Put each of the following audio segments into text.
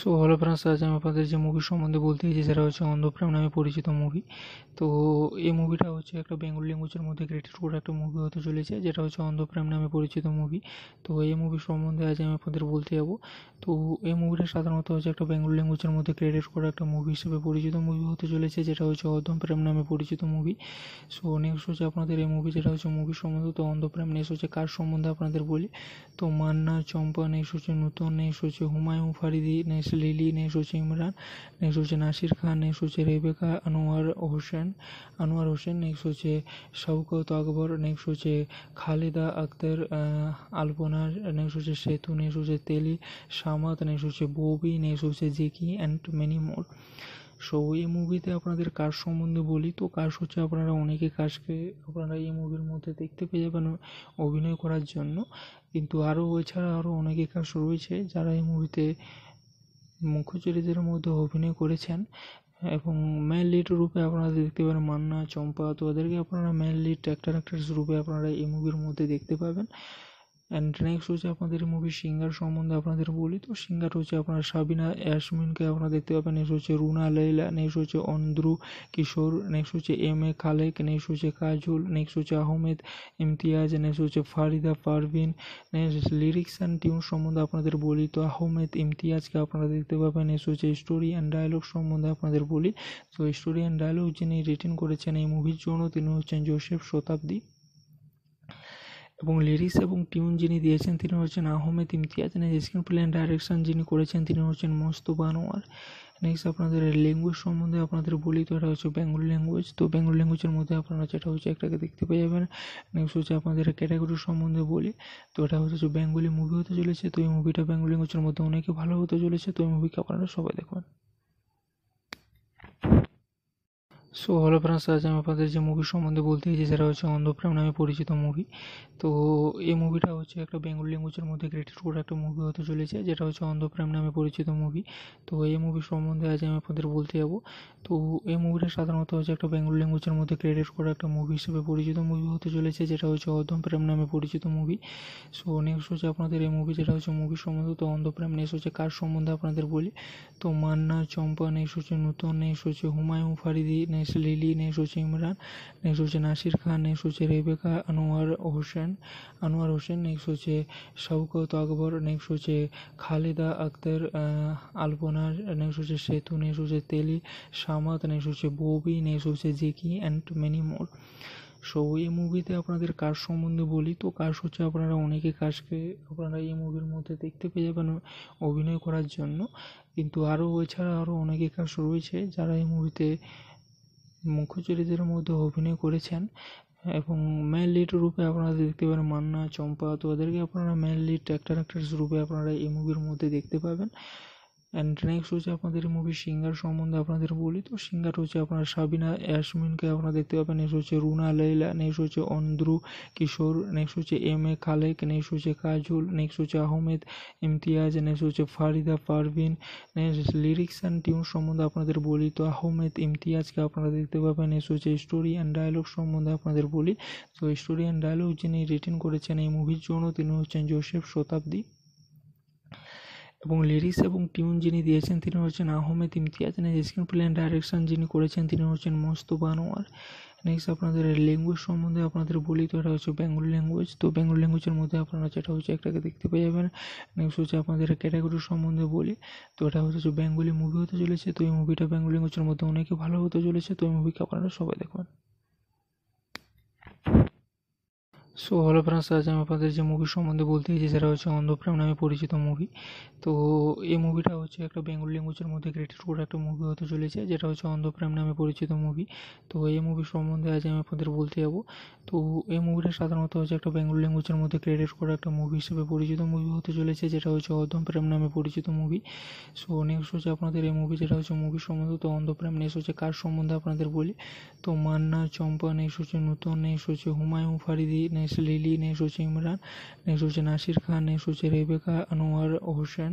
so হলো friends আজ আমি আপনাদের যে মুভি সম্বন্ধে বলতে চাইছি সেটা হচ্ছে অন্ধপ্রেম নামে পরিচিত মুভি তো এই মুভিটা হচ্ছে একটা বেঙ্গল ল্যাঙ্গুয়েজের মধ্যে ক্রিয়েটেড করে একটা মুভি হতে চলেছে যেটা হচ্ছে অন্ধপ্রেম নামে পরিচিত মুভি তো এই মুভি সম্বন্ধে আজ আমি আপনাদের বলতে যাব তো এই মুভিটা সাধারণত হচ্ছে একটা বেঙ্গল ল্যাঙ্গুয়েজের মধ্যে ক্রেডিট করা একটা মুভি হিসেবে পরিচিত মুভি হতে চলেছে যেটা হচ্ছে অন্ধম নামে পরিচিত মুভি সো নেক্সট হচ্ছে আপনাদের এই মুভি যেটা হচ্ছে মুভি সম্বন্ধে তো অন্ধপ্রেম নেক্সট হচ্ছে কার সম্বন্ধে আপনাদের বলি তো মান্না চম্পা নেক্সট হচ্ছে নূতন নেক্সট হচ্ছে হুমায়ুন ফারিদি নেক্সট নেস লিলি নেই হচ্ছে ইমরান নেক্সট হচ্ছে নাসির খান নেক্সট হচ্ছে রেবেকা আনোয়ার হোসেন আনোয়ার হোসেন নেক্সট হচ্ছে শওকত আকবর নেক্সট হচ্ছে খালেদা আক্তার আলপনা নেক্সট হচ্ছে সেতু নেক্সট হচ্ছে তেলি সামাত নেক্সট হচ্ছে ববি নেক্সট হচ্ছে Jackie and many more so এই মুভিতে আপনাদের কাজ সম্বন্ধে বলি তো কাজ হচ্ছে আপনারা অনেকে কাজকে আপনারা এই মুভির মধ্যে দেখতে পেয়ে যাবেন অভিনয় করার জন্য কিন্তু আরও এছাড়া আরও অনেকে কাজ রয়েছে যারা এই মুভিতে মুখ্য চরিত্রের মধ্যে অভিনয় করেছেন এবং মেন লিড রূপে আপনারা দেখতে পারেন মান্না চম্পা তো ওদেরকে আপনারা মেন লিড অ্যাক্টার অ্যাক্ট্রেস রূপে আপনারা এই মুভির মধ্যে দেখতে পাবেন অ্যান্ড নেক্সট হচ্ছে আপনাদের মুভি সিঙ্গার সম্বন্ধে আপনাদের বলি তো সিঙ্গার হচ্ছে আপনার সাবিনা অ্যাসমিনকে আপনারা দেখতে পাবেন নেক্সট হচ্ছে রুনা লেলা নেক্সট হচ্ছে অন্দ্রু কিশোর নেক্সট হচ্ছে এম এ খালেক নেক্সট হচ্ছে কাজল নেক্সট হচ্ছে আহমেদ ইমতিয়াজ নেক্সট হচ্ছে Farida Parvin next lyrics and tune সম্বন্ধে আপনাদের বলি তো আহমেদ ইমতিয়াজকে আপনারা দেখতে পাবেন নেক্সট হচ্ছে স্টোরি অ্যান্ড ডায়লগ সম্বন্ধে আপনাদের বলি তো স্টোরি অ্যান্ড ডায়লগ যিনি রিটার্ন করেছেন এই মুভির জন্য তিনি হচ্ছেন জোসেফ শতাব্দী এবং লিরিক্স এবং টিউন যিনি দিয়েছেন তিনি হচ্ছেন Ahmed Imtiaz next screenplay and direction যিনি করেছেন তিনি হচ্ছেন মোস্তফা বানোয়ার নেক্সট আপনাদের ল্যাঙ্গুয়েজ সম্বন্ধে আপনাদের বলি তো এটা হচ্ছে বেঙ্গল ল্যাঙ্গুয়েজ তো বেঙ্গল ল্যাঙ্গুয়েজের মধ্যে আপনারা যেটা হচ্ছে একটাকে দেখতে পেয়ে যাবেন নেক্সট হচ্ছে আপনাদের ক্যাটাগরি সম্বন্ধে বলি তো এটা হচ্ছে বেঙ্গলি মুভি হতে চলেছে তো এই মুভিটা বেঙ্গল ল্যাঙ্গুয়েজের মধ্যে অনেকে ভালো হতে চলেছে তো এই মুভিকে আপনারা সবাই দেখবেন সো হলো ফ্রেন্ডস আজ আমি আপনাদের যে মুভি সম্বন্ধে বলতে চাইছি সেটা হচ্ছে অন্ধপ্রেম নামে পরিচিত মুভি তো এই মুভিটা হচ্ছে একটা বেঙ্গল ল্যাঙ্গুয়েজের মধ্যে ক্রিয়েটেড করা একটা মুভি হতে চলেছে যেটা হচ্ছে অন্ধপ্রেম নামে পরিচিত মুভি তো এই মুভি সম্বন্ধে আজ আমি আপনাদের বলতে যাবো তো এই মুভিটা সাধারণত হচ্ছে একটা বেঙ্গল ল্যাঙ্গুয়েজের মধ্যে ক্রিয়েটেড করা একটা মুভি হিসেবে পরিচিত মুভি হতে চলেছে যেটা হচ্ছে অন্ধপ্রেম নামে পরিচিত মুভি সো নেক্সট হচ্ছে আপনাদের এই মুভি যেটা হচ্ছে মুভি সম্বন্ধে তো অন্ধপ্রেম নেক্সট হচ্ছে কার সম্বন্ধে আপনাদের বলি তো মান্না চম্পা নেক্সট হচ্ছে নূতন নেক্সট হচ্ছে হুমায়ুন ফারিদি নেক্সট নেই লিলি নেই হচ্ছে ইমরান নেক্সট হচ্ছে নাসির খান নেক্সট হচ্ছে রেবেকা আনোয়ার হোসেন আনোয়ার হোসেন নেক্সট হচ্ছে শওকত আকবর নেক্সট হচ্ছে খালেদা আক্তার আলপনা নেক্সট হচ্ছে সেতু নেস হচ্ছে তেলি সামাত নেস হচ্ছে ববি নেস হচ্ছে Jackie and many more so এই মুভিতে আপনাদের কাজ সম্বন্ধে বলি তো কাজ হচ্ছে আপনারা অনেকে কাজকে আপনারা এই মুভির মধ্যে দেখতে পেয়ে যাবেন অভিনয় করার জন্য কিন্তু আরও এছাড়া আরও অনেকে কাজ রয়েছে যারা এই মুভিতে মুখ্য চরিত্রের মধ্যে অভিনয় করেছেন এবং মেন লিড রূপে আপনারা দেখতে পারেন মান্না চম্পা তো ওদেরকে আপনারা মেন লিড অ্যাক্টার অ্যাক্ট্রেস রূপে আপনারা এই মুভির মধ্যে দেখতে পাবেন অ্যান্ড নেক্সট হচ্ছে আপনাদের মুভি সিঙ্গার সম্বন্ধে আপনাদের বলি তো সিঙ্গার হচ্ছে আপনার সাবিনা অ্যাশমিনকে আপনারা দেখতে পাবেন নেক্সট হচ্ছে রুনা লেলা নেক্সট হচ্ছে অন্ধ্রু কিশোর নেক্সট হচ্ছে এম এ খালেক নেক্সট হচ্ছে কাজল নেক্সট হচ্ছে আহমেদ ইমতিয়াজ নেক্সট হচ্ছে Farida Parvin next lyrics and tune সম্বন্ধে আপনাদের বলি তো আহমেদ ইমতিয়াজকে আপনারা দেখতে পাবেন নেক্সট হচ্ছে স্টোরি অ্যান্ড ডায়লগ সম্বন্ধে আপনাদের বলি তো স্টোরি অ্যান্ড ডায়লগ যিনি রিটার্ন করেছেন এই মুভির জন্য তিনি হচ্ছেন জোসেফ শতাব্দী এবং লিরিক্স এবং টিউন যিনি দিয়েছেন তিনি হচ্ছেন Ahmed Imtiaz next screenplay and direction যিনি করেছেন তিনি হচ্ছেন মোস্তফা আনোয়ার নেক্সট আপনাদের ল্যাঙ্গুয়েজ সম্বন্ধে আপনাদের বলি তো এটা হচ্ছে বেঙ্গল ল্যাঙ্গুয়েজ তো বেঙ্গল ল্যাঙ্গুয়েজের মধ্যে আপনারা যেটা হচ্ছে একটাকে দেখতে পেয়ে যাবেন নেক্সট হচ্ছে আপনাদের ক্যাটাগরি সম্বন্ধে বলি তো এটা হচ্ছে বেঙ্গলি মুভি হতে চলেছে তো এই মুভিটা বেঙ্গল ল্যাঙ্গুয়েজের মধ্যে অনেকে ভালো হতে চলেছে তো এই মুভিকে আপনারা সবাই দেখবেন সো হলো ফ্রেন্ডস আজ আমি আপনাদের যে মুভি সম্বন্ধে বলতে চাইছি সেটা হচ্ছে অন্ধপ্রেম নামে পরিচিত মুভি তো এই মুভিটা হচ্ছে একটা বেঙ্গল ল্যাঙ্গুয়েজের মধ্যে ক্রিয়েটেড করা একটা মুভি হতে চলেছে যেটা হচ্ছে অন্ধপ্রেম নামে পরিচিত মুভি তো এই মুভি সম্বন্ধে আজ আমি আপনাদের বলতে যাবো তো এই মুভিটা সাধারণত হচ্ছে একটা বেঙ্গল ল্যাঙ্গুয়েজের মধ্যে ক্রিয়েটেড করা একটা মুভি হিসেবে পরিচিত মুভি হতে চলেছে যেটা হচ্ছে অন্ধপ্রেম নামে পরিচিত মুভি সো নেক্সট হচ্ছে আপনাদের এই মুভি যেটা হচ্ছে মুভি সম্বন্ধে তো অন্ধপ্রেম নেক্সট হচ্ছে কার সম্বন্ধে আপনাদের বলি তো মান্না চম্পা নেক্সট হচ্ছে নূতন নেক্সট হচ্ছে হুমায়ুন ফারিদি নেস লিলি নেস হচ্ছে ইমরান নেক্সট হচ্ছে নাসির খান নেক্সট হচ্ছে রেবেকা আনোয়ার হোসেন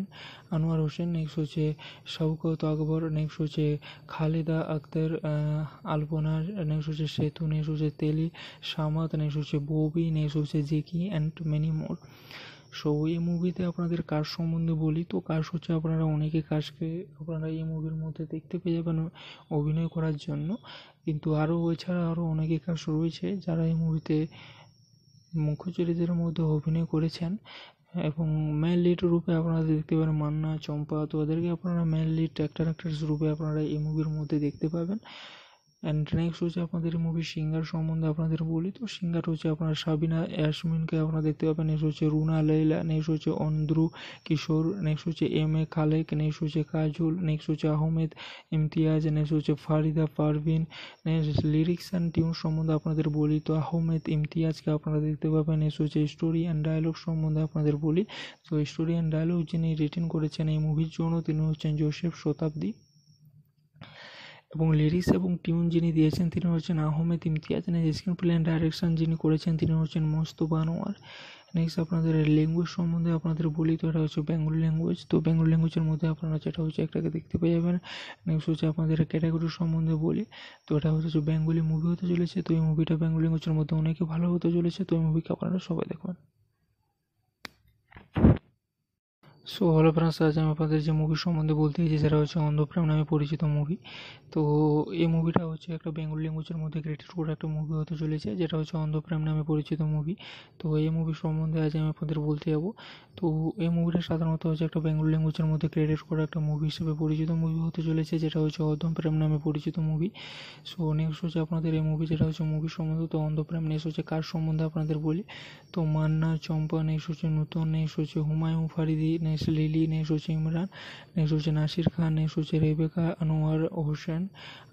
আনোয়ার হোসেন নেক্সট হচ্ছে শওকত আকবর নেক্সট হচ্ছে খালেদা আক্তার আলপনা নেক্সট হচ্ছে সেতু নেক্সট হচ্ছে তেলি সামাত নেক্সট হচ্ছে ববি নেক্সট হচ্ছে Jackie and many more so এই মুভিতে আপনাদের কাজ সম্বন্ধে বলি তো কাজ হচ্ছে আপনারা অনেকে কাজকে আপনারা এই মুভির মধ্যে দেখতে পেয়ে যাবেন অভিনয় করার জন্য কিন্তু আরও এছাড়া আরও অনেকে কাজ রয়েছে যারা এই মুভিতে মুখ্য চরিত্রের মধ্যে অভিনয় করেছেন এবং মেন লিড রূপে আপনারা দেখতে পারেন মান্না চম্পা তো ওদেরকে আপনারা মেন লিড অ্যাক্টার অ্যাক্ট্রেস রূপে আপনারা এই মুভির মধ্যে দেখতে পাবেন অ্যান্ড নেক্সট হচ্ছে আপনাদের মুভি সিঙ্গার সম্বন্ধে আপনাদের বলি তো সিঙ্গার হচ্ছে আপনার সাবিনা ইয়াসমিনকে আপনারা দেখতে পাবেন নেক্সট হচ্ছে রুনা লেলা নেক্সট হচ্ছে অন্ধ্রু কিশোর নেক্সট হচ্ছে এম এ খালেক নেক্সট হচ্ছে কাজল নেক্সট হচ্ছে আহমেদ ইমতিয়াজ নেক্সট হচ্ছে Farida Parvin next lyrics and tune সম্বন্ধে আপনাদের বলি তো আহমেদ ইমতিয়াজকে আপনারা দেখতে পাবেন নেক্সট হচ্ছে স্টোরি অ্যান্ড ডায়লগ সম্বন্ধে আপনাদের বলি তো স্টোরি অ্যান্ড ডায়লগ যিনি রিটিন করেছেন এই মুভির জন্য তিনি হচ্ছেন জোসেফ শতাব্দী এবং লিরিক্স এবং টিউন যিনি দিয়েছেন তিনি হচ্ছেন Ahmed Imtiaz next screenplay and direction যিনি করেছেন তিনি হচ্ছেন মোস্তফা আনোয়ার নেক্সট আপনাদের ল্যাঙ্গুয়েজ সম্বন্ধে আপনাদের বলি তো এটা হচ্ছে বেঙ্গল ল্যাঙ্গুয়েজ তো বেঙ্গল ল্যাঙ্গুয়েজের মধ্যে আপনারা যেটা হচ্ছে একটাকে দেখতে পেয়ে যাবেন নেক্সট হচ্ছে আপনাদের ক্যাটাগরি সম্বন্ধে বলি তো এটা হচ্ছে বেঙ্গলি মুভি হতে চলেছে তো এই মুভিটা বেঙ্গল ল্যাঙ্গুয়েজের মধ্যে অনেকে ভালো হতে চলেছে তো এই মুভিকে আপনারা সবাই দেখবেন সো হলো ফ্রেন্ডস আজ আমি আপনাদের যে মুভি সম্বন্ধে বলতে এসেছি সেটা হচ্ছে অন্ধপ্রেম নামে পরিচিত মুভি তো এই মুভিটা হচ্ছে একটা বেঙ্গল ল্যাঙ্গুয়েজের মধ্যে ক্রিয়েটেড করে একটা মুভি হতে চলেছে যেটা হচ্ছে অন্ধপ্রেম নামে পরিচিত মুভি তো এই মুভি সম্বন্ধে আজ আমি আপনাদের বলতে যাবো তো এই মুভিটা সাধারণত হচ্ছে একটা বেঙ্গল ল্যাঙ্গুয়েজের মধ্যে ক্রিয়েটেড করে একটা মুভি হিসেবে পরিচিত মুভি হতে চলেছে যেটা হচ্ছে অন্ধপ্রেম নামে পরিচিত মুভি সো নেক্সট হচ্ছে আপনাদের এই মুভি যেটা হচ্ছে মুভি সম্বন্ধে তো অন্ধপ্রেম নেক্সট হচ্ছে কার সম্বন্ধে আপনাদের বলি তো মান্না চম্পা নেক্সট হচ্ছে নূতন নেক্সট হচ্ছে হুমায়ুন ফারিদি নেক্সট নেস লিলি নেক্সট হচ্ছে ইমরান নেক্সট হচ্ছে নাসির খান নেক্সট হচ্ছে রেবেকা আনোয়ার হোসেন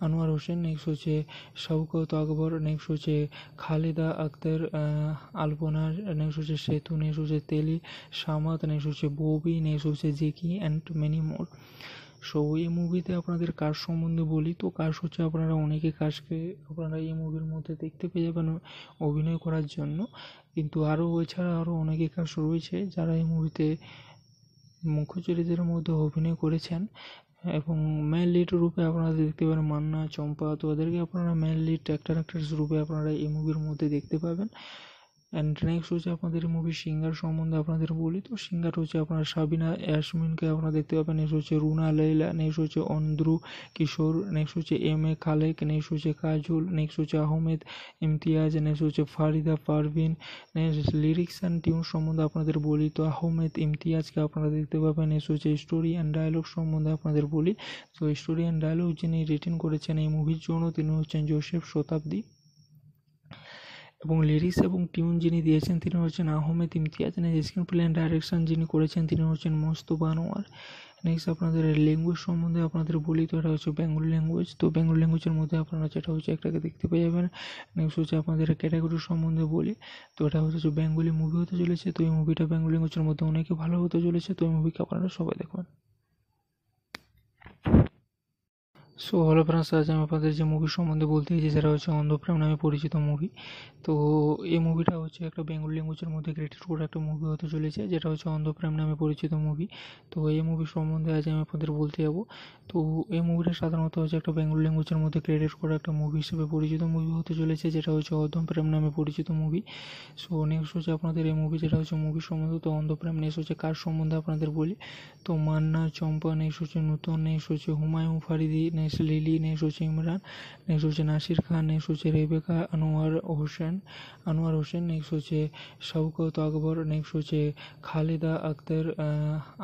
আনোয়ার হোসেন নেক্সট হচ্ছে শওকত আকবর নেক্সট হচ্ছে খালেদা আক্তার আলপনা নেক্সট হচ্ছে সেতু নেক্সট হচ্ছে তেলি সামাত নেক্সট হচ্ছে ববি নেক্সট হচ্ছে Jackie and many more so এই মুভিতে আপনাদের কাজ সম্বন্ধে বলি তো কাজ হচ্ছে আপনারা অনেকে কাজকে আপনারা এই মুভির মধ্যে দেখতে পেয়ে যাবেন অভিনয় করার জন্য কিন্তু আরও এছাড়া আরও অনেকে কাজ রয়েছে যারা এই মুভিতে মুখ্য চরিত্রের মধ্যে অভিনয় করেছেন এবং মেন লিড রূপে আপনারা দেখতে পারেন মান্না চম্পা তো ওদেরকে আপনারা মেন লিড অ্যাক্টার অ্যাক্ট্রেস রূপে আপনারা এই মুভির মধ্যে দেখতে পাবেন অ্যান্ড নেক্সট হচ্ছে আপনাদের মুভি সিঙ্গার সম্বন্ধে আপনাদের বলি তো সিঙ্গার হচ্ছে আপনার সাবিনা ইয়াসমিনকে আপনারা দেখতে পাবেন নেক্সট হচ্ছে রুনা লেলা নেক্সট হচ্ছে অন্দ্রু কিশোর নেক্সট হচ্ছে এম এ খালেক নেক্সট হচ্ছে কাজল নেক্সট হচ্ছে আহমেদ ইমতিয়াজ নেক্সট হচ্ছে Farida Parvin next lyrics and tune সম্বন্ধে আপনাদের বলি তো আহমেদ ইমতিয়াজকে আপনারা দেখতে পাবেন নেক্সট হচ্ছে স্টোরি অ্যান্ড ডায়লগ সম্বন্ধে আপনাদের বলি তো স্টোরি অ্যান্ড ডায়লগ যিনি রিটার্ন করেছেন এই মুভির জন্য তিনি হচ্ছেন জোসেফ শতাব্দী এবং লিরিক্স এবং টিউন যিনি দিয়েছেন তিনি হচ্ছেন Ahmed Imtiaz next screenplay and direction যিনি করেছেন তিনি হচ্ছেন মোস্তফা আনোয়ার নেক্সট আপনাদের ল্যাঙ্গুয়েজ সম্বন্ধে আপনাদের বলি তো এটা হচ্ছে বেঙ্গলি ল্যাঙ্গুয়েজ তো বেঙ্গলি ল্যাঙ্গুয়েজের মধ্যে আপনারা যেটা হচ্ছে একটাকে দেখতে পেয়ে যাবেন নেক্সট হচ্ছে আপনাদের ক্যাটাগরি সম্বন্ধে বলি তো এটা হচ্ছে বেঙ্গলি মুভি হতে চলেছে তো এই মুভিটা বেঙ্গলি ল্যাঙ্গুয়েজের মধ্যে অনেকে ভালো হতে চলেছে তো এই মুভিকে আপনারা সবাই দেখবেন সো হলো ফ্রেন্ডস আজ আমি আপনাদের যে মুভি সম্বন্ধে বলতে চাইছি সেটা হচ্ছে অন্ধপ্রেম নামে পরিচিত মুভি তো এই মুভিটা হচ্ছে একটা বেঙ্গল ল্যাঙ্গুয়েজের মধ্যে ক্রিয়েটেড করা একটা মুভি হতে চলেছে যেটা হচ্ছে অন্ধপ্রেম নামে পরিচিত মুভি তো এই মুভি সম্বন্ধে আজ আমি আপনাদের বলতে যাবো তো এই মুভিটা সাধারণত হচ্ছে একটা বেঙ্গল ল্যাঙ্গুয়েজের মধ্যে ক্রিয়েটেড করা একটা মুভি হিসেবে পরিচিত মুভি হতে চলেছে যেটা হচ্ছে অন্ধপ্রেম নামে পরিচিত মুভি সো নেক্সট হচ্ছে আপনাদের এই মুভি যেটা হচ্ছে মুভি সম্বন্ধে তো অন্ধপ্রেম নেক্সট হচ্ছে কার সম্বন্ধে আপনাদের বলি তো মান্না চম্পা নেক্সট হচ্ছে নূতন নেক্সট হচ্ছে হুমায়ুন ফারিদি নেক্সট নেই লিলি নেই হচ্ছে ইমরান হচ্ছে নাসির খান নেক্সট হচ্ছে রেবেকা আনোয়ার হোসেন আনোয়ার হোসেন নেক্সট হচ্ছে শৌকত আকবর নেক্সট হচ্ছে খালেদা আক্তার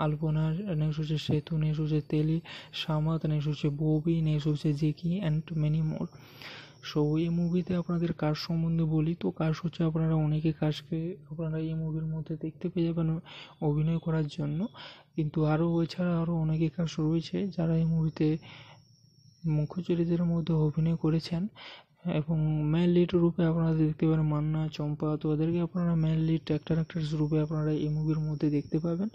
আলপনা নেক্সট হচ্ছে সেতু নেক্সট হচ্ছে তেলি সামাত নেক্সট হচ্ছে ববি নেক্সট হচ্ছে Jackie and many more so এই মুভিতে আপনাদের কাজ সম্বন্ধে বলি তো কাজ হচ্ছে আপনারা অনেকে কাজকে আপনারা এই মুভির মধ্যে দেখতে পেয়ে যাবেন অভিনয় করার জন্য কিন্তু আরও এছাড়া আরও অনেকে কাজ রয়েছে যারা এই মুভিতে মুখ্য চরিত্রের মধ্যে অভিনয় করেছেন এবং মেন লিড রূপে আপনারা দেখতে পারেন মান্না চম্পা তো ওদেরকে আপনারা মেন লিড অ্যাক্টার অ্যাক্ট্রেস রূপে আপনারা এই মুভির মধ্যে দেখতে পাবেন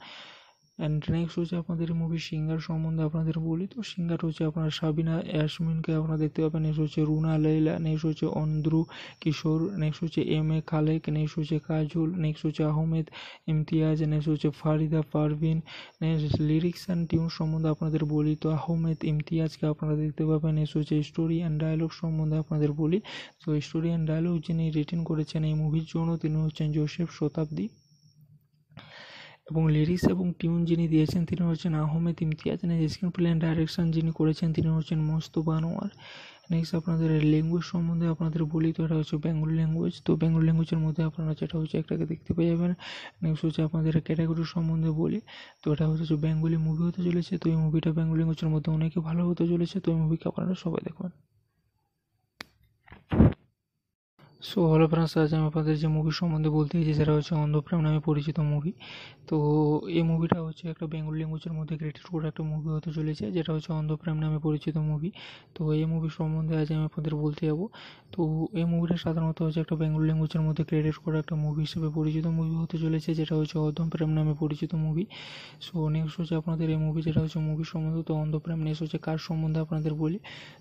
অ্যান্ড নেক্সট হচ্ছে আপনাদের মুভি সিঙ্গার সম্বন্ধে আপনাদের বলি তো সিঙ্গার হচ্ছে আপনার সাবিনা অ্যাশমিনকে আপনারা দেখতে পাবেন নেক্সট হচ্ছে রুনা লেলা নেক্সট হচ্ছে অন্ধ্রু কিশোর নেক্সট হচ্ছে এম এ খালেক নেক্সট হচ্ছে কাজল নেক্সট হচ্ছে আহমেদ ইমতিয়াজ নেক্সট হচ্ছে Farida Parvin next lyrics and tune সম্বন্ধে আপনাদের বলি তো আহমেদ ইমতিয়াজকে আপনারা দেখতে পাবেন নেক্সট হচ্ছে স্টোরি অ্যান্ড ডায়লগ সম্বন্ধে আপনাদের বলি তো স্টোরি অ্যান্ড ডায়লগ যিনি রিটার্ন করেছেন এই মুভির জন্য তিনি হচ্ছেন জোসেফ শতাব্দী এবং লিরিক্স এবং টিউন যিনি দিয়েছেন তিনি হচ্ছেন Ahmed Imtiaz next screenplay and direction যিনি করেছেন তিনি হচ্ছেন মোস্তফা আনোয়ার নেক্সট আপনাদের ল্যাঙ্গুয়েজ সম্বন্ধে আপনাদের বলি তো এটা হচ্ছে বেঙ্গল ল্যাঙ্গুয়েজ তো বেঙ্গল ল্যাঙ্গুয়েজের মধ্যে আপনারা যেটা হচ্ছে একটাকে দেখতে পেয়ে যাবেন নেক্সট হচ্ছে আপনাদের ক্যাটাগরি সম্বন্ধে বলি তো এটা হচ্ছে বেঙ্গলি মুভি হতে চলেছে তো এই মুভিটা বেঙ্গল ল্যাঙ্গুয়েজের মধ্যে অনেকে ভালো হতে চলেছে তো এই মুভিকে আপনারা সবাই দেখবেন সো হলো ফ্রেন্ডস আজ আমি আপনাদের যে মুভি সম্বন্ধে বলতে চাইছি সেটা হচ্ছে অন্ধপ্রেম নামে পরিচিত মুভি তো এই মুভিটা হচ্ছে একটা বেঙ্গল ল্যাঙ্গুয়েজের মধ্যে ক্রিয়েটেড করা একটা মুভি হতে চলেছে যেটা হচ্ছে অন্ধপ্রেম নামে পরিচিত মুভি তো এই মুভি সম্বন্ধে আজ আমি আপনাদের বলতে যাবো তো এই মুভিটা সাধারণত হচ্ছে একটা বেঙ্গল ল্যাঙ্গুয়েজের মধ্যে ক্রিয়েটেড করা একটা মুভি হিসেবে পরিচিত মুভি হতে চলেছে যেটা হচ্ছে অন্ধপ্রেম নামে পরিচিত মুভি সো নেক্সট হচ্ছে আপনাদের এই মুভি যেটা হচ্ছে মুভি সম্বন্ধে তো অন্ধপ্রেম নেক্সট হচ্ছে কার সম্বন্ধে আপনাদের বলি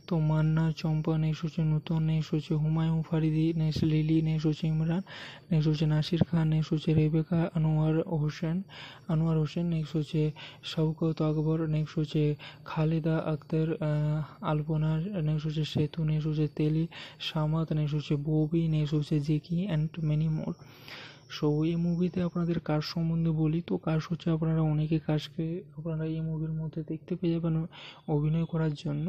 তো মান্না চম্পা নেক্সট হচ্ছে নূতন নেক্সট হচ্ছে হুমায়ুন ফারিদি নেস লিলি নেস হচ্ছে ইমরান নেক্সট হচ্ছে নাসির খান নেক্সট হচ্ছে রেবেকা আনোয়ার হোসেন আনোয়ার হোসেন নেক্সট হচ্ছে শওকত আকবর নেক্সট হচ্ছে খালেদা আক্তার আলপনা নেক্সট হচ্ছে সেতু নেক্সট হচ্ছে তেলি সামাত নেক্সট হচ্ছে ববি নেক্সট হচ্ছে Jackie and many more so এই মুভিতে আপনাদের কাজ সম্বন্ধে বলি তো কাজ হচ্ছে আপনারা অনেকে কাজকে আপনারা এই মুভির মধ্যে দেখতে পেয়ে যাবেন অভিনয় করার জন্য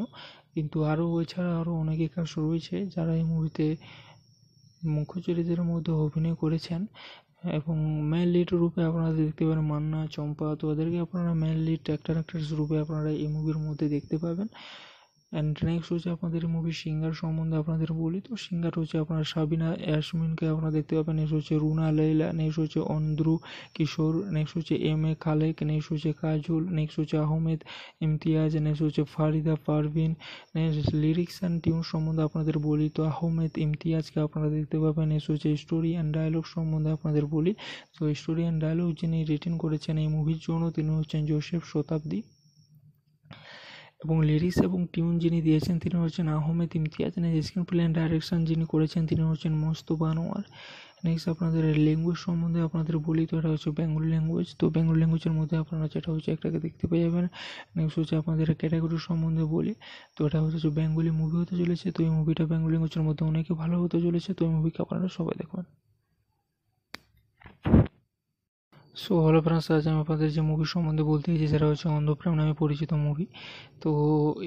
কিন্তু আরও এছাড়া আরও অনেকে কাজ রয়েছে যারা এই মুভিতে মুখ্য চরিত্রের মধ্যে অভিনয় করেছেন এবং মেন লিড রূপে আপনারা দেখতে পারেন মান্না চম্পা তো ওদেরকে আপনারা মেন লিড অ্যাক্টার অ্যাক্ট্রেস রূপে আপনারা এই মুভির মধ্যে দেখতে পাবেন অ্যান্ড নেক্সট হচ্ছে আপনাদের মুভি সিঙ্গার সম্বন্ধে আপনাদের বলি তো সিঙ্গার হচ্ছে আপনার সাবিনা ইয়াসমিনকে আপনারা দেখতে পাবেন নেক্সট হচ্ছে রুনা লেলা নেক্সট হচ্ছে অন্ধ্রু কিশোর নেক্সট হচ্ছে এম এ খালেক নেক্সট হচ্ছে কাজল নেক্সট হচ্ছে আহমেদ ইমতিয়াজ নেক্সট হচ্ছে Farida Parvin next lyrics and tune সম্বন্ধে আপনাদের বলি তো আহমেদ ইমতিয়াজকে আপনারা দেখতে পাবেন নেক্সট হচ্ছে স্টোরি অ্যান্ড ডায়লগ সম্বন্ধে আপনাদের বলি তো স্টোরি অ্যান্ড ডায়লগ যিনি রিটেন করেছেন এই মুভির জন্য তিনি হচ্ছেন জোসেফ শতাব্দী এবং লিরিক্স এবং টিউন যিনি দিয়েছেন তিনি হচ্ছেন Ahmed Imtiaz next screenplay and direction যিনি করেছেন তিনি হচ্ছেন মস্ত বানোয়ার নেক্সট আপনাদের ল্যাঙ্গুয়েজ সম্বন্ধে আপনাদের বলি তো এটা হচ্ছে বেঙ্গল ল্যাঙ্গুয়েজ তো বেঙ্গল ল্যাঙ্গুয়েজের মধ্যে আপনারা যেটা হচ্ছে একটাকে দেখতে পেয়ে যাবেন নেক্সট হচ্ছে আপনাদের ক্যাটাগরি সম্বন্ধে বলি তো এটা হচ্ছে বেঙ্গলি মুভি হতে চলেছে তো এই মুভিটা বেঙ্গল ল্যাঙ্গুয়েজের মধ্যে অনেকে ভালো হতে চলেছে তো এই মুভিকে আপনারা সবাই দেখবেন সো হ্যালো ফ্রেন্ডস আজ আমি আপনাদের যে মুভি সম্বন্ধে বলতে চাইছি সেটা হচ্ছে অন্ধপ্রেম নামে পরিচিত মুভি তো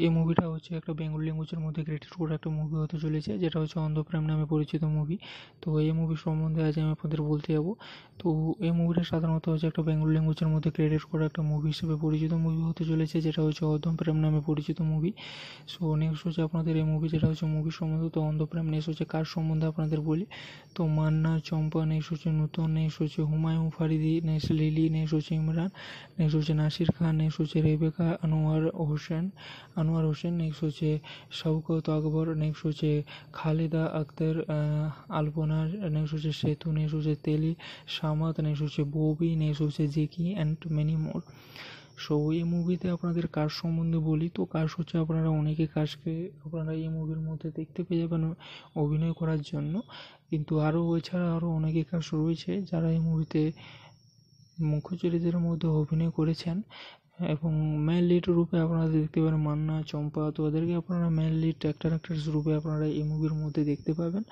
এই মুভিটা হচ্ছে একটা বেঙ্গল ল্যাঙ্গুয়েজের মধ্যে ক্রিয়েটেড করে একটা মুভি হতে চলেছে যেটা হচ্ছে অন্ধপ্রেম নামে পরিচিত মুভি তো এই মুভি সম্বন্ধে আজ আমি আপনাদের বলতে যাব তো এই মুভিটা সাধারণত হচ্ছে একটা বেঙ্গল ল্যাঙ্গুয়েজের মধ্যে ক্রিয়েটেড করে একটা মুভি হিসেবে পরিচিত মুভি হতে চলেছে যেটা হচ্ছে অধম নামে পরিচিত মুভি সো নেক্সট হচ্ছে আপনাদের এই মুভি যেটা হচ্ছে মুভি সম্বন্ধে তো অন্ধপ্রেম নেক্সট হচ্ছে কার সম্বন্ধে আপনাদের বলি তো মান্না চম্পা নেক্সট হচ্ছে নূতন নেক্সট হচ্ছে Humayun Faridi next next Lily next হচ্ছে ইমরান নেক্সট হচ্ছে নাসির খান নেক্সট হচ্ছে রেবেকা আনোয়ার হোসেন আনোয়ার হোসেন নেক্সট হচ্ছে শওকত আকবর নেক্সট হচ্ছে খালেদা আক্তার আলপনা নেক্সট হচ্ছে সেতু নেক্সট হচ্ছে তেলি সামাত নেক্সট হচ্ছে ববি নেক্সট হচ্ছে Jackie and many more so এই মুভিতে আপনাদের কাজ সম্বন্ধে বলি তো কাজ হচ্ছে আপনারা অনেকে কাজকে আপনারা এই মুভির মধ্যে দেখতে পেয়ে যাবেন অভিনয় করার জন্য কিন্তু আরও এছাড়া আরও অনেকে কাজ রয়েছে যারা এই মুভিতে মুখ্য চরিত্রের মধ্যে অভিনয় করেছেন এবং মেন লিড রূপে আপনারা দেখতে পারেন মান্না চম্পা তো ওদেরকে আপনারা মেন লিড অ্যাক্টার অ্যাক্ট্রেস রূপে আপনারা এই মুভির মধ্যে দেখতে পাবেন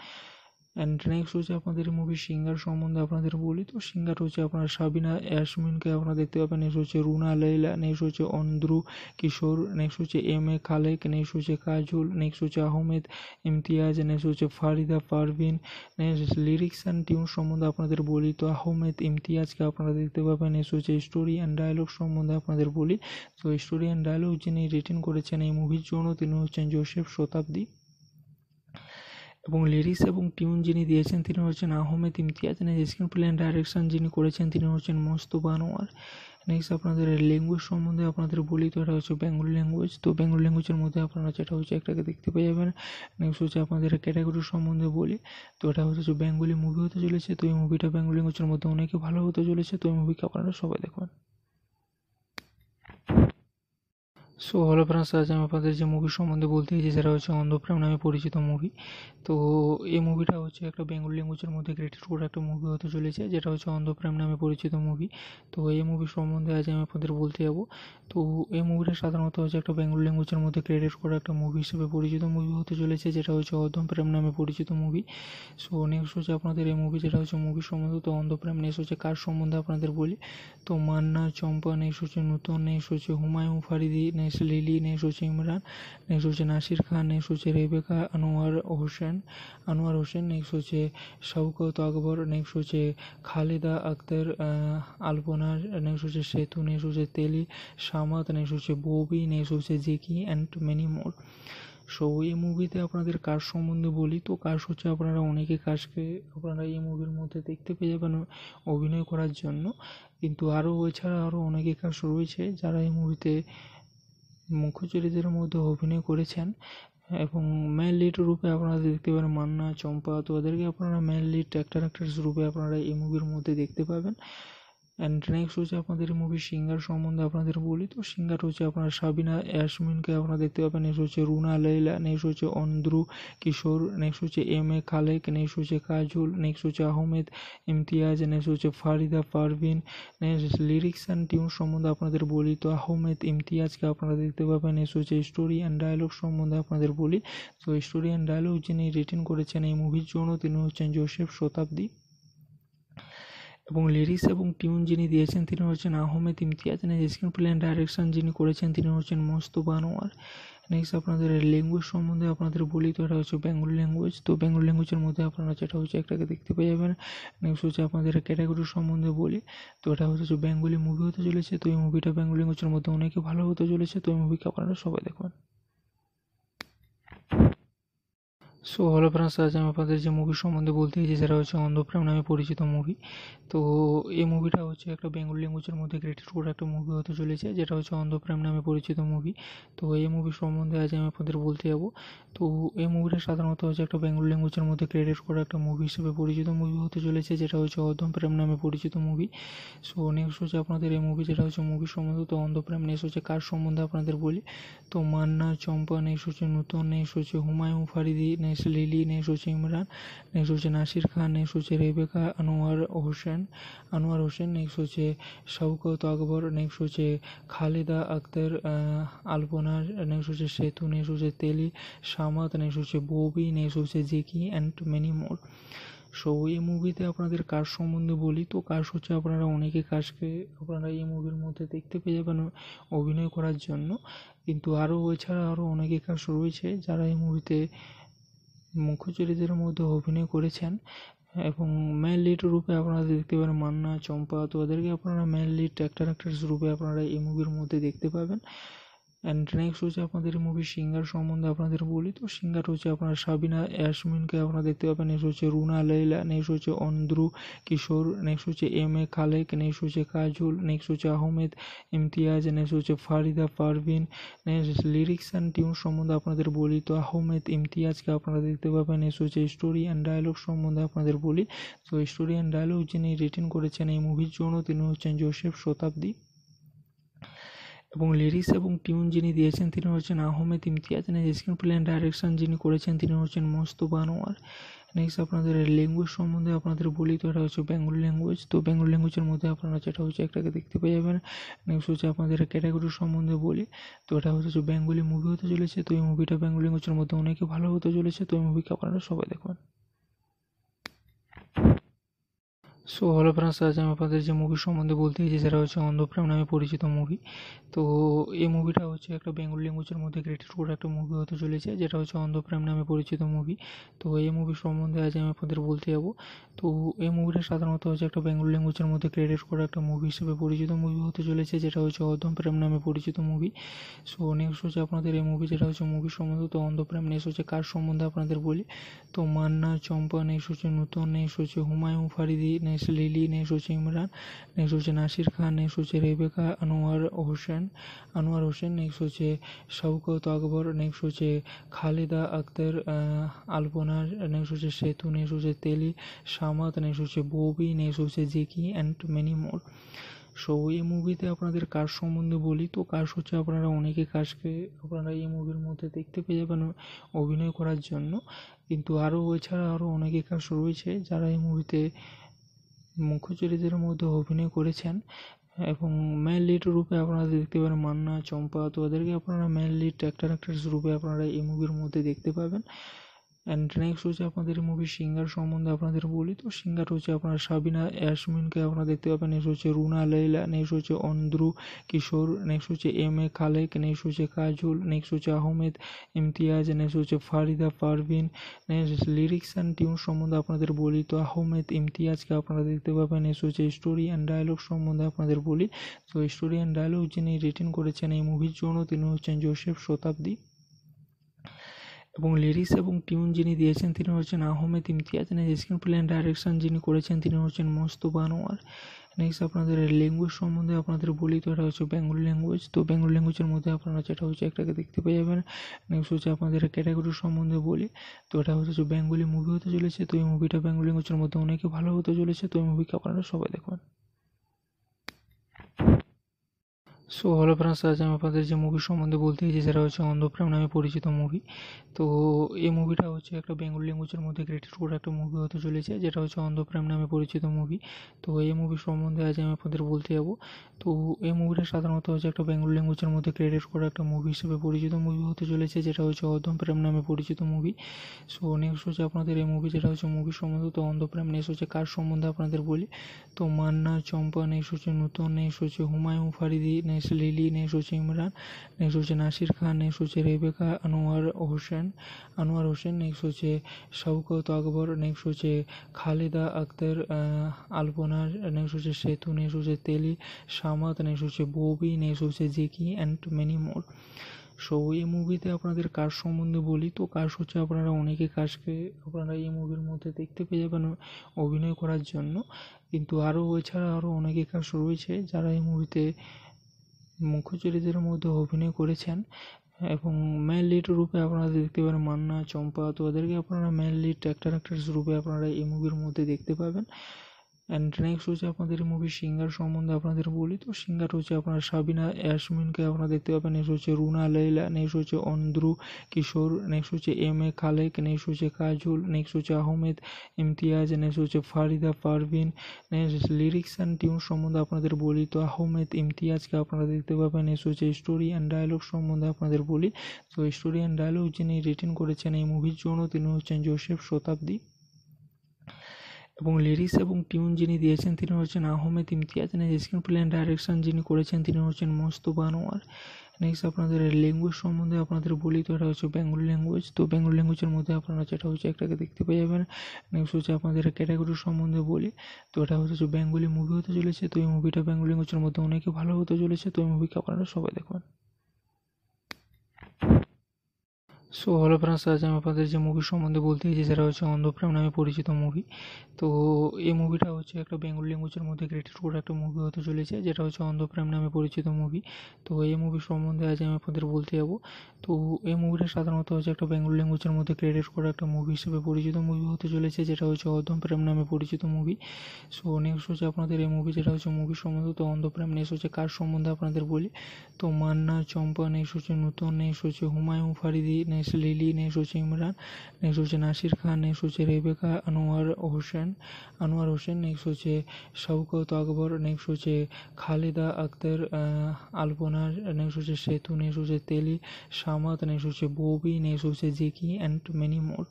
অ্যান্ড নেক্সট হচ্ছে আপনাদের মুভি সিঙ্গার সম্বন্ধে আপনাদের বলি তো সিঙ্গার হচ্ছে আপনার সাবিনা ইয়াসমিনকে আপনারা দেখতে পাবেন নেক্সট হচ্ছে রুনা লেলা নেক্সট হচ্ছে অন্ধ্রু কিশোর নেক্সট হচ্ছে এম এ খালেক নেক্সট হচ্ছে কাজল নেক্সট হচ্ছে আহমেদ ইমতিয়াজ নেক্সট হচ্ছে Farida Parvin next lyrics and tune সম্বন্ধে আপনাদের বলি তো আহমেদ ইমতিয়াজকে আপনারা দেখতে পাবেন নেক্সট হচ্ছে স্টোরি অ্যান্ড ডায়লগ সম্বন্ধে আপনাদের বলি তো স্টোরি অ্যান্ড ডায়লগ যিনি রিটেন করেছেন এই মুভির জন্য তিনি হচ্ছেন জোসেফ শতাব্দী এবং লিরিক্স এবং টিউন যিনি দিয়েছেন তিনি হচ্ছেন Ahmed Imtiaz next screenplay and direction যিনি করেছেন তিনি হচ্ছেন মোস্তফা আনোয়ার নেক্সট আপনাদের ল্যাঙ্গুয়েজ সম্বন্ধে আপনাদের বলি তো এটা হচ্ছে বেঙ্গলি ল্যাঙ্গুয়েজ তো বেঙ্গলি ল্যাঙ্গুয়েজের মধ্যে আপনারা যেটা হচ্ছে একটাকে দেখতে পেয়ে যাবেন নেক্সট হচ্ছে আপনাদের ক্যাটাগরি সম্বন্ধে বলি তো এটা হচ্ছে বেঙ্গলি মুভি হতে চলেছে তো এই মুভিটা বেঙ্গলি ল্যাঙ্গুয়েজের মধ্যে অনেকে ভালো হতে চলেছে তো এই মুভিকে আপনারা সবাই দেখবেন সো হলো ফ্রেন্ডস আজ আমি আপনাদের যে মুভি সম্বন্ধে বলতে চাইছি সেটা হচ্ছে অন্ধপ্রেম নামে পরিচিত মুভি তো এই মুভিটা হচ্ছে একটা বেঙ্গল ল্যাঙ্গুয়েজের মধ্যে ক্রিয়েটেড করা একটা মুভি হতে চলেছে যেটা হচ্ছে অন্ধপ্রেম নামে পরিচিত মুভি তো এই মুভি সম্বন্ধে আজ আমি আপনাদের বলতে যাবো তো এই মুভিটা সাধারণত হচ্ছে একটা বেঙ্গল ল্যাঙ্গুয়েজের মধ্যে ক্রেডিট করা একটা মুভি হিসেবে পরিচিত মুভি হতে চলেছে যেটা হচ্ছে অন্ধপ্রেম নামে পরিচিত মুভি সো নেক্সট হচ্ছে আপনাদের এই মুভি যেটা হচ্ছে মুভি সম্বন্ধে তো অন্ধপ্রেম নেক্সট হচ্ছে কার সম্বন্ধে আপনাদের বলি তো মান্না চম্পা নেক্সট হচ্ছে নূতন নেক্সট হচ্ছে হুমায়ুন ফারিদি নেক্সট নেস লিলি নেই সোছে ইমরান নেক্সট হচ্ছে নাসির খান নেক্সট হচ্ছে রেবেকা আনোয়ার হোসেন আনোয়ার হোসেন নেক্সট হচ্ছে শওকত আকবর নেক্সট হচ্ছে খালেদা আক্তার আলপনা নেক্সট হচ্ছে সেতু নেক্সট হচ্ছে তেলি সামাত নেক্সট হচ্ছে ববি নেক্সট হচ্ছে Jackie and many more so এই মুভিতে আপনাদের কাজ সম্বন্ধে বলি তো কাজ হচ্ছে আপনারা অনেকে কাজকে আপনারা এই মুভির মধ্যে দেখতে পেয়ে যাবেন অভিনয় করার জন্য কিন্তু আরও এছাড়া আরও অনেকে কাজ রয়েছে যারা এই মুভিতে মুখ্য চরিত্রের মধ্যে অভিনয় করেছেন এবং মেন লিড রূপে আপনারা দেখতে পারেন মান্না চম্পা তো ওদেরকে আপনারা মেন লিড অ্যাক্টার অ্যাক্ট্রেস রূপে আপনারা এই মুভির মধ্যে দেখতে পাবেন অ্যান্ড নেক্সট হচ্ছে আপনাদের মুভি সিঙ্গার সম্বন্ধে আপনাদের বলি তো সিঙ্গার হচ্ছে আপনার সাবিনা অ্যাশমিনকে আপনারা দেখতে পাবেন নেক্সট হচ্ছে রুনা লেলা নেক্সট হচ্ছে অন্দ্রু কিশোর নেক্সট হচ্ছে এম এ খালেক নেক্সট হচ্ছে কাজুল নেক্সট হচ্ছে আহমেদ ইমতিয়াজ নেক্সট হচ্ছে Farida Parvin next lyrics and tune সম্বন্ধে আপনাদের বলি তো আহমেদ ইমতিয়াজকে আপনারা দেখতে পাবেন নেক্সট হচ্ছে স্টোরি অ্যান্ড ডায়লগ সম্বন্ধে আপনাদের বলি তো স্টোরি অ্যান্ড ডায়লগ যিনি রিটার্ন করেছেন এই মুভির জন্য তিনি হচ্ছেন জোসেফ শতাব্দী এবং লিরিক্স এবং টিউন যিনি দিয়েছেন তিনি হচ্ছেন Ahmed Imtiaz next screenplay and direction যিনি করেছেন তিনি হচ্ছেন মস্ত আনোয়ার নেক্সট আপনাদের ল্যাঙ্গুয়েজ সম্বন্ধে আপনাদের বলি তো এটা হচ্ছে বেঙ্গল ল্যাঙ্গুয়েজ তো বেঙ্গল ল্যাঙ্গুয়েজের মধ্যে আপনারা যেটা হচ্ছে একটাকে দেখতে পেয়ে যাবেন নেক্সট হচ্ছে আপনাদের ক্যাটাগরি সম্বন্ধে বলি তো এটা হচ্ছে বেঙ্গলি মুভি হতে চলেছে তো এই মুভিটা বেঙ্গল ল্যাঙ্গুয়েজের মধ্যে অনেকে ভালো হতে চলেছে তো এই মুভিকে আপনারা সবাই দেখবেন সো হলো ফ্রেন্ডস আজ আমি আপনাদের যে মুভি সম্বন্ধে বলতে চাইছি সেটা হচ্ছে অন্ধপ্রেম নামে পরিচিত মুভি তো এই মুভিটা হচ্ছে একটা বেঙ্গল ল্যাঙ্গুয়েজের মধ্যে ক্রেডিট করে একটা মুভি হতে চলেছে যেটা হচ্ছে অন্ধপ্রেম নামে পরিচিত মুভি তো এই মুভি সম্বন্ধে আজ আমি আপনাদের বলতে যাবো তো এই মুভিটা সাধারণত হচ্ছে একটা বেঙ্গল ল্যাঙ্গুয়েজের মধ্যে ক্রেডিট করা একটা মুভি হিসেবে পরিচিত মুভি হতে চলেছে যেটা হচ্ছে অন্ধপ্রাম নামে পরিচিত মুভি সো নেক্সট হচ্ছে আপনাদের এই মুভি যেটা হচ্ছে মুভি সম্বন্ধে তো অন্ধপ্রেম নেক্সট হচ্ছে কার সম্বন্ধে আপনাদের বলি তো মান্না চম্পা নেক্সট হচ্ছে নূতন নেক্সট হচ্ছে হুমায়ুন ফারিদি নেস লিলি নেক্সট হচ্ছে ইমরান নেক্সট হচ্ছে নাসির খান নেক্সট হচ্ছে রেবেকা আনোয়ার হোসেন আনোয়ার হোসেন নেক্সট হচ্ছে শওকত আকবর নেক্সট হচ্ছে খালেদা আক্তার আলপনা নেক্সট হচ্ছে সেতু নেক্সট হচ্ছে তেলি সামাত নেক্সট হচ্ছে ববি নেক্সট হচ্ছে Jackie and many more so এই মুভিতে আপনাদের কাজ সম্বন্ধে বলি তো কাজ হচ্ছে আপনারা অনেকে কাজকে আপনারা এই মুভির মধ্যে দেখতে পেয়ে যাবেন অভিনয় করার জন্য কিন্তু আরও এছাড়া আরও অনেকে কাজ রয়েছে যারা এই মুভিতে মুখ্য চরিত্রের মধ্যে অভিনয় করেছেন এবং মেন লিড রূপে আপনারা দেখতে পারেন মান্না চম্পা তো ওদেরকে আপনারা মেন লিড অ্যাক্টর অ্যাক্ট্রেস রূপে আপনারা এই মুভির মধ্যে দেখতে পাবেন অ্যান্ড নেক্সট হচ্ছে আপনাদের মুভি সিঙ্গার সম্বন্ধে আপনাদের বলি তো সিঙ্গার হচ্ছে আপনার সাবিনা ইয়াসমিনকে আপনারা দেখতে পাবেন নেক্সট হচ্ছে রুনা লেলা নেক্সট হচ্ছে অন্দ্রু কিশোর নেক্সট হচ্ছে এম এ খালেক নেক্সট হচ্ছে কাজল নেক্সট হচ্ছে আহমেদ ইমতিয়াজ নেক্সট হচ্ছে Farida Parvin next lyrics and tune সম্বন্ধে আপনাদের বলি তো আহমেদ ইমতিয়াজকে আপনারা দেখতে পাবেন নেক্সট হচ্ছে স্টোরি অ্যান্ড ডায়লগ সম্বন্ধে আপনাদের বলি তো স্টোরি অ্যান্ড ডায়লগ যিনি রিটিন করেছেন এই মুভির জন্য তিনি হচ্ছেন জোসেফ শতাব্দী এবং লিরিক্স এবং টিউন যিনি দিয়েছেন তিনি হচ্ছেন Ahmed Imtiaz next screenplay and direction যিনি করেছেন তিনি হচ্ছেন মস্ত বানোয়ার নেক্সট আপনাদের ল্যাঙ্গুয়েজ সম্বন্ধে আপনাদের বলি তো এটা হচ্ছে বেঙ্গল ল্যাঙ্গুয়েজ তো বেঙ্গল ল্যাঙ্গুয়েজের মধ্যে আপনারা যেটা হচ্ছে একটাকে দেখতে পেয়ে যাবেন নেক্সট হচ্ছে আপনাদের ক্যাটাগরি সম্বন্ধে বলি তো এটা হচ্ছে বেঙ্গলি মুভি হতে চলেছে তো এই মুভিটা বেঙ্গল ল্যাঙ্গুয়েজের মধ্যে অনেকে ভালো হতে চলেছে তো এই মুভিকে আপনারা সবাই দেখবেন সো হলো ফ্রেন্ডস আজ আমি আপনাদের যে মুভি সম্বন্ধে বলতে চাইছি সেটা হচ্ছে অন্ধপ্রেম নামে পরিচিত মুভি তো এই মুভিটা হচ্ছে একটা বেঙ্গল ল্যাঙ্গুয়েজের মধ্যে ক্রিয়েটেড করে একটা মুভি হতে চলেছে যেটা হচ্ছে অন্ধপ্রেম নামে পরিচিত মুভি তো এই মুভি সম্বন্ধে আজ আমি আপনাদের বলতে যাবো তো এই মুভিটা সাধারণত হচ্ছে একটা বেঙ্গল ল্যাঙ্গুয়েজের মধ্যে ক্রেডিট করা একটা মুভি হিসেবে পরিচিত মুভি হতে চলেছে যেটা হচ্ছে অন্ধম নামে পরিচিত মুভি সো নেক্সট হচ্ছে আপনাদের এই মুভি যেটা হচ্ছে মুভি সম্বন্ধে তো অন্ধপ্রেম নেক্সট হচ্ছে কার সম্বন্ধে আপনাদের বলি তো মান্না চম্পা নেক্সট হচ্ছে নূতন নেক্সট হচ্ছে Humayun Faridi next next Lily next হচ্ছে ইমরান নেক্সট হচ্ছে নাসির খান নেক্সট হচ্ছে রেবেকা আনোয়ার হোসেন আনোয়ার হোসেন নেক্সট হচ্ছে শওকত আকবর নেক্সট হচ্ছে খালেদা আক্তার আলপনা নেক্সট হচ্ছে সেতু নেক্সট হচ্ছে তেলি সামাত নেক্সট হচ্ছে ববি নেক্সট হচ্ছে Jackie and many more so এই মুভিতে আপনাদের কাজ সম্বন্ধে বলি তো কাজ হচ্ছে আপনারা অনেকে কাজকে আপনারা এই মুভির মধ্যে দেখতে পেয়ে যাবেন অভিনয় করার জন্য কিন্তু আরও এছাড়া আরও অনেকে কাজ রয়েছে যারা এই মুভিতে মুখ্য চরিত্রের মধ্যে অভিনয় করেছেন এবং মেন লিড রূপে আপনারা দেখতে পারেন মান্না চম্পা তো ওদেরকে আপনারা মেন লিড অ্যাক্টার অ্যাক্ট্রেস রূপে আপনারা এই মুভির মধ্যে দেখতে পাবেন অ্যান্ড নেক্সট হচ্ছে আপনাদের মুভি সিঙ্গার সম্বন্ধে আপনাদের বলি তো সিঙ্গার হচ্ছে আপনার সাবিনা অ্যাসমিনকে আপনারা দেখতে পাবেন নেক্সট হচ্ছে রুনা লাইলা নেক্সট হচ্ছে অন্ধ্রু কিশোর নেক্সট হচ্ছে এম এ খালেক নেক্সট হচ্ছে কাজল নেক্সট হচ্ছে আহমেদ ইমতিয়াজ নেক্সট হচ্ছে Farida Parvin next lyrics and tune সম্বন্ধে আপনাদের বলি তো আহমেদ ইমতিয়াজকে আপনারা দেখতে পাবেন নেক্সট হচ্ছে স্টোরি অ্যান্ড ডায়লগ সম্বন্ধে আপনাদের বলি তো স্টোরি অ্যান্ড ডায়লগ যিনি রিটেন করেছেন এই মুভির জন্য তিনি হচ্ছেন জোসেফ শতাব্দী এবং লিরিক্স এবং টিউন যিনি দিয়েছেন তিনি হচ্ছেন Ahmed Imtiaz next screenplay direction যিনি করেছেন তিনি হচ্ছেন মোস্তফা আনোয়ার নেক্সট আপনাদের ল্যাঙ্গুয়েজ সম্বন্ধে আপনাদের বলি তো এটা হচ্ছে বেঙ্গলি ল্যাঙ্গুয়েজ তো বেঙ্গলি ল্যাঙ্গুয়েজের মধ্যে আপনারা যেটা হচ্ছে একটাকে দেখতে পেয়ে যাবেন নেক্সট হচ্ছে আপনাদের ক্যাটাগরি সম্বন্ধে বলি তো এটা হচ্ছে বেঙ্গলি মুভি হতে চলেছে তো এই মুভিটা বেঙ্গলি ল্যাঙ্গুয়েজের মধ্যে অনেকে ভালো হতে চলেছে তো এই মুভিকে আপনারা সবাই দেখবেন সো হ্যালো ফ্রেন্ডস আজ আমি আপনাদের যে মুভি সম্বন্ধে বলতে চাইছি সেটা হচ্ছে অন্ধপ্রেম নামে পরিচিত মুভি তো এই মুভিটা হচ্ছে একটা বেঙ্গল ল্যাঙ্গুয়েজের মধ্যে ক্রিয়েটেড করা একটা মুভি হতে চলেছে যেটা হচ্ছে অন্ধপ্রেম নামে পরিচিত মুভি তো এই মুভি সম্বন্ধে আজ আমি আপনাদের বলতে যাবো তো এই মুভিটা সাধারণত হচ্ছে একটা বেঙ্গল ল্যাঙ্গুয়েজের মধ্যে ক্রিয়েটেড করা একটা মুভি হিসেবে পরিচিত মুভি হতে চলেছে যেটা হচ্ছে অন্ধপ্রেম নামে পরিচিত মুভি সো নেক্সট হচ্ছে আপনাদের এই মুভি যেটা হচ্ছে মুভি সম্বন্ধে তো অন্ধপ্রেম নেক্সট হচ্ছে কার সম্বন্ধে আপনাদের বলি তো মান্না চম্পা নেক্সট হচ্ছে নূতন নেক্সট হচ্ছে হুমায়ুন ফারিদি নেক্সট নেস লিলি নেক্সট হচ্ছে ইমরান নেক্সট হচ্ছে নাসির খান নেক্সট হচ্ছে রেবেকা আনোয়ার হোসেন আনোয়ার হোসেন নেক্সট হচ্ছে শওকত আকবর নেক্সট হচ্ছে খালেদা আক্তার আলপনা নেক্সট হচ্ছে সেতু নেক্সট হচ্ছে তেলি সামাত নেক্সট হচ্ছে ববি নেক্সট হচ্ছে Jackie and many more so এই মুভিতে আপনাদের কাজ সম্বন্ধে বলি তো কাজ হচ্ছে আপনারা অনেকে কাজকে আপনারা এই মুভির মধ্যে দেখতে পেয়ে যাবেন অভিনয় করার জন্য কিন্তু আরও এছাড়া আরও অনেকে কাজ রয়েছে যারা এই মুভিতে মুখ্য চরিত্রের মধ্যে অভিনয় করেছেন এবং মেন লিড রূপে আপনারা দেখতে পারেন মান্না চম্পা তো ওদেরকে আপনারা মেন লিড অ্যাক্টার অ্যাক্ট্রেস রূপে আপনারা এই মুভির মধ্যে দেখতে পাবেন অ্যান্ড নেক্সট হচ্ছে আপনাদের মুভি সিঙ্গার সম্বন্ধে আপনাদের বলি তো সিঙ্গার হচ্ছে আপনার সাবিনা অ্যাসমিনকে আপনারা দেখতে পাবেন নেক্সট হচ্ছে রুনা লেলা নেক্সট হচ্ছে অন্দ্রু কিশোর নেক্সট হচ্ছে এম এ খালেক নেক্সট হচ্ছে কাজল নেক্সট হচ্ছে আহমেদ ইমতিয়াজ নেক্সট হচ্ছে Farida Parvin next lyrics and tune সম্বন্ধে আপনাদের বলি তো আহমেদ ইমতিয়াজকে আপনারা দেখতে পাবেন নেক্সট হচ্ছে স্টোরি অ্যান্ড ডায়লগ সম্বন্ধে আপনাদের বলি তো স্টোরি অ্যান্ড ডায়লগ যিনি রিটার্ন করেছেন এই মুভির জন্য তিনি হচ্ছেন জোসেফ শতাব্দী এবং লিরিক্স এবং টিউন যিনি দিয়েছেন তিনি হচ্ছেন Ahmed Imtiaz next screenplay and direction যিনি করেছেন তিনি হচ্ছেন মস্ত আনোয়ার নেক্সট আপনাদের ল্যাঙ্গুয়েজ সম্বন্ধে আপনাদের বলি তো এটা হচ্ছে বেঙ্গলি ল্যাঙ্গুয়েজ তো বেঙ্গল ল্যাঙ্গুয়েজের মধ্যে আপনারা যেটা হচ্ছে একটাকে দেখতে পেয়ে যাবেন নেক্সট হচ্ছে আপনাদের ক্যাটাগরি সম্বন্ধে বলি তো এটা হচ্ছে বেঙ্গলি মুভি হতে চলেছে তো এই মুভিটা বেঙ্গলি ল্যাঙ্গুয়েজের মধ্যে অনেকে ভালো হতে চলেছে তো এই মুভিকে আপনারা সবাই দেখবেন সো হলো ফ্রেন্ডস আজ আমি আপনাদের যে মুভি সম্বন্ধে বলতে চাইছি সেটা হচ্ছে অন্ধপ্রেম নামে পরিচিত মুভি তো এই মুভিটা হচ্ছে একটা বেঙ্গল ল্যাঙ্গুয়েজের মধ্যে ক্রিয়েটেড করা একটা মুভি হতে চলেছে যেটা হচ্ছে অন্ধপ্রেম নামে পরিচিত মুভি তো এই মুভি সম্বন্ধে আজ আমি আপনাদের বলতে যাবো তো এই মুভিটা সাধারণত হচ্ছে একটা বেঙ্গল ল্যাঙ্গুয়েজের মধ্যে ক্রিয়েটেড করা একটা মুভি হিসেবে পরিচিত মুভি হতে চলেছে যেটা হচ্ছে অন্ধপ্রেম নামে পরিচিত মুভি সো নেক্সট হচ্ছে আপনাদের এই মুভি যেটা হচ্ছে মুভি সম্বন্ধে তো অন্ধপ্রেম নেক্সট হচ্ছে কার সম্বন্ধে আপনাদের বলি তো মান্না চম্পা নেক্সট হচ্ছে নূতন নেক্সট হচ্ছে হুমায়ুন ফারিদি নেক্সট নেস লিলি নেস হচ্ছে ইমরান নেক্সট হচ্ছে নাসির খান নেক্সট হচ্ছে রেবেকা আনোয়ার হোসেন আনোয়ার হোসেন নেক্সট হচ্ছে শৌকত আকবর নেক্সট হচ্ছে খালেদা আক্তার আলপনা নেক্সট হচ্ছে সেতু নেক্সট হচ্ছে তেলি সামাত নেক্সট হচ্ছে ববি নেক্সট হচ্ছে Jackie and many more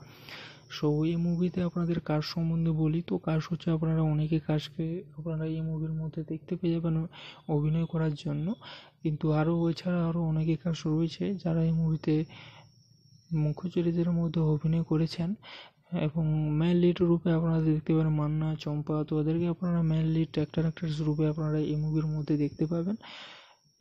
so এই মুভিতে আপনাদের কাজ সম্বন্ধে বলি তো কাজ হচ্ছে আপনারা অনেকে কাজকে আপনারা এই মুভির মধ্যে দেখতে পেয়ে যাবেন অভিনয় করার জন্য কিন্তু আরও এছাড়া আরও অনেকে কাজ রয়েছে যারা এই মুভিতে মুখ্য চরিত্রের মধ্যে অভিনয় করেছেন এবং মেন লিড রূপে আপনারা দেখতে পারেন মান্না চম্পা তো ওদেরকে আপনারা মেন লিড অ্যাক্টার অ্যাক্ট্রেস রূপে আপনারা এই মুভির মধ্যে দেখতে পাবেন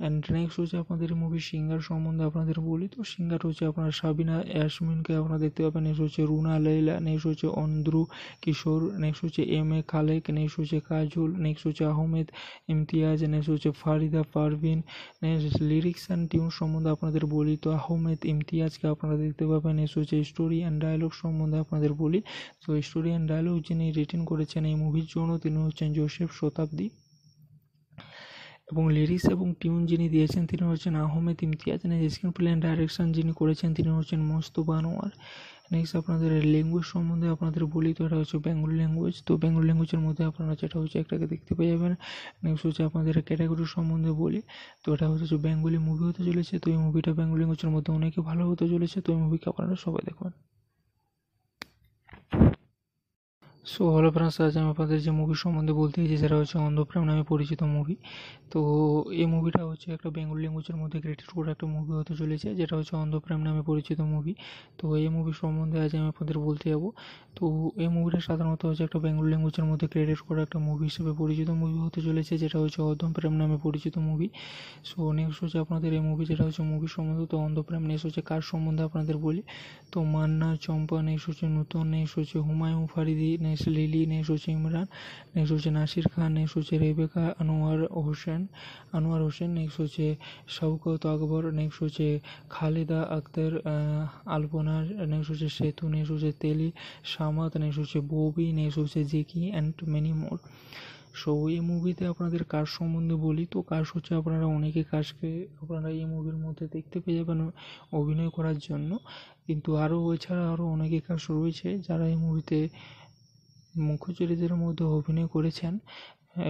অ্যান্ড নেক্সট হচ্ছে আপনাদের মুভি সিঙ্গার সম্বন্ধে আপনাদের বলি তো সিঙ্গার হচ্ছে আপনার সাবিনা অ্যাশমিনকে আপনারা দেখতে পাবেন নেক্সট হচ্ছে রুনা লেইলা নেক্সট হচ্ছে অন্ধ্রু কিশোর নেক্সট হচ্ছে এম এ খালেক নেক্সট হচ্ছে কাজল নেক্সট হচ্ছে আহমেদ ইমতিয়াজ নেক্সট হচ্ছে Farida Parvin next lyrics and tune সম্বন্ধে আপনাদের বলি তো আহমেদ ইমতিয়াজকে আপনারা দেখতে পাবেন নেক্সট হচ্ছে স্টোরি অ্যান্ড ডায়লগ সম্বন্ধে আপনাদের বলি তো স্টোরি অ্যান্ড ডায়লগ যিনি রিটেন করেছেন এই মুভির জন্য তিনি হচ্ছেন জোসেফ শতাব্দী এবং লিরিক্স এবং টিউন যিনি দিয়েছেন তিনি হচ্ছেন Ahmed Imtiaz next screenplay and direction যিনি করেছেন তিনি হচ্ছেন মস্ত আনোয়ার নেক্সট আপনাদের ল্যাঙ্গুয়েজ সম্বন্ধে আপনাদের বলি তো এটা হচ্ছে বেঙ্গল ল্যাঙ্গুয়েজ তো বেঙ্গল ল্যাঙ্গুয়েজের মধ্যে আপনারা যেটা হচ্ছে একটাকে দেখতে পেয়ে যাবেন নেক্সট হচ্ছে আপনাদের ক্যাটাগরি সম্বন্ধে বলি তো এটা হচ্ছে বেঙ্গলি মুভি হতে চলেছে তো এই মুভিটা বেঙ্গল ল্যাঙ্গুয়েজের মধ্যে অনেকে ভালো হতে চলেছে তো এই মুভিকে আপনারা সবাই দেখবেন সো হলো ফ্রেন্ডস আজ আমি আপনাদের যে মুভি সম্বন্ধে বলতে চাইছি সেটা হচ্ছে অন্ধপ্রেম নামে পরিচিত মুভি তো এই মুভিটা হচ্ছে একটা বেঙ্গল ল্যাঙ্গুয়েজের মধ্যে ক্রিয়েটেড করে একটা মুভি হতে চলেছে যেটা হচ্ছে অন্ধপ্রেম নামে পরিচিত মুভি তো এই মুভি সম্বন্ধে আজ আমি আপনাদের বলতে যাব তো এই মুভিটা সাধারণত হচ্ছে একটা বেঙ্গল ল্যাঙ্গুয়েজের মধ্যে ক্রেডিট করা একটা মুভি হিসেবে পরিচিত মুভি হতে চলেছে যেটা হচ্ছে অন্ধম নামে পরিচিত মুভি সো নেক্সট হচ্ছে আপনাদের এই মুভি যেটা হচ্ছে মুভি সম্বন্ধে তো অন্ধপ্রেম নেক্সট হচ্ছে কার সম্বন্ধে আপনাদের বলি তো মান্না চম্পা নেক্সট হচ্ছে নূতন নেক্সট হচ্ছে Humayun Faridi next next Lily next হচ্ছে ইমরান নেক্সট হচ্ছে নাসির খান নেক্সট হচ্ছে রেবেকা আনোয়ার হোসেন আনোয়ার হোসেন নেক্সট হচ্ছে শওকত আকবর নেক্সট হচ্ছে খালেদা আক্তার আলপনা নেক্সট হচ্ছে সেতু নেক্সট হচ্ছে তেলি সামাত নেক্সট হচ্ছে ববি নেক্সট হচ্ছে Jackie and many more so এই মুভিতে আপনাদের কাজ সম্বন্ধে বলি তো কাজ হচ্ছে আপনারা অনেকে কাজকে আপনারা এই মুভির মধ্যে দেখতে পেয়ে যাবেন অভিনয় করার জন্য কিন্তু আরও এছাড়া আরও অনেকে কাজ রয়েছে যারা এই মুভিতে মুখ্য চরিত্রের মধ্যে অভিনয় করেছেন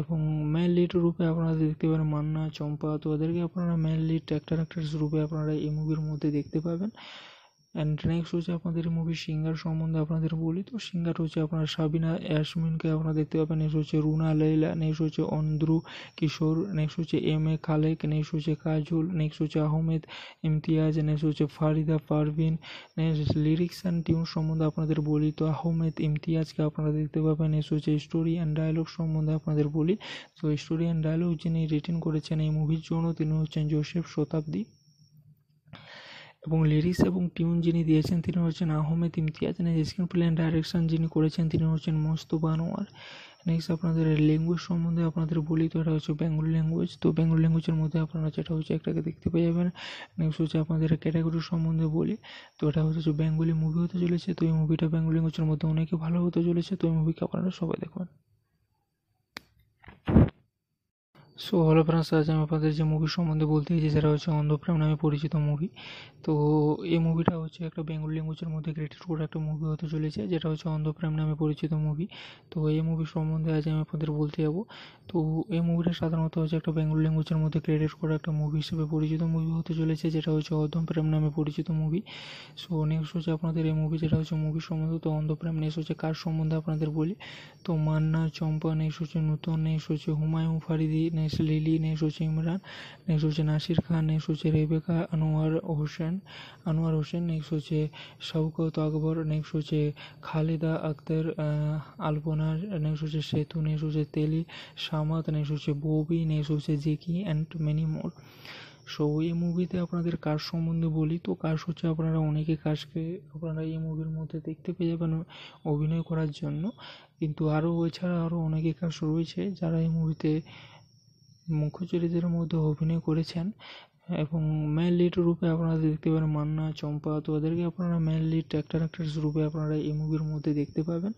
এবং মেন লিড রূপে আপনারা দেখতে পারেন মান্না চম্পা তো ওদেরকে আপনারা মেন লিড অ্যাক্টার অ্যাক্ট্রেস রূপে আপনারা এই মুভির মধ্যে দেখতে পাবেন অ্যান্ড নেক্সট হচ্ছে আপনাদের মুভি সিঙ্গার সম্বন্ধে আপনাদের বলি তো সিঙ্গার হচ্ছে আপনার সাবিনা অ্যাসমিনকে আপনারা দেখতে পাবেন নেক্সট হচ্ছে রুনা লেলা নেক্সট হচ্ছে অন্দ্রু কিশোর নেক্সট হচ্ছে এম এ খালেক নেক্সট হচ্ছে কাজল নেক্সট হচ্ছে আহমেদ ইমতিয়াজ নেক্সট হচ্ছে Farida Parvin next lyrics and tune সম্বন্ধে আপনাদের বলি তো আহমেদ ইমতিয়াজকে আপনারা দেখতে পাবেন নেক্সট হচ্ছে স্টোরি অ্যান্ড ডায়লগ সম্বন্ধে আপনাদের বলি তো স্টোরি অ্যান্ড ডায়লগ যিনি রিটিন করেছেন এই মুভির জন্য তিনি হচ্ছেন জোসেফ শতাব্দী এবং লিরিক্স এবং টিউন যিনি দিয়েছেন তিনি হচ্ছেন Ahmed Imtiaz next screenplay and direction যিনি করেছেন তিনি হচ্ছেন মোস্তফা আনোয়ার নেক্সট আপনাদের ল্যাঙ্গুয়েজ সম্বন্ধে আপনাদের বলি তো এটা হচ্ছে বেঙ্গলি ল্যাঙ্গুয়েজ তো বেঙ্গলি ল্যাঙ্গুয়েজের মধ্যে আপনারা যেটা হচ্ছে একটাকে দেখতে পেয়ে যাবেন নেক্সট হচ্ছে আপনাদের ক্যাটাগরি সম্বন্ধে বলি তো এটা হচ্ছে বেঙ্গলি মুভি হতে চলেছে তো এই মুভিটা বেঙ্গলি ল্যাঙ্গুয়েজের মধ্যে অনেকে ভালো হতে চলেছে তো এই মুভিকে আপনারা সবাই দেখবেন সো হ্যালো ফ্রেন্ডস আজ আমি আপনাদের যে মুভি সম্বন্ধে বলতে চাইছি সেটা হচ্ছে অন্ধপ্রেম নামে পরিচিত মুভি তো এই মুভিটা হচ্ছে একটা বেঙ্গল ল্যাঙ্গুয়েজের মধ্যে ক্রিয়েটেড করা একটা মুভি হতে চলেছে যেটা হচ্ছে অন্ধপ্রেম নামে পরিচিত মুভি তো এই মুভি সম্বন্ধে আজ আমি আপনাদের বলতে যাবো তো এই মুভিটা সাধারণত হচ্ছে একটা বেঙ্গল ল্যাঙ্গুয়েজের মধ্যে ক্রিয়েটেড করা একটা মুভি হিসেবে পরিচিত মুভি হতে চলেছে যেটা হচ্ছে অন্ধপ্রেম নামে পরিচিত মুভি সো নেক্সট হচ্ছে আপনাদের এই মুভি যেটা হচ্ছে মুভি সম্বন্ধে তো অন্ধপ্রেম নেক্সট হচ্ছে কার সম্বন্ধে আপনাদের বলি তো মান্না চম্পা নেক্সট হচ্ছে নূতন নেক্সট হচ্ছে হুমায়ুন ফারিদি নেক্সট নেই লিলি নেই হচ্ছে ইমরান নেক্সট হচ্ছে নাসির খান নেক্সট হচ্ছে রেবেকা আনোয়ার হোসেন আনোয়ার হোসেন নেক্সট হচ্ছে শওকত আকবর নেক্সট হচ্ছে খালেদা আক্তার আলপনা নেক্সট হচ্ছে সেতু নেক্সট হচ্ছে তেলি সামাত নেক্সট হচ্ছে ববি নেক্সট হচ্ছে Jackie and many more so এই মুভিতে আপনাদের কাজ সম্বন্ধে বলি তো কাজ হচ্ছে আপনারা অনেকে কাজকে আপনারা এই মুভির মধ্যে দেখতে পেয়ে যাবেন অভিনয় করার জন্য কিন্তু আরও এছাড়া আরও অনেকে কাজ রয়েছে যারা এই মুভিতে মুখ্য চরিত্রের মধ্যে অভিনয় করেছেন এবং মেন লিড রূপে আপনারা দেখতে পারেন মান্না চম্পা তো ওদেরকে আপনারা মেন লিড অ্যাক্টার অ্যাক্ট্রেস রূপে আপনারা এই মুভির মধ্যে দেখতে পাবেন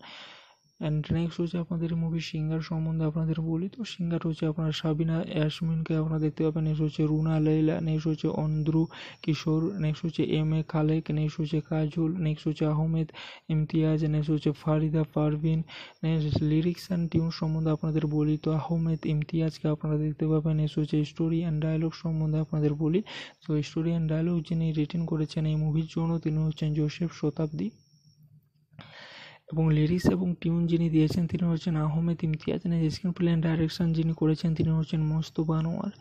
অ্যান্ড নেক্সট হচ্ছে আপনাদের মুভি সিঙ্গার সম্বন্ধে আপনাদের বলি তো সিঙ্গার হচ্ছে আপনার সাবিনা অ্যাশমিনকে আপনারা দেখতে পাবেন নেক্সট হচ্ছে রুনা লেলা নেক্সট হচ্ছে অন্ধ্রু কিশোর নেক্সট হচ্ছে এম এ খালেক নেক্সট হচ্ছে কাজল নেক্সট হচ্ছে আহমেদ ইমতিয়াজ নেক্সট হচ্ছে Farida Parvin next lyrics and tune সম্বন্ধে আপনাদের বলি তো আহমেদ ইমতিয়াজকে আপনারা দেখতে পাবেন নেক্সট হচ্ছে স্টোরি অ্যান্ড ডায়লগ সম্বন্ধে আপনাদের বলি তো স্টোরি অ্যান্ড ডায়লগ যিনি রিটার্ন করেছেন এই মুভির জন্য তিনি হচ্ছেন জোসেফ শতাব্দী এবং লিরিক্স এবং টিউন যিনি দিয়েছেন তিনি হচ্ছেন Ahmed Imtiaz next screenplay and direction যিনি করেছেন তিনি হচ্ছেন মস্ত আনোয়ার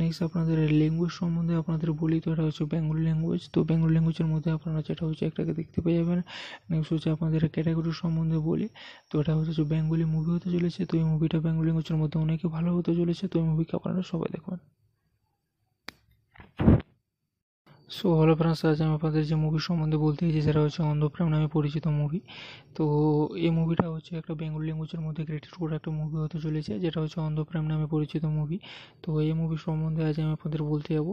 নেক্সট আপনাদের ল্যাঙ্গুয়েজ সম্বন্ধে আপনাদের বলি তো এটা হচ্ছে বেঙ্গল ল্যাঙ্গুয়েজ তো বেঙ্গল ল্যাঙ্গুয়েজের মধ্যে আপনারা যেটা হচ্ছে একটাকে দেখতে পেয়ে যাবেন নেক্সট হচ্ছে আপনাদের ক্যাটাগরি সম্বন্ধে বলি তো এটা হচ্ছে বেঙ্গলি মুভি হতে চলেছে তো এই মুভিটা বেঙ্গল ল্যাঙ্গুয়েজের মধ্যে অনেকে ভালো হতে চলেছে তো এই মুভিকে আপনারা সবাই দেখবেন সো হ্যালো ফ্রেন্ডস আজ আমি আপনাদের যে মুভি সম্বন্ধে বলতে চাইছি সেটা হচ্ছে অন্ধপ্রেম নামে পরিচিত মুভি তো এই মুভিটা হচ্ছে একটা বেঙ্গল ল্যাঙ্গুয়েজের মধ্যে ক্রিয়েটেড করা একটা মুভি হতে চলেছে যেটা হচ্ছে অন্ধপ্রেম নামে পরিচিত মুভি তো এই মুভি সম্বন্ধে আজ আমি আপনাদের বলতে যাবো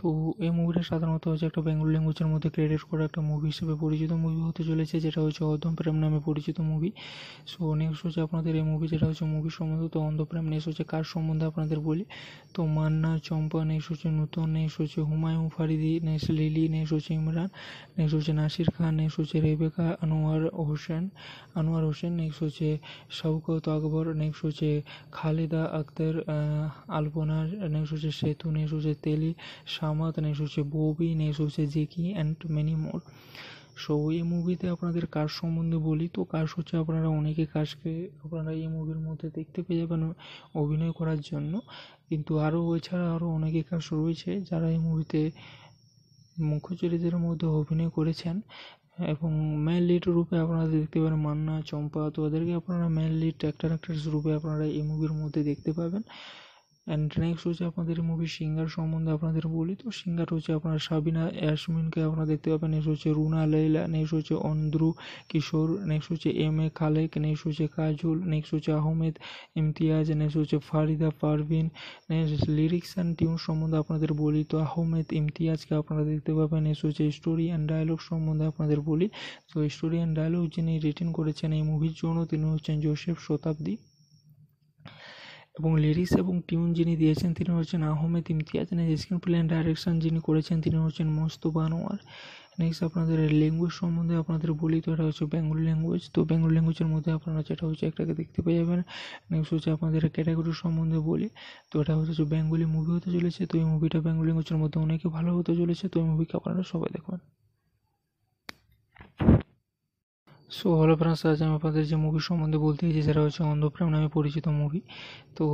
তো এই মুভিটা সাধারণত হচ্ছে একটা বেঙ্গল ল্যাঙ্গুয়েজের মধ্যে ক্রিয়েটেড করা একটা মুভি হিসেবে পরিচিত মুভি হতে চলেছে যেটা হচ্ছে অন্ধপ্রেম নামে পরিচিত মুভি সো নেক্সট হচ্ছে আপনাদের এই মুভি যেটা হচ্ছে মুভি সম্বন্ধে তো অন্ধপ্রেম নেক্সট হচ্ছে কার সম্বন্ধে আপনাদের বলি তো মান্না চম্পা নেক্সট হচ্ছে নূতন নেক্সট হচ্ছে হুমায়ুন ফারিদি নেস লিলি নেস হচ্ছে ইমরান নেক্সট হচ্ছে নাসির খান নেস হচ্ছে রেবেকা আনোয়ার হোসেন আনোয়ার হোসেন নেক্সট হচ্ছে শওকত আকবর নেক্সট হচ্ছে খালেদা আক্তার আলপনা নেক্সট হচ্ছে সেতু নেস হচ্ছে তেলি সামাত নেস হচ্ছে ববি নেস হচ্ছে Jackie and many more so এই মুভিতে আপনাদের কাজ সম্বন্ধে বলি তো কাজ হচ্ছে আপনারা অনেকে কাজকে আপনারা এই মুভির মধ্যে দেখতে পেয়ে যাবেন অভিনয় করার জন্য কিন্তু আরও এছাড়া আরও অনেকে কাজ রয়েছে যারা এই মুভিতে মুখ্য চরিত্রের মধ্যে অভিনয় করেছেন এবং মেন লিড রূপে আপনারা দেখতে পারেন মান্না চম্পা তো ওদেরকে আপনারা মেন লিড অ্যাক্টার অ্যাক্ট্রেস রূপে আপনারা এই মুভির মধ্যে দেখতে পাবেন অ্যান্ড নেক্সট হচ্ছে আপনাদের মুভি সিঙ্গার সম্বন্ধে আপনাদের বলি তো সিঙ্গার হচ্ছে আপনার সাবিনা ইয়াসমিনকে আপনারা দেখতে পাবেন নেক্সট হচ্ছে রুনা লেইলা নেক্সট হচ্ছে অন্ধ্রু কিশোর নেক্সট হচ্ছে এম এ খালেক নেক্সট হচ্ছে কাজল নেক্সট হচ্ছে আহমেদ ইমতিয়াজ নেক্সট হচ্ছে Farida Parvin next lyrics and tune সম্বন্ধে আপনাদের বলি তো আহমেদ ইমতিয়াজকে আপনারা দেখতে পাবেন নেক্সট হচ্ছে স্টোরি অ্যান্ড ডায়লগ সম্বন্ধে আপনাদের বলি তো স্টোরি অ্যান্ড ডায়লগ যিনি রিটেন করেছেন এই মুভির জন্য তিনি হচ্ছেন জোসেফ শতাব্দী এবং লিরিক্স এবং টিউন যিনি দিয়েছেন তিনি হচ্ছেন Ahmed Imtiaz next screenplay and direction যিনি করেছেন তিনি হচ্ছেন মস্ত আনোয়ার নেক্সট আপনাদের ল্যাঙ্গুয়েজ সম্বন্ধে আপনাদের বলি তো এটা হচ্ছে বেঙ্গলি ল্যাঙ্গুয়েজ তো বেঙ্গলি ল্যাঙ্গুয়েজের মধ্যে আপনারা যেটা হচ্ছে একটাকে দেখতে পেয়ে যাবেন নেক্সট হচ্ছে আপনাদের ক্যাটাগরি সম্বন্ধে বলি তো এটা হচ্ছে বেঙ্গলি মুভি হতে চলেছে তো এই মুভিটা বেঙ্গলি ল্যাঙ্গুয়েজের মধ্যে অনেকে ভালো হতে চলেছে তো এই মুভিকে আপনারা সবাই দেখবেন সো হলো ফ্রেন্ডস আজ আমি আপনাদের যে মুভি সম্বন্ধে বলতে চাইছি সেটা হচ্ছে অন্ধপ্রেম নামে পরিচিত মুভি তো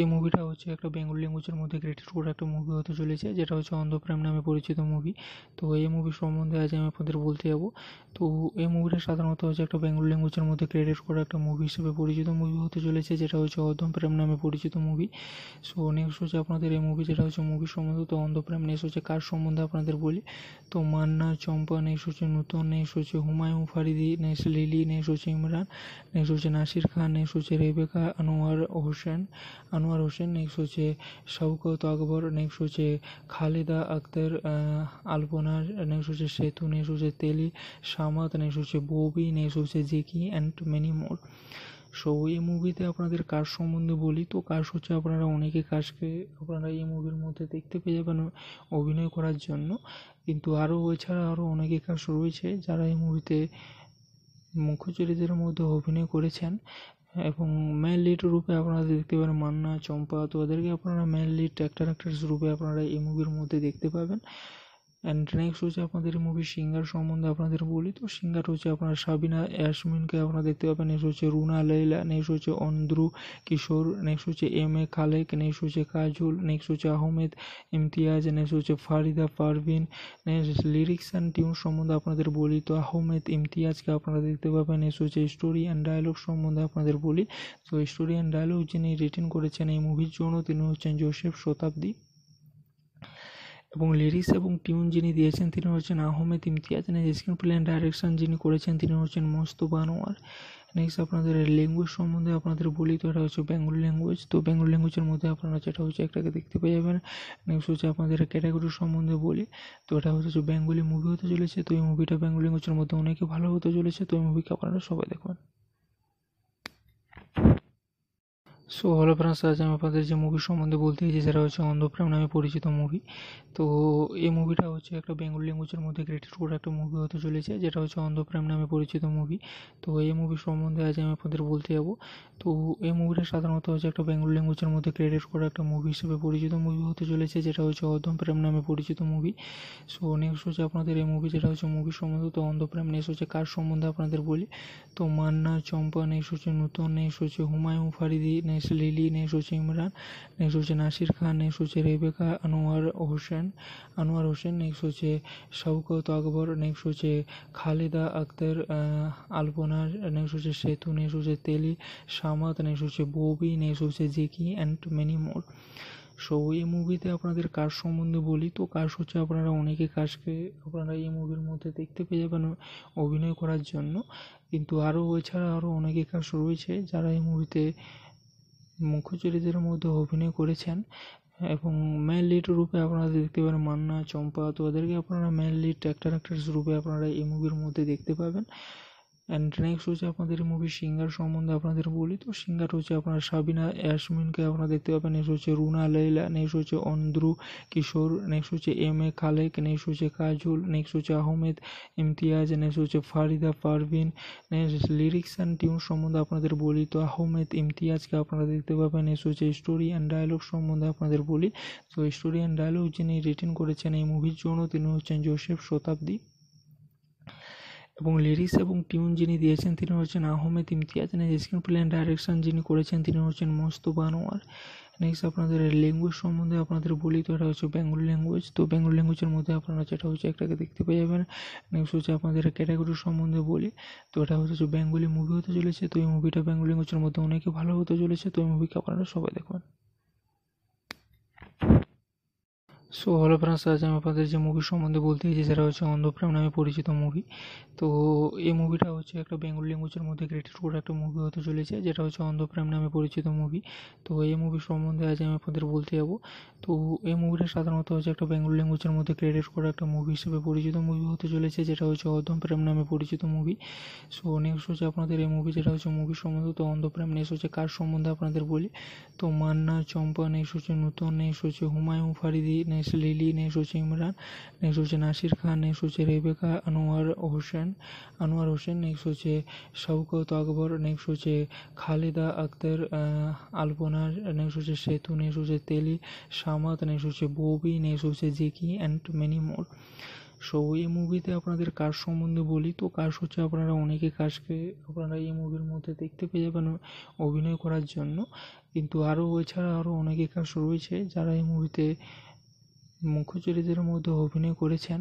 এই মুভিটা হচ্ছে একটা বেঙ্গল ল্যাঙ্গুয়েজের মধ্যে ক্রেডিট করে একটা মুভি হতে চলেছে যেটা হচ্ছে অন্ধপ্রেম নামে পরিচিত মুভি তো এই মুভি সম্বন্ধে আজ আমি আপনাদের বলতে যাব তো এই মুভিটা সাধারণত হচ্ছে একটা বেঙ্গল ল্যাঙ্গুয়েজের মধ্যে ক্রেডিট করা একটা মুভি হিসেবে পরিচিত মুভি হতে চলেছে যেটা হচ্ছে অধম নামে পরিচিত মুভি সো নেক্সট হচ্ছে আপনাদের এই মুভি যেটা হচ্ছে মুভি সম্বন্ধে তো অন্ধপ্রেম নেক্সট হচ্ছে কার সম্বন্ধে আপনাদের বলি তো মান্না চম্পা নেক্সট হচ্ছে নূতন নেক্সট হচ্ছে হুমায়ুন ফারিদি নেস লিলি নেক্সট হচ্ছে ইমরান নেক্সট হচ্ছে নাসির খান নেক্সট হচ্ছে রেবেকা আনোয়ার হোসেন আনোয়ার হোসেন নেক্সট হচ্ছে শওকত আকবর নেক্সট হচ্ছে খালেদা আক্তার আলপনা নেক্সট হচ্ছে সেতু নেক্সট হচ্ছে তেলি সামাত নেক্সট হচ্ছে ববি নেক্সট হচ্ছে Jackie and many more so এই মুভিতে আপনাদের কাজ সম্বন্ধে বলি তো কাজ হচ্ছে আপনারা অনেকে কাজকে আপনারা এই মুভির মধ্যে দেখতে পেয়ে যাবেন অভিনয় করার জন্য কিন্তু আরও এছাড়া আরও অনেকে কাজ রয়েছে যারা এই মুভিতে মুখ্য চরিত্রের মধ্যে অভিনয় করেছেন এবং মেন লিড রূপে আপনারা দেখতে পারেন মান্না চম্পা তো ওদেরকে আপনারা মেন লিড অ্যাক্টার অ্যাক্ট্রেস রূপে আপনারা এই মুভির মধ্যে দেখতে পাবেন অ্যান্ড নেক্সট হচ্ছে আপনাদের মুভি সিঙ্গার সম্বন্ধে আপনাদের বলি তো সিঙ্গার হচ্ছে আপনার সাবিনা অ্যাশমিনকে আপনারা দেখতে পাবেন নেক্সট হচ্ছে রুনা লেলা নেক্সট হচ্ছে অন্দ্রু কিশোর নেক্সট হচ্ছে এম এ খালেক নেক্সট হচ্ছে কাজল নেক্সট হচ্ছে আহমেদ ইমতিয়াজ নেক্সট হচ্ছে Farida Parvin next lyrics and tune সম্বন্ধে আপনাদের বলি তো আহমেদ ইমতিয়াজকে আপনারা দেখতে পাবেন নেক্সট হচ্ছে স্টোরি অ্যান্ড ডায়লগ সম্বন্ধে আপনাদের বলি তো স্টোরি অ্যান্ড ডায়লগ যিনি রিটেন করেছেন এই মুভির জন্য তিনি হচ্ছেন জোসেফ শতাব্দী এবং লিরিক্স এবং টিউন যিনি দিয়েছেন তিনি হচ্ছেন Ahmed Imtiaz next screenplay direction যিনি করেছেন তিনি হচ্ছেন মোস্তফা আনোয়ার নেক্সট আপনাদের ল্যাঙ্গুয়েজ সম্বন্ধে আপনাদের বলি তো এটা হচ্ছে বেঙ্গলি ল্যাঙ্গুয়েজ তো বেঙ্গলি ল্যাঙ্গুয়েজের মধ্যে আপনারা যেটা হচ্ছে একটাকে দেখতে পেয়ে যাবেন নেক্সট হচ্ছে আপনাদের ক্যাটাগরি সম্বন্ধে বলি তো এটা হচ্ছে বেঙ্গলি মুভি হতে চলেছে তো এই মুভিটা বেঙ্গলি ল্যাঙ্গুয়েজের মধ্যে অনেকে ভালো হতে চলেছে তো এই মুভিকে আপনারা সবাই দেখবেন সো হলো ফ্রেন্ডস আজ আমি আপনাদের যে মুভি সম্বন্ধে বলতে চাইছি সেটা হচ্ছে অন্ধপ্রেম নামে পরিচিত মুভি তো এই মুভিটা হচ্ছে একটা বেঙ্গল ল্যাঙ্গুয়েজের মধ্যে ক্রিয়েটেড করা একটা মুভি হতে চলেছে যেটা হচ্ছে অন্ধপ্রেম নামে পরিচিত মুভি তো এই মুভি সম্বন্ধে আজ আমি আপনাদের বলতে যাবো তো এই মুভিটা সাধারণত হচ্ছে একটা বেঙ্গল ল্যাঙ্গুয়েজের মধ্যে ক্রিয়েটেড করা একটা মুভি হিসেবে পরিচিত মুভি হতে চলেছে যেটা হচ্ছে অন্ধপ্রেম নামে পরিচিত মুভি সো নেক্সট হচ্ছে আপনাদের এই মুভি যেটা হচ্ছে মুভি সম্বন্ধে তো অন্ধপ্রেম নেক্সট হচ্ছে কার সম্বন্ধে আপনাদের বলি তো মান্না চম্পা নেক্সট হচ্ছে নূতন নেক্সট হচ্ছে হুমায়ুন ফারিদি নেক্সট নেস লিলি নেস হচ্ছে ইমরান নেক্সট হচ্ছে নাসির খান নেক্সট হচ্ছে রেবেকা আনোয়ার হোসেন আনোয়ার হোসেন নেক্সট হচ্ছে শওকত আকবর নেক্সট হচ্ছে খালেদা আক্তার আলপনা নেক্সট হচ্ছে সেতু নেক্সট হচ্ছে তেলি সামাত নেক্সট হচ্ছে ববি নেক্সট হচ্ছে Jackie and many more so এই মুভিতে আপনাদের কাজ সম্বন্ধে বলি তো কাজ হচ্ছে আপনারা অনেকে কাজকে আপনারা এই মুভির মধ্যে দেখতে পেয়ে যাবেন অভিনয় করার জন্য কিন্তু আরও এছাড়া আরও অনেকে কাজ রয়েছে যারা এই মুভিতে মুখ্য চরিত্রের মধ্যে অভিনয় করেছেন এবং মেন লিড রূপে আপনারা দেখতে পারেন মান্না চম্পা তো ওদেরকে আপনারা মেন লিড অ্যাক্টার অ্যাক্ট্রেস রূপে আপনারা এই মুভির মধ্যে দেখতে পাবেন অ্যান্ড নেক্সট হচ্ছে আপনাদের মুভি সিঙ্গার সম্বন্ধে আপনাদের বলি তো সিঙ্গার হচ্ছে আপনার সাবিনা অ্যাশমিনকে আপনারা দেখতে পাবেন নেক্সট হচ্ছে রুনা লেলা নেক্সট হচ্ছে অন্ধ্রু কিশোর নেক্সট হচ্ছে এম এ খালেক নেক্সট হচ্ছে কাজল নেক্সট হচ্ছে আহমেদ ইমতিয়াজ নেক্সট হচ্ছে Farida Parvin next lyrics and tune সম্বন্ধে আপনাদের বলি তো আহমেদ ইমতিয়াজকে আপনারা দেখতে পাবেন নেক্সট হচ্ছে স্টোরি অ্যান্ড ডায়লগ সম্বন্ধে আপনাদের বলি তো স্টোরি অ্যান্ড ডায়লগ যিনি রিটার্ন করেছেন এই মুভির জন্য তিনি হচ্ছেন জোসেফ শতাব্দী এবং লিরিক্স এবং টিউন যিনি দিয়েছেন তিনি হচ্ছেন Ahmed Imtiaz next screenplay and direction যিনি করেছেন তিনি হচ্ছেন মোস্তফা আনোয়ার নেক্সট আপনাদের ল্যাঙ্গুয়েজ সম্বন্ধে আপনাদের বলি তো এটা হচ্ছে বেঙ্গল ল্যাঙ্গুয়েজ তো বেঙ্গল ল্যাঙ্গুয়েজের মধ্যে আপনারা যেটা হচ্ছে একটাকে দেখতে পেয়ে যাবেন নেক্সট হচ্ছে আপনাদের ক্যাটাগরি সম্বন্ধে বলি তো এটা হচ্ছে বেঙ্গলি মুভি হতে চলেছে তো এই মুভিটা বেঙ্গল ল্যাঙ্গুয়েজের মধ্যে অনেকে ভালো হতে চলেছে তো এই মুভিকে আপনারা সবাই দেখবেন সো হলো ফ্রেন্ডস আজ আমি আপনাদের যে মুভি সম্বন্ধে বলতে চাইছি সেটা হচ্ছে অন্ধপ্রেম নামে পরিচিত মুভি তো এই মুভিটা হচ্ছে একটা বেঙ্গল ল্যাঙ্গুয়েজের মধ্যে ক্রিয়েটেড করা একটা মুভি হতে চলেছে যেটা হচ্ছে অন্ধপ্রেম নামে পরিচিত মুভি তো এই মুভি সম্বন্ধে আজ আমি আপনাদের বলতে যাবো তো এই মুভিটা সাধারণত হচ্ছে একটা বেঙ্গল ল্যাঙ্গুয়েজের মধ্যে ক্রিয়েটেড করা একটা মুভি হিসেবে পরিচিত মুভি হতে চলেছে যেটা হচ্ছে অন্ধপ্রেম নামে পরিচিত মুভি সো নেক্সট হচ্ছে আপনাদের এই মুভি যেটা হচ্ছে মুভি সম্বন্ধে তো অন্ধপ্রেম নেক্সট হচ্ছে কার সম্বন্ধে আপনাদের বলি তো মান্না চম্পা নেক্সট হচ্ছে নূতন নেক্সট হচ্ছে হুমায়ুন ফারিদি নেস লিলি নেস হচ্ছে ইমরান নেক্সট হচ্ছে নাসির খান নেক্সট হচ্ছে রেবেকা আনোয়ার হোসেন আনোয়ার হোসেন নেক্সট হচ্ছে শওকত আকবর নেক্সট হচ্ছে খালেদা আক্তার আলপনা নেক্সট হচ্ছে সেতু নেক্সট হচ্ছে তেলি সামাত নেক্সট হচ্ছে ববি নেক্সট হচ্ছে Jackie and many more so এই মুভিতে আপনাদের কাজ সম্বন্ধে বলি তো কাজ হচ্ছে আপনারা অনেকে কাজকে আপনারা এই মুভির মধ্যে দেখতে পেয়ে যাবেন অভিনয় করার জন্য কিন্তু আরও এছাড়া আরও অনেকে কাজ রয়েছে যারা এই মুভিতে মুখ্য চরিত্রের মধ্যে অভিনয় করেছেন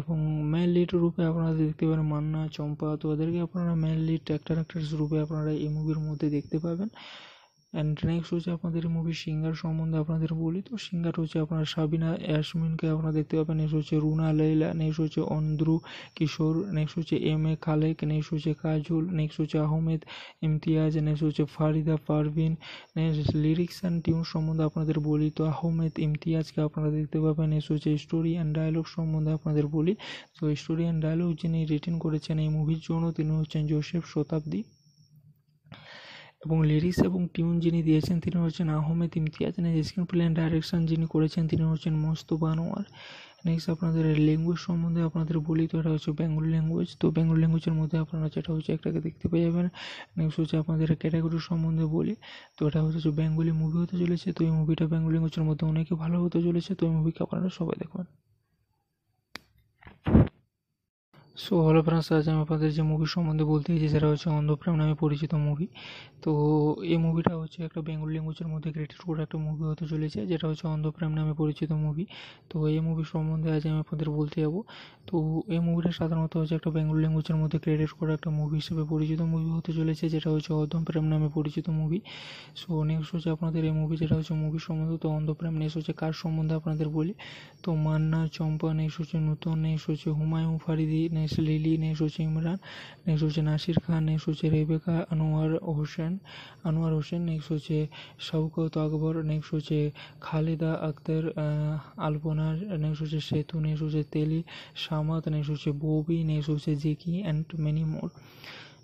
এবং মেন লিড রূপে আপনারা দেখতে পারেন মান্না চম্পা তো ওদেরকে আপনারা মেন লিড অ্যাক্টার অ্যাক্ট্রেস রূপে আপনারা এই মুভির মধ্যে দেখতে পাবেন অ্যান্ড নেক্সট হচ্ছে আপনাদের মুভি সিঙ্গার সম্বন্ধে আপনাদের বলি তো সিঙ্গার হচ্ছে আপনার সাবিনা ইয়াসমিনকে আপনারা দেখতে পাবেন নেক্সট হচ্ছে রুনা লেইলা নেক্সট হচ্ছে অন্ধ্রু কিশোর নেক্সট হচ্ছে এম এ খালেক নেক্সট হচ্ছে কাজল নেক্সট হচ্ছে আহমেদ ইমতিয়াজ নেক্সট হচ্ছে Farida Parvin next lyrics and tune সম্বন্ধে আপনাদের বলি তো আহমেদ ইমতিয়াজকে আপনারা দেখতে পাবেন নেক্সট হচ্ছে স্টোরি অ্যান্ড ডায়লগ সম্বন্ধে আপনাদের বলি তো স্টোরি অ্যান্ড ডায়লগ যিনি রিটিন করেছেন এই মুভির জন্য তিনি হচ্ছেন জোসেফ শতাব্দী এবং লিরিক্স এবং টিউন যিনি দিয়েছেন তিনি হচ্ছেন Ahmed Imtiaz next screenplay and direction যিনি করেছেন তিনি হচ্ছেন মোস্তফা আনোয়ার নেক্সট আপনাদের ল্যাঙ্গুয়েজ সম্বন্ধে আপনাদের বলি তো এটা হচ্ছে বেঙ্গল ল্যাঙ্গুয়েজ তো বেঙ্গল ল্যাঙ্গুয়েজের মধ্যে আপনারা যেটা হচ্ছে একটাকে দেখতে পেয়ে যাবেন নেক্সট হচ্ছে আপনাদের ক্যাটাগরি সম্বন্ধে বলি তো এটা হচ্ছে বেঙ্গলি মুভি হতে চলেছে তো এই মুভিটা বেঙ্গল ল্যাঙ্গুয়েজের মধ্যে অনেকে ভালো হতে চলেছে তো এই মুভিকে আপনারা সবাই দেখবেন সো হলো ফ্রেন্ডস আজ আমি আপনাদের যে মুভি সম্বন্ধে বলতে চাইছি সেটা হচ্ছে অন্ধপ্রেম নামে পরিচিত মুভি তো এই মুভিটা হচ্ছে একটা বেঙ্গল ল্যাঙ্গুয়েজের মধ্যে ক্রিয়েটেড করে একটা মুভি হতে চলেছে যেটা হচ্ছে অন্ধপ্রেম নামে পরিচিত মুভি তো এই মুভি সম্বন্ধে আজ আমি আপনাদের বলতে যাব তো এই মুভিটা সাধারণত হচ্ছে একটা বেঙ্গল ল্যাঙ্গুয়েজের মধ্যে ক্রেডিট করা একটা মুভি হিসেবে পরিচিত মুভি হতে চলেছে যেটা হচ্ছে অন্ধপ্রেম নামে পরিচিত মুভি সো নেক্সট হচ্ছে আপনাদের এই মুভি যেটা হচ্ছে মুভি সম্বন্ধে তো অন্ধপ্রেম নেক্সট হচ্ছে কার সম্বন্ধে আপনাদের বলি তো মান্না চম্পা নেক্সট হচ্ছে নূতন নেক্সট হচ্ছে হুমায়ুন ফারিদি নেস লিলি নেক্সট হচ্ছে ইমরান নেক্সট হচ্ছে নাসির খান নেক্সট হচ্ছে রেবেকা আনোয়ার হোসেন আনোয়ার হোসেন নেক্সট হচ্ছে শওকত আকবর নেক্সট হচ্ছে খালেদা আক্তার আলপনা নেক্সট হচ্ছে সেতু নেক্সট হচ্ছে তেলি সামাত নেক্সট হচ্ছে ববি নেক্সট হচ্ছে Jackie and many more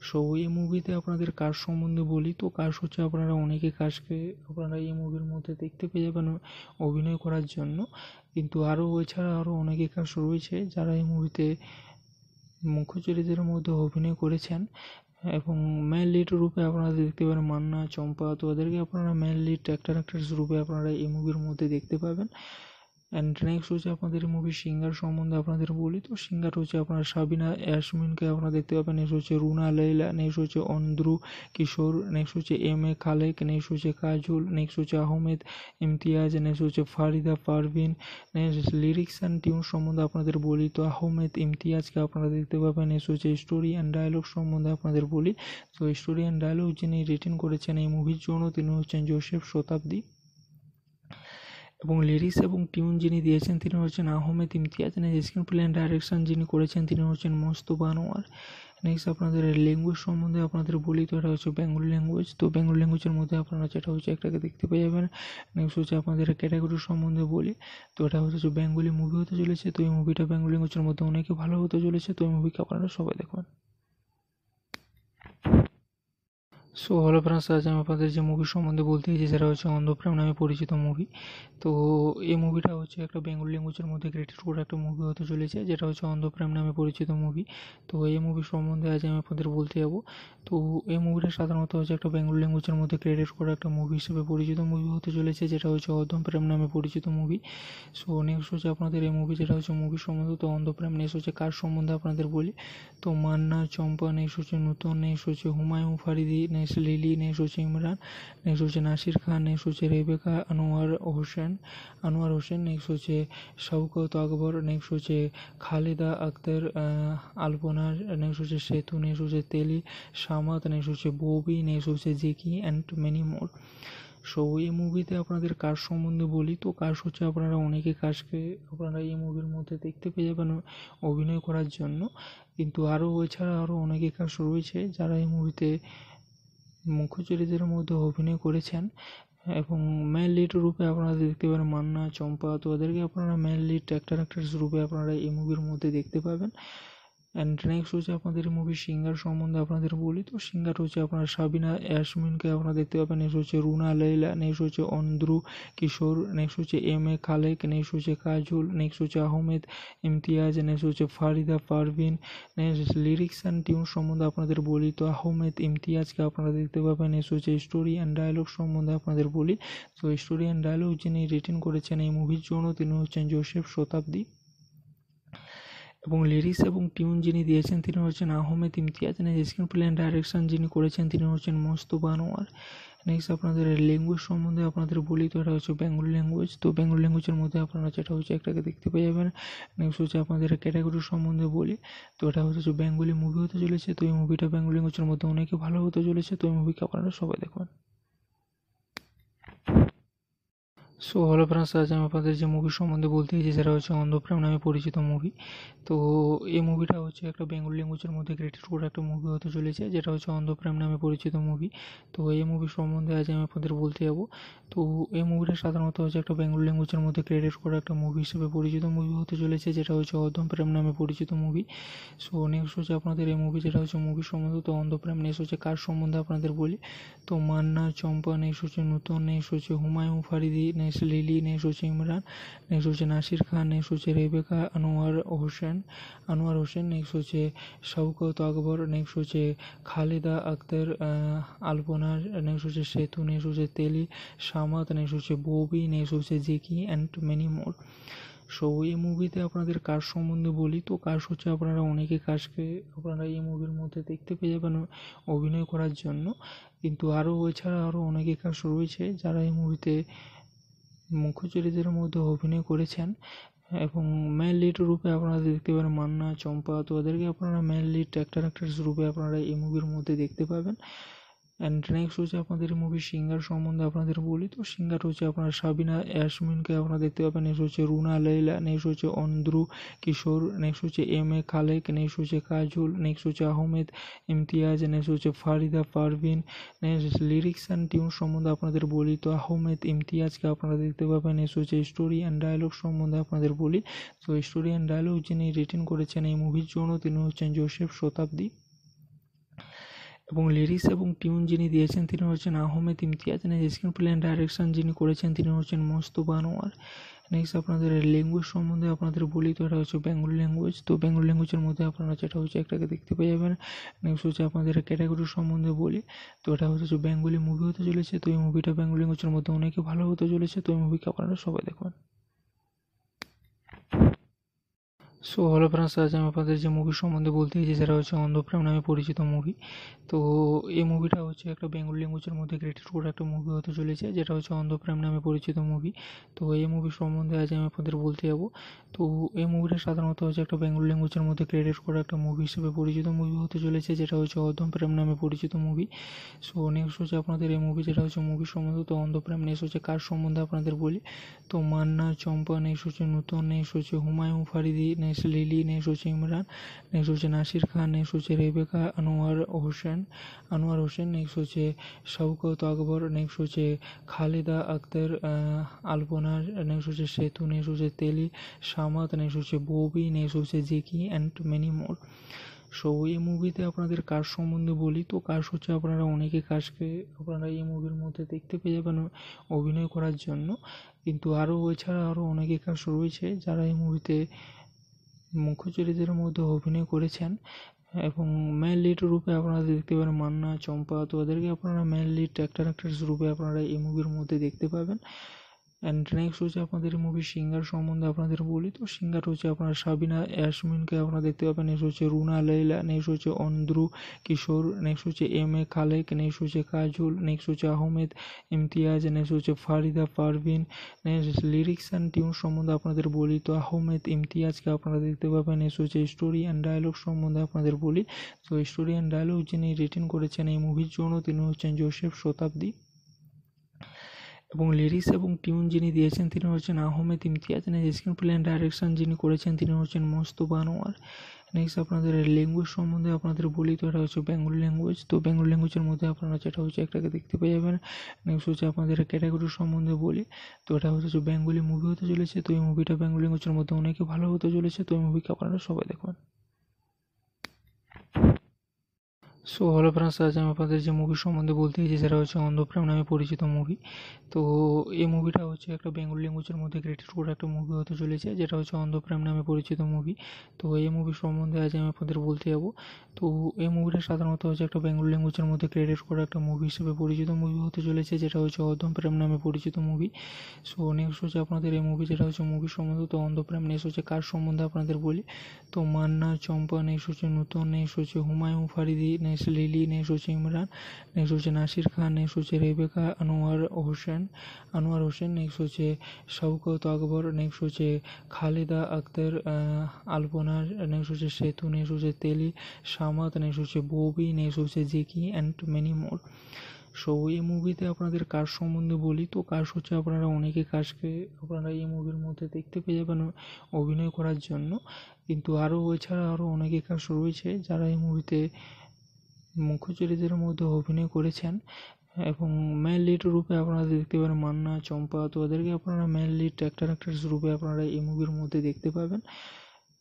so এই মুভিতে আপনাদের কাজ সম্বন্ধে বলি তো কাজ হচ্ছে আপনারা অনেকে কাজকে আপনারা এই মুভির মধ্যে দেখতে পেয়ে যাবেন অভিনয় করার জন্য কিন্তু আরও এছাড়া আরও অনেকে কাজ রয়েছে যারা এই মুভিতে মুখ্য চরিত্রের মধ্যে অভিনয় করেছেন এবং মেন লিড রূপে আপনারা দেখতে পারেন মান্না চম্পা তো ওদেরকে আপনারা মেন লিড অ্যাক্টার অ্যাক্ট্রেস রূপে আপনারা এই মুভির মধ্যে দেখতে পাবেন অ্যান্ড নেক্সট হচ্ছে আপনাদের মুভি সিঙ্গার সম্বন্ধে আপনাদের বলি তো সিঙ্গার হচ্ছে আপনার সাবিনা ইয়াসমিনকে আপনারা দেখতে পাবেন নেক্সট হচ্ছে রুনা লেইলা নেক্সট হচ্ছে অন্দ্রু কিশোর নেক্সট হচ্ছে এম এ খালেক নেক্সট হচ্ছে কাজল নেক্সট হচ্ছে আহমেদ ইমতিয়াজ নেক্সট হচ্ছে Farida Parvin next lyrics and tune সম্বন্ধে আপনাদের বলি তো আহমেদ ইমতিয়াজকে আপনারা দেখতে পাবেন নেক্সট হচ্ছে স্টোরি অ্যান্ড ডায়লগ সম্বন্ধে আপনাদের বলি তো স্টোরি অ্যান্ড ডায়লগ যিনি রিটেন করেছেন এই মুভির জন্য তিনি হচ্ছেন জোসেফ শতাব্দী এবং লিরিক্স এবং টিউন যিনি দিয়েছেন তিনি হচ্ছেন Ahmed Imtiaz next screenplay direction যিনি করেছেন তিনি হচ্ছেন মোস্তফা আনোয়ার নেক্সট আপনাদের ল্যাঙ্গুয়েজ সম্বন্ধে আপনাদের বলি তো এটা হচ্ছে বেঙ্গলি ল্যাঙ্গুয়েজ তো বেঙ্গলি ল্যাঙ্গুয়েজের মধ্যে আপনারা যেটা হচ্ছে একটাকে দেখতে পেয়ে যাবেন নেক্সট হচ্ছে আপনাদের ক্যাটাগরি সম্বন্ধে বলি তো এটা হচ্ছে বেঙ্গলি মুভি হতে চলেছে তো এই মুভিটা বেঙ্গলি ল্যাঙ্গুয়েজের মধ্যে অনেকে ভালো হতে চলেছে তো এই মুভিকে আপনারা সবাই দেখবেন সো হলো ফ্রেন্ডস আজ আমি আপনাদের যে মুভি সম্বন্ধে বলতে চাইছি সেটা হচ্ছে অন্ধপ্রেম নামে পরিচিত মুভি তো এই মুভিটা হচ্ছে একটা বেঙ্গল ল্যাঙ্গুয়েজের মধ্যে ক্রিয়েটেড করে একটা মুভি হতে চলেছে যেটা হচ্ছে অন্ধপ্রেম নামে পরিচিত মুভি তো এই মুভি সম্বন্ধে আজ আমি আপনাদের বলতে যাব তো এই মুভিটা সাধারণত হচ্ছে একটা বেঙ্গল ল্যাঙ্গুয়েজের মধ্যে ক্রেডিট করা একটা মুভি হিসেবে পরিচিত মুভি হতে চলেছে যেটা হচ্ছে অন্ধম নামে পরিচিত মুভি সো নেক্সট হচ্ছে আপনাদের এই মুভি যেটা হচ্ছে মুভি সম্বন্ধে তো অন্ধপ্রেম নেক্সট হচ্ছে কার সম্বন্ধে আপনাদের বলি তো মান্না চম্পা নেক্সট হচ্ছে নূতন নেক্সট হচ্ছে হুমায়ুন ফারিদি নেক্সট নেস লিলি নেই হচ্ছে ইমরান নেক্সট হচ্ছে নাসির খান নেক্সট হচ্ছে রেবেকা আনোয়ার হোসেন আনোয়ার হোসেন নেক্সট হচ্ছে শওকত আকবর নেক্সট হচ্ছে খালেদা আক্তার আলপনা নেক্সট হচ্ছে সেতু নেক্সট হচ্ছে তেলি সামাত নেক্সট হচ্ছে ববি নেক্সট হচ্ছে Jackie and many more so এই মুভিতে আপনাদের কাজ সম্বন্ধে বলি তো কাজ হচ্ছে আপনারা অনেকে কাজকে আপনারা এই মুভির মধ্যে দেখতে পেয়ে যাবেন অভিনয় করার জন্য কিন্তু আরও এছাড়া আরও অনেকে কাজ রয়েছে যারা এই মুভিতে মুখ্য চরিত্রের মধ্যে অভিনয় করেছেন এবং মেন লিড রূপে আপনারা দেখতে পারেন মান্না চম্পা তো ওদেরকে আপনারা মেন লিড অ্যাক্টার অ্যাক্ট্রেস রূপে আপনারা এই মুভির মধ্যে দেখতে পাবেন অ্যান্ড নেক্সট হচ্ছে আপনাদের মুভি সিঙ্গার সম্বন্ধে আপনাদের বলি তো সিঙ্গার হচ্ছে আপনার সাবিনা অ্যাসমিনকে আপনারা দেখতে পাবেন নেক্সট হচ্ছে রুনা লেলা নেক্সট হচ্ছে অন্দ্রু কিশোর নেক্সট হচ্ছে এম এ খালেক নেক্সট হচ্ছে কাজল নেক্সট হচ্ছে আহমেদ ইমতিয়াজ নেক্সট হচ্ছে Farida Parvin next lyrics and tune সম্বন্ধে আপনাদের বলি তো আহমেদ ইমতিয়াজকে আপনারা দেখতে পাবেন নেক্সট হচ্ছে স্টোরি অ্যান্ড ডায়লগ সম্বন্ধে আপনাদের বলি তো স্টোরি অ্যান্ড ডায়লগ যিনি রিটার্ন করেছেন এই মুভির জন্য তিনি হচ্ছেন জোসেফ শতাব্দী এবং লিরিক্স এবং টিউন যিনি দিয়েছেন তিনি হচ্ছেন Ahmed Imtiaz next screenplay and direction যিনি করেছেন তিনি হচ্ছেন মোস্তফা আনোয়ার নেক্সট আপনাদের ল্যাঙ্গুয়েজ সম্বন্ধে আপনাদের বলি তো এটা হচ্ছে বেঙ্গল ল্যাঙ্গুয়েজ তো বেঙ্গল ল্যাঙ্গুয়েজের মধ্যে আপনারা যেটা হচ্ছে একটাকে দেখতে পেয়ে যাবেন নেক্সট হচ্ছে আপনাদের ক্যাটাগরি সম্বন্ধে বলি তো এটা হচ্ছে বেঙ্গলি মুভি হতে চলেছে তো এই মুভিটা বেঙ্গল ল্যাঙ্গুয়েজের মধ্যে অনেকে ভালো হতে চলেছে তো এই মুভিকে আপনারা সবাই দেখবেন সো হলো ফ্রেন্ডস আজ আমি আপনাদের যে মুভি সম্বন্ধে বলতে চাইছি সেটা হচ্ছে অন্ধপ্রেম নামে পরিচিত মুভি তো এই মুভিটা হচ্ছে একটা বেঙ্গল ল্যাঙ্গুয়েজের মধ্যে ক্রিয়েটেড করা একটা মুভি হতে চলেছে যেটা হচ্ছে অন্ধপ্রেম নামে পরিচিত মুভি তো এই মুভি সম্বন্ধে আজ আমি আপনাদের বলতে যাবো তো এই মুভিটা সাধারণত হচ্ছে একটা বেঙ্গল ল্যাঙ্গুয়েজের মধ্যে ক্রিয়েটেড করা একটা মুভি হিসেবে পরিচিত মুভি হতে চলেছে যেটা হচ্ছে অন্ধপ্রেম নামে পরিচিত মুভি সো নেক্সট হচ্ছে আপনাদের এই মুভি যেটা হচ্ছে মুভি সম্বন্ধে তো অন্ধপ্রেম নেক্সট হচ্ছে কার সম্বন্ধে আপনাদের বলি তো মান্না চম্পা নেক্সট হচ্ছে নূতন নেক্সট হচ্ছে হুমায়ুন ফারিদি নেস লিলি নেস হচ্ছে ইমরান নেস হচ্ছে নাসির খান নেস হচ্ছে রেবেকা আনোয়ার হোসেন আনোয়ার হোসেন নেক্সট হচ্ছে শওকত আকবর নেক্সট হচ্ছে খালেদা আক্তার আলপনা নেক্সট হচ্ছে সেতু নেস হচ্ছে তেলি সামাত নেক্সট হচ্ছে ববি নেক্সট হচ্ছে Jackie and many more so এই মুভিতে আপনাদের কার সম্বন্ধে বলি তো কাজ হচ্ছে আপনারা অনেকে কাজকে আপনারা এই মুভির মধ্যে দেখতে পেয়ে যাবেন অভিনয় করার জন্য কিন্তু আরও এছাড়া আরও অনেকে কাজ রয়েছে যারা এই মুভিতে মুখ্য চরিত্রের মধ্যে অভিনয় করেছেন এবং মেন লিড রূপে আপনারা দেখতে পারেন মান্না চম্পা তো ওদেরকে আপনারা মেন লিড অ্যাক্টার অ্যাক্ট্রেস রূপে আপনারা এই মুভির মধ্যে দেখতে পাবেন অ্যান্ড নেক্সট হচ্ছে আপনাদের মুভি সিঙ্গার সম্বন্ধে আপনাদের বলি তো সিঙ্গার হচ্ছে আপনার সাবিনা ইয়াসমিনকে আপনারা দেখতে পাবেন নেক্সট হচ্ছে রুনা লেলা নেক্সট হচ্ছে অন্ধ্রু কিশোর নেক্সট হচ্ছে এম এ খালেক নেক্সট হচ্ছে কাজল নেক্সট হচ্ছে আহমেদ ইমতিয়াজ নেক্সট হচ্ছে Farida Parvin next lyrics and tune সম্বন্ধে আপনাদের বলি তো আহমেদ ইমতিয়াজকে আপনারা দেখতে পাবেন নেক্সট হচ্ছে স্টোরি অ্যান্ড ডায়লগ সম্বন্ধে আপনাদের বলি তো স্টোরি অ্যান্ড ডায়লগ যিনি রিটিন করেছেন এই মুভির জন্য তিনি হচ্ছেন জোসেফ শতাব্দী এবং লিরিক্স এবং টিউন যিনি দিয়েছেন তিনি হচ্ছেন Ahmed Imtiaz next screenplay and direction যিনি করেছেন তিনি হচ্ছেন মস্ত বানোয়ার নেক্সট আপনাদের ল্যাঙ্গুয়েজ সম্বন্ধে আপনাদের বলি তো এটা হচ্ছে বেঙ্গল ল্যাঙ্গুয়েজ তো বেঙ্গল ল্যাঙ্গুয়েজের মধ্যে আপনারা যেটা হচ্ছে একটাকে দেখতে পেয়ে যাবেন নেক্সট হচ্ছে আপনাদের ক্যাটাগরি সম্বন্ধে বলি তো এটা হচ্ছে বেঙ্গলি মুভি হতে চলেছে তো এই মুভিটা বেঙ্গল ল্যাঙ্গুয়েজের মধ্যে অনেকে ভালো হতে চলেছে তো এই মুভিকে আপনারা সবাই দেখবেন সো হলো ফ্রেন্ডস আজ আমি আপনাদের যে মুভি সম্বন্ধে বলতে চাইছি সেটা হচ্ছে অন্ধপ্রেম নামে পরিচিত মুভি তো এই মুভিটা হচ্ছে একটা বেঙ্গল ল্যাঙ্গুয়েজের মধ্যে ক্রিয়েটেড করে একটা মুভি হতে চলেছে যেটা হচ্ছে অন্ধপ্রেম নামে পরিচিত মুভি তো এই মুভি সম্বন্ধে আজ আমি আপনাদের বলতে যাবো তো এই মুভিটা সাধারণত হচ্ছে একটা বেঙ্গল ল্যাঙ্গুয়েজের মধ্যে ক্রেডিট করে একটা মুভি হিসেবে পরিচিত মুভি হতে চলেছে যেটা হচ্ছে অধম নামে পরিচিত মুভি সো নেক্সট হচ্ছে আপনাদের এই মুভি যেটা হচ্ছে মুভি সম্বন্ধে তো অন্ধপ্রেম নেক্সট হচ্ছে কার সম্বন্ধে আপনাদের বলি তো মান্না চম্পা নেক্সট হচ্ছে নূতন নেক্সট হচ্ছে হুমায়ুন ফারিদি নেক্সট নেস লিলি নেক্সট হচ্ছে ইমরান নেক্সট হচ্ছে নাসির খান নেক্সট হচ্ছে রেবেকা আনোয়ার হোসেন আনোয়ার হোসেন নেক্সট হচ্ছে শওকত আকবর নেক্সট হচ্ছে খালেদা আক্তার আলপনা নেক্সট হচ্ছে সেতু নেক্সট হচ্ছে তেলি সামাত নেক্সট হচ্ছে ববি নেক্সট হচ্ছে Jackie and many more so এই মুভিতে আপনাদের কাজ সম্বন্ধে বলি তো কাজ হচ্ছে আপনারা অনেকে কাজকে আপনারা এই মুভির মধ্যে দেখতে পেয়ে যাবেন অভিনয় করার জন্য কিন্তু আরও এছাড়া আরও অনেকে কাজ রয়েছে যারা এই মুভিতে মুখ্য চরিত্রের মধ্যে অভিনয় করেছেন এবং মেন লিড রূপে আপনারা দেখতে পারেন মান্না চম্পা তো ওদেরকে আপনারা মেন লিড অ্যাক্টার অ্যাক্ট্রেস রূপে আপনারা এই মুভির মধ্যে দেখতে পাবেন অ্যান্ড নেক্সট হচ্ছে আপনাদের মুভি সিঙ্গার সম্বন্ধে আপনাদের বলি তো সিঙ্গার হচ্ছে আপনার সাবিনা ইয়াসমিনকে আপনারা দেখতে পাবেন নেক্সট হচ্ছে রুনা লেইলা নেক্সট হচ্ছে অন্দ্রু কিশোর নেক্সট হচ্ছে এম এ খালেক নেক্সট হচ্ছে কাজল নেক্সট হচ্ছে আহমেদ ইমতিয়াজ নেক্সট হচ্ছে Farida Parvin next lyrics and tune সম্বন্ধে আপনাদের বলি তো আহমেদ ইমতিয়াজকে আপনারা দেখতে পাবেন নেক্সট হচ্ছে স্টোরি অ্যান্ড ডায়লগ সম্বন্ধে আপনাদের বলি তো স্টোরি অ্যান্ড ডায়লগ যিনি রিটেন করেছেন এই মুভির জন্য তিনি হচ্ছেন জোসেফ শতাব্দী এবং লিরিক্স এবং টিউন যিনি দিয়েছেন তিনি হচ্ছেন Ahmed Imtiaz next screenplay and direction যিনি করেছেন তিনি হচ্ছেন মোস্তফা আনোয়ার নেক্সট আপনাদের ল্যাঙ্গুয়েজ সম্বন্ধে আপনাদের বলি তো এটা হচ্ছে বেঙ্গলি ল্যাঙ্গুয়েজ তো বেঙ্গলি ল্যাঙ্গুয়েজের মধ্যে আপনারা যেটা হচ্ছে একটাকে দেখতে পেয়ে যাবেন নেক্সট হচ্ছে আপনাদের ক্যাটাগরি সম্বন্ধে বলি তো এটা হচ্ছে বেঙ্গলি মুভি হতে চলেছে তো এই মুভিটা বেঙ্গলি ল্যাঙ্গুয়েজের মধ্যে অনেকে ভালো হতে চলেছে তো এই মুভিকে আপনারা সবাই দেখবেন সো হলো ফ্রেন্ডস আজ আমি আপনাদের যে মুভি সম্বন্ধে বলতে চাইছি সেটা হচ্ছে অন্ধপ্রেম নামে পরিচিত মুভি তো এই মুভিটা হচ্ছে একটা বেঙ্গল ল্যাঙ্গুয়েজের মধ্যে ক্রেডিট করে একটা মুভি হতে চলেছে যেটা হচ্ছে অন্ধপ্রেম নামে পরিচিত মুভি তো এই মুভি সম্বন্ধে আজ আমি আপনাদের বলতে যাবো তো এই মুভিটা সাধারণত হচ্ছে একটা বেঙ্গল ল্যাঙ্গুয়েজের মধ্যে ক্রেডিট করে একটা মুভি হিসেবে পরিচিত মুভি হতে চলেছে যেটা হচ্ছে অন্ধপ্রেম নামে পরিচিত মুভি সো নেক্সট হচ্ছে আপনাদের এই মুভি যেটা হচ্ছে মুভি সম্বন্ধে তো অন্ধপ্রেম নেক্সট হচ্ছে কার সম্বন্ধে আপনাদের বলি তো মান্না চম্পা নেক্সট হচ্ছে নূতন নেক্সট হচ্ছে হুমায়ুন ফারিদি নেক্সট নেস লিলি নেই সোছে ইমরান নেক্সট হচ্ছে নাসির খান নেক্সট হচ্ছে রেবেকা আনোয়ার হোসেন আনোয়ার হোসেন নেক্সট হচ্ছে শওকত আকবর নেক্সট হচ্ছে খালেদা আক্তার আলপনা নেক্সট হচ্ছে সেতু নেক্সট হচ্ছে তেলি সামাত নেক্সট হচ্ছে ববি নেক্সট হচ্ছে Jackie and many more so এই মুভিতে আপনাদের কাজ সম্বন্ধে বলি তো কাজ হচ্ছে আপনারা অনেকে কাজকে আপনারা এই মুভির মধ্যে দেখতে পেয়ে যাবেন অভিনয় করার জন্য কিন্তু আরও এছাড়া আরও অনেকে কাজ রয়েছে যারা এই মুভিতে মুখ্য চরিত্রের মধ্যে অভিনয় করেছেন এবং মেন লিড রূপে আপনারা দেখতে পারেন মান্না চম্পা তো ওদেরকে আপনারা মেন লিড অ্যাক্টার অ্যাক্ট্রেস রূপে আপনারা এই মুভির মধ্যে দেখতে পাবেন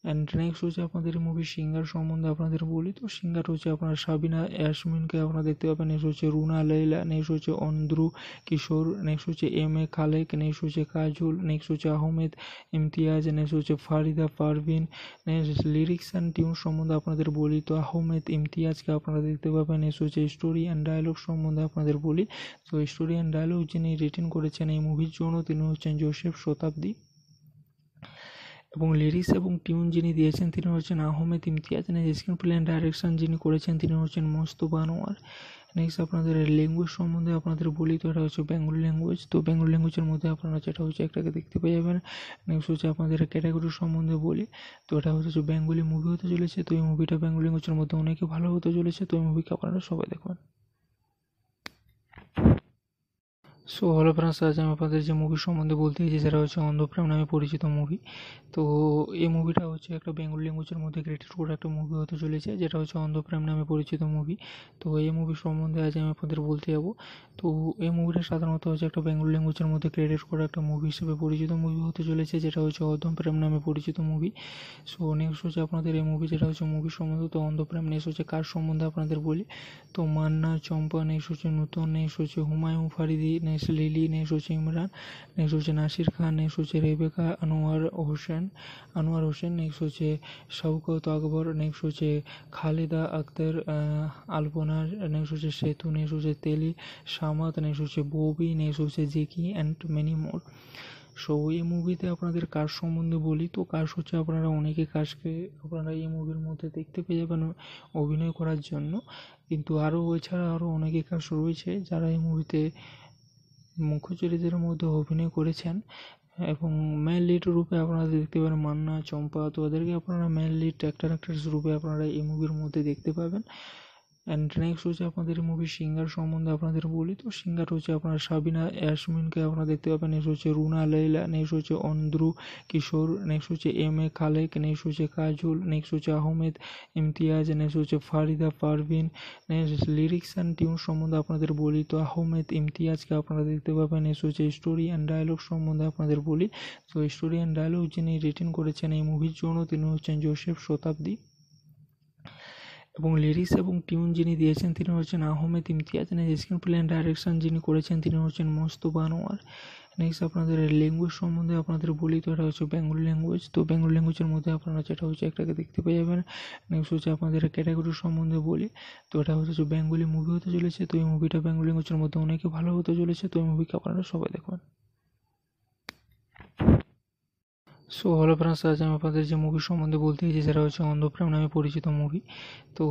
অ্যান্ড নেক্সট হচ্ছে আপনাদের মুভি সিঙ্গার সম্বন্ধে আপনাদের বলি তো সিঙ্গার হচ্ছে আপনার সাবিনা অ্যাশমিনকে আপনারা দেখতে পাবেন নেক্সট হচ্ছে রুনা লেলা নেক্সট হচ্ছে অন্দ্রু কিশোর নেক্সট হচ্ছে এম এ খালেক নেক্সট হচ্ছে কাজুল নেক্সট হচ্ছে আহমেদ ইমতিয়াজ নেক্সট হচ্ছে Farida Parvin next lyrics and tune সম্বন্ধে আপনাদের বলি তো আহমেদ ইমতিয়াজকে আপনারা দেখতে পাবেন নেক্সট হচ্ছে স্টোরি অ্যান্ড ডায়লগ সম্বন্ধে আপনাদের বলি তো স্টোরি অ্যান্ড ডায়লগ যিনি রিটার্ন করেছেন এই মুভির জন্য তিনি হচ্ছেন জোসেফ শতাব্দী এবং লিরিক্স এবং টিউন যিনি দিয়েছেন তিনি হচ্ছেন Ahmed Imtiaz next screenplay and direction যিনি করেছেন তিনি হচ্ছেন মোস্তফা আনোয়ার নেক্সট আপনাদের ল্যাঙ্গুয়েজ সম্বন্ধে আপনাদের বলি তো এটা হচ্ছে বেঙ্গলি ল্যাঙ্গুয়েজ তো বেঙ্গলি ল্যাঙ্গুয়েজের মধ্যে আপনারা যেটা হচ্ছে একটাকে দেখতে পেয়ে যাবেন নেক্সট হচ্ছে আপনাদের ক্যাটাগরি সম্বন্ধে বলি তো এটা হচ্ছে বেঙ্গলি মুভি হতে চলেছে তো এই মুভিটা বেঙ্গলি ল্যাঙ্গুয়েজের মধ্যে অনেকে ভালো হতে চলেছে তো এই মুভিকে আপনারা সবাই দেখবেন সো হলো ফ্রেন্ডস আজ আমি আপনাদের যে মুভি সম্বন্ধে বলতে চাইছি সেটা হচ্ছে অন্ধপ্রেম নামে পরিচিত মুভি তো এই মুভিটা হচ্ছে একটা বেঙ্গল ল্যাঙ্গুয়েজের মধ্যে ক্রিয়েটেড করা একটা মুভি হতে চলেছে যেটা হচ্ছে অন্ধপ্রেম নামে পরিচিত মুভি তো এই মুভি সম্বন্ধে আজ আমি আপনাদের বলতে যাবো তো এই মুভিটা সাধারণত হচ্ছে একটা বেঙ্গল ল্যাঙ্গুয়েজের মধ্যে ক্রিয়েটেড করা একটা মুভি হিসেবে পরিচিত মুভি হতে চলেছে যেটা হচ্ছে অন্ধপ্রেম নামে পরিচিত মুভি সো নেক্সট হচ্ছে আপনাদের এই মুভি যেটা হচ্ছে মুভি সম্বন্ধে তো অন্ধপ্রেম নেক্সট হচ্ছে কার সম্বন্ধে আপনাদের বলি তো মান্না চম্পা নেক্সট হচ্ছে নূতন নেক্সট হচ্ছে হুমায়ুন ফারিদি নেক্সট নেস লিলি নেস হচ্ছে ইমরান হচ্ছে নাসির খান নেস হচ্ছে রেবেকা আনোয়ার হোসেন আনোয়ার হোসেন নেক্সট হচ্ছে শৌকত আকবর নেক্সট হচ্ছে খালেদা আক্তার আলপনা নেক্সট হচ্ছে সেতু নেক্সট হচ্ছে তেলি সামাত নেক্সট হচ্ছে ববি নেক্সট হচ্ছে Jackie and many more so এই মুভিতে আপনাদের কাজ সম্বন্ধে বলি তো কাজ হচ্ছে আপনারা অনেকে কাজকে আপনারা এই মুভির মধ্যে দেখতে পেয়ে যাবেন অভিনয় করার জন্য কিন্তু আরও এছাড়া আরও অনেকে কাজ রয়েছে যারা এই মুভিতে মুখ্য চরিত্রের মধ্যে অভিনয় করেছেন এবং মেন লিড রূপে আপনারা দেখতে পারেন মান্না চম্পা তো ওদেরকে আপনারা মেন লিড অ্যাক্টার অ্যাক্ট্রেস রূপে আপনারা এই মুভির মধ্যে দেখতে পাবেন অ্যান্ড নেক্সট হচ্ছে আপনাদের মুভি সিঙ্গার সম্বন্ধে আপনাদের বলি তো সিঙ্গার হচ্ছে আপনার সাবিনা অ্যাসমিনকে আপনারা দেখতে পাবেন নেক্সট হচ্ছে রুনা লেলা নেক্সট হচ্ছে অন্ধ্রু কিশোর নেক্সট হচ্ছে এম এ খালেক নেক্সট হচ্ছে কাজল নেক্সট হচ্ছে আহমেদ ইমতিয়াজ নেক্সট হচ্ছে Farida Parvin next lyrics and tune সম্বন্ধে আপনাদের বলি তো আহমেদ ইমতিয়াজকে আপনারা দেখতে পাবেন নেক্সট হচ্ছে স্টোরি অ্যান্ড ডায়লগ সম্বন্ধে আপনাদের বলি তো স্টোরি অ্যান্ড ডায়লগ যিনি রিটার্ন করেছেন এই মুভির জন্য তিনি হচ্ছেন জোসেফ শতাব্দী এবং লিরিক্স এবং টিউন যিনি দিয়েছেন তিনি হচ্ছেন Ahmed Imtiaz next screenplay and direction যিনি করেছেন তিনি হচ্ছেন মস্ত আনোয়ার নেক্সট আপনাদের ল্যাঙ্গুয়েজ সম্বন্ধে আপনাদের বলি তো এটা হচ্ছে বেঙ্গল ল্যাঙ্গুয়েজ তো বেঙ্গল ল্যাঙ্গুয়েজের মধ্যে আপনারা যেটা হচ্ছে একটাকে দেখতে পেয়ে যাবেন নেক্সট হচ্ছে আপনাদের ক্যাটাগরি সম্বন্ধে বলি তো এটা হচ্ছে বেঙ্গলি মুভি হতে চলেছে তো এই মুভিটা বেঙ্গল ল্যাঙ্গুয়েজের মধ্যে অনেকে ভালো হতে চলেছে তো এই মুভিকে আপনারা সবাই দেখবেন সো হলো ফ্রেন্ডস আজ আমি আপনাদের যে মুভি সম্বন্ধে বলতে চাইছি সেটা হচ্ছে অন্ধপ্রেম নামে পরিচিত মুভি তো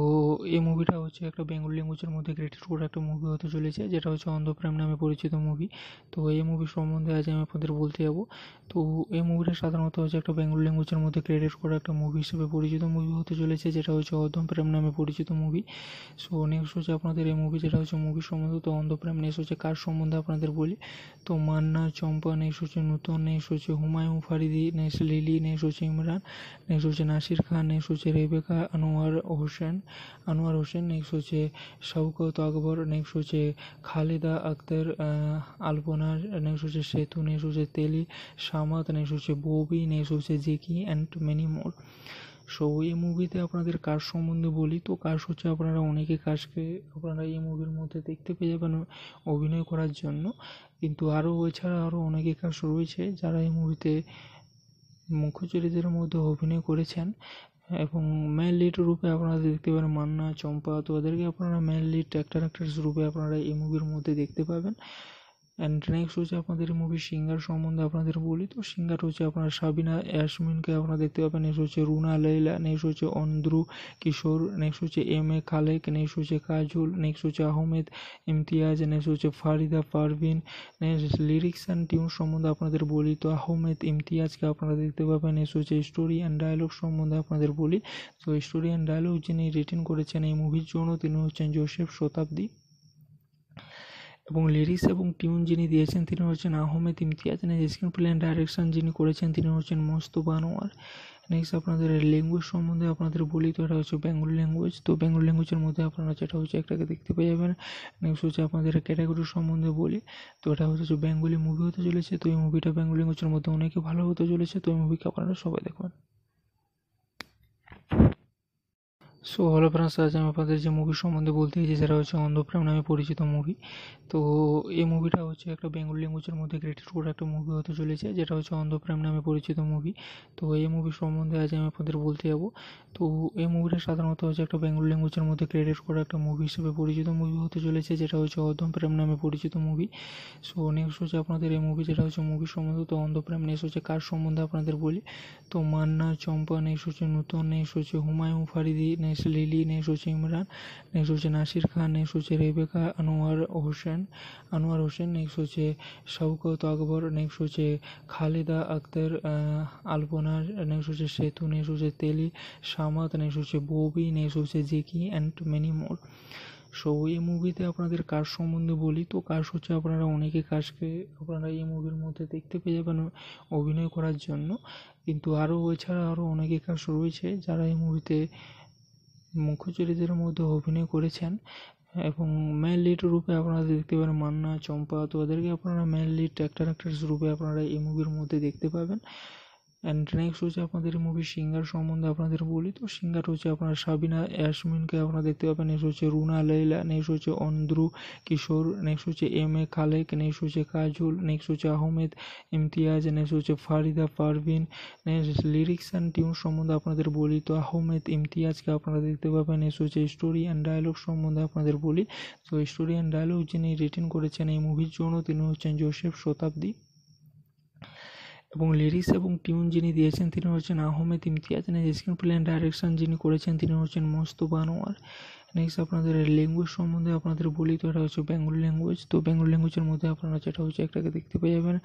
এই মুভিটা হচ্ছে একটা বেঙ্গল ল্যাঙ্গুয়েজের মধ্যে ক্রিয়েটেড করা একটা মুভি হতে চলেছে যেটা হচ্ছে অন্ধপ্রাম নামে পরিচিত মুভি তো এই মুভি সম্বন্ধে আজ আমি আপনাদের বলতে যাবো তো এই মুভিটা সাধারণত হচ্ছে একটা বেঙ্গল ল্যাঙ্গুয়েজের মধ্যে ক্রিয়েটেড করা একটা মুভি হিসেবে পরিচিত মুভি হতে চলেছে যেটা হচ্ছে অন্ধপ্রাম নামে পরিচিত মুভি সো নেক্সট হচ্ছে আপনাদের এই মুভি যেটা হচ্ছে মুভি সম্বন্ধে তো অন্ধপ্রেম নেক্সট হচ্ছে কার সম্বন্ধে আপনাদের বলি তো মান্না চম্পা নেক্সট হচ্ছে নূতন নেক্সট হচ্ছে Humayun Faridi next next Lily next হচ্ছে ইমরান নেক্সট হচ্ছে নাসির খান নেক্সট হচ্ছে রেবেকা আনোয়ার হোসেন আনোয়ার হোসেন নেক্সট হচ্ছে শৌকত আকবর নেক্সট হচ্ছে খালেদা আক্তার আলপনা নেক্সট হচ্ছে সেতু নেক্সট হচ্ছে তেলি সামাত নেক্সট হচ্ছে ববি নেক্সট হচ্ছে Jackie and many more so এই মুভিতে আপনাদের কাজ সম্বন্ধে বলি তো কাজ হচ্ছে আপনারা অনেকে কাজকে আপনারা এই মুভির মধ্যে দেখতে পেয়ে যাবেন অভিনয় করার জন্য কিন্তু আরও এছাড়া আরও অনেকে কাজ রয়েছে যারা এই মুভিতে মুখ্য চরিত্রের মধ্যে অভিনয় করেছেন এবং মেন লিড রূপে আপনারা দেখতে পারেন মান্না চম্পা তো ওদেরকে আপনারা মেন লিড অ্যাক্টার অ্যাক্ট্রেস রূপে আপনারা এই মুভির মধ্যে দেখতে পাবেন অ্যান্ড নেক্সট হচ্ছে আপনাদের মুভি সিঙ্গার সম্বন্ধে আপনাদের বলি তো সিঙ্গার হচ্ছে আপনার সাবিনা ইয়াসমিনকে আপনারা দেখতে পাবেন নেক্সট হচ্ছে রুনা লেলা নেক্সট হচ্ছে অন্ধ্রু কিশোর নেক্সট হচ্ছে এম এ খালেক নেক্সট হচ্ছে কাজল নেক্সট হচ্ছে আহমেদ ইমতিয়াজ নেক্সট হচ্ছে Farida Parvin next lyrics and tune সম্বন্ধে আপনাদের বলি তো আহমেদ ইমতিয়াজকে আপনারা দেখতে পাবেন নেক্সট হচ্ছে স্টোরি অ্যান্ড ডায়লগ সম্বন্ধে আপনাদের বলি তো স্টোরি অ্যান্ড ডায়লগ যিনি রিটিন করেছেন এই মুভির জন্য তিনি হচ্ছেন জোসেফ শতাব্দী এবং লিরিক্স এবং টিউন যিনি দিয়েছেন তিনি হচ্ছেন Ahmed Imtiaz next screenplay and direction যিনি করেছেন তিনি হচ্ছেন মস্ত বানোয়ার নেক্সট আপনাদের ল্যাঙ্গুয়েজ সম্বন্ধে আপনাদের বলি তো এটা হচ্ছে বেঙ্গল ল্যাঙ্গুয়েজ তো বেঙ্গল ল্যাঙ্গুয়েজের মধ্যে আপনারা যেটা হচ্ছে একটাকে দেখতে পেয়ে যাবেন নেক্সট হচ্ছে আপনাদের ক্যাটাগরি সম্বন্ধে বলি তো এটা হচ্ছে বেঙ্গলি মুভি হতে চলেছে তো এই মুভিটা বেঙ্গল ল্যাঙ্গুয়েজের মধ্যে অনেকে ভালো হতে চলেছে তো এই মুভিকে আপনারা সবাই দেখবেন সো হলো ফ্রেন্ডস আজ আমি আপনাদের যে মুভি সম্বন্ধে বলতে চাইছি সেটা হচ্ছে অন্ধপ্রেম নামে পরিচিত মুভি তো এই মুভিটা হচ্ছে একটা বেঙ্গল ল্যাঙ্গুয়েজের মধ্যে ক্রিয়েটেড করা একটা মুভি হতে চলেছে যেটা হচ্ছে অন্ধপ্রেম নামে পরিচিত মুভি তো এই মুভি সম্বন্ধে আজ আমি আপনাদের বলতে যাবো তো এই মুভিটা সাধারণত হচ্ছে একটা বেঙ্গল ল্যাঙ্গুয়েজের মধ্যে ক্রেডিট করা একটা মুভি হিসেবে পরিচিত মুভি হতে চলেছে যেটা হচ্ছে অন্ধপ্রেম নামে পরিচিত মুভি সো নেক্সট হচ্ছে আপনাদের এই মুভি যেটা হচ্ছে মুভি সম্বন্ধে তো অন্ধপ্রেম নেক্সট হচ্ছে কার সম্বন্ধে আপনাদের বলি তো মান্না চম্পা নেক্সট হচ্ছে নূতন নেক্সট হচ্ছে হুমায়ুন ফারিদি নেক্সট নেস লিলি নেই সোছে ইমরান নেই নাসির খান নেই হচ্ছে রেবেকা আনোয়ার হোসেন আনোয়ার হোসেন নেক্সট হচ্ছে শওকত আকবর নেক্সট হচ্ছে খালেদা আক্তার আলপনা নেক্সট হচ্ছে সেতু নেই হচ্ছে তেলি সামাত নেক্সট হচ্ছে ববি নেস হচ্ছে Jackie and many more so এই মুভিতে আপনাদের কাজ সম্বন্ধে বলি তো কাজ হচ্ছে আপনারা অনেকে কাজকে আপনারা এই মুভির মধ্যে দেখতে পেয়ে যাবেন অভিনয় করার জন্য কিন্তু আরও এছাড়া আরও অনেকে কাজ রয়েছে যারা এই মুভিতে মুখ্য চরিত্রের মধ্যে অভিনয় করেছেন এবং মেন লিড রূপে আপনারা দেখতে পারেন মান্না চম্পা তো ওদেরকে আপনারা মেন লিড অ্যাক্টার অ্যাক্ট্রেস রূপে আপনারা এই মুভির মধ্যে দেখতে পাবেন অ্যান্ড নেক্সট হচ্ছে আপনাদের মুভি সিঙ্গার সম্বন্ধে আপনাদের বলি তো সিঙ্গার হচ্ছে আপনার সাবিনা অ্যাশমিনকে আপনারা দেখতে পাবেন নেক্সট হচ্ছে রুনা লেলা নেক্সট হচ্ছে অন্দ্রু কিশোর নেক্সট হচ্ছে এম এ খালেক নেক্সট হচ্ছে কাজল নেক্সট হচ্ছে আহমেদ ইমতিয়াজ নেক্সট হচ্ছে Farida Parvin next lyrics and tune সম্বন্ধে আপনাদের বলি তো আহমেদ ইমতিয়াজকে আপনারা দেখতে পাবেন নেক্সট হচ্ছে স্টোরি অ্যান্ড ডায়লগ সম্বন্ধে আপনাদের বলি তো স্টোরি অ্যান্ড ডায়লগ যিনি রিটার্ন করেছেন এই মুভির জন্য তিনি হচ্ছেন জোসেফ শতাব্দী এবং লিরিক্স এবং টিউন যিনি দিয়েছেন তিনি হচ্ছেন Ahmed Imtiaz next screenplay and direction যিনি করেছেন তিনি হচ্ছেন মস্ত আনোয়ার নেক্সট আপনাদের ল্যাঙ্গুয়েজ সম্বন্ধে আপনাদের বলি তো এটা হচ্ছে বেঙ্গল ল্যাঙ্গুয়েজ তো বেঙ্গল ল্যাঙ্গুয়েজের মধ্যে আপনারা যেটা হচ্ছে একটাকে দেখতে পেয়ে যাবেন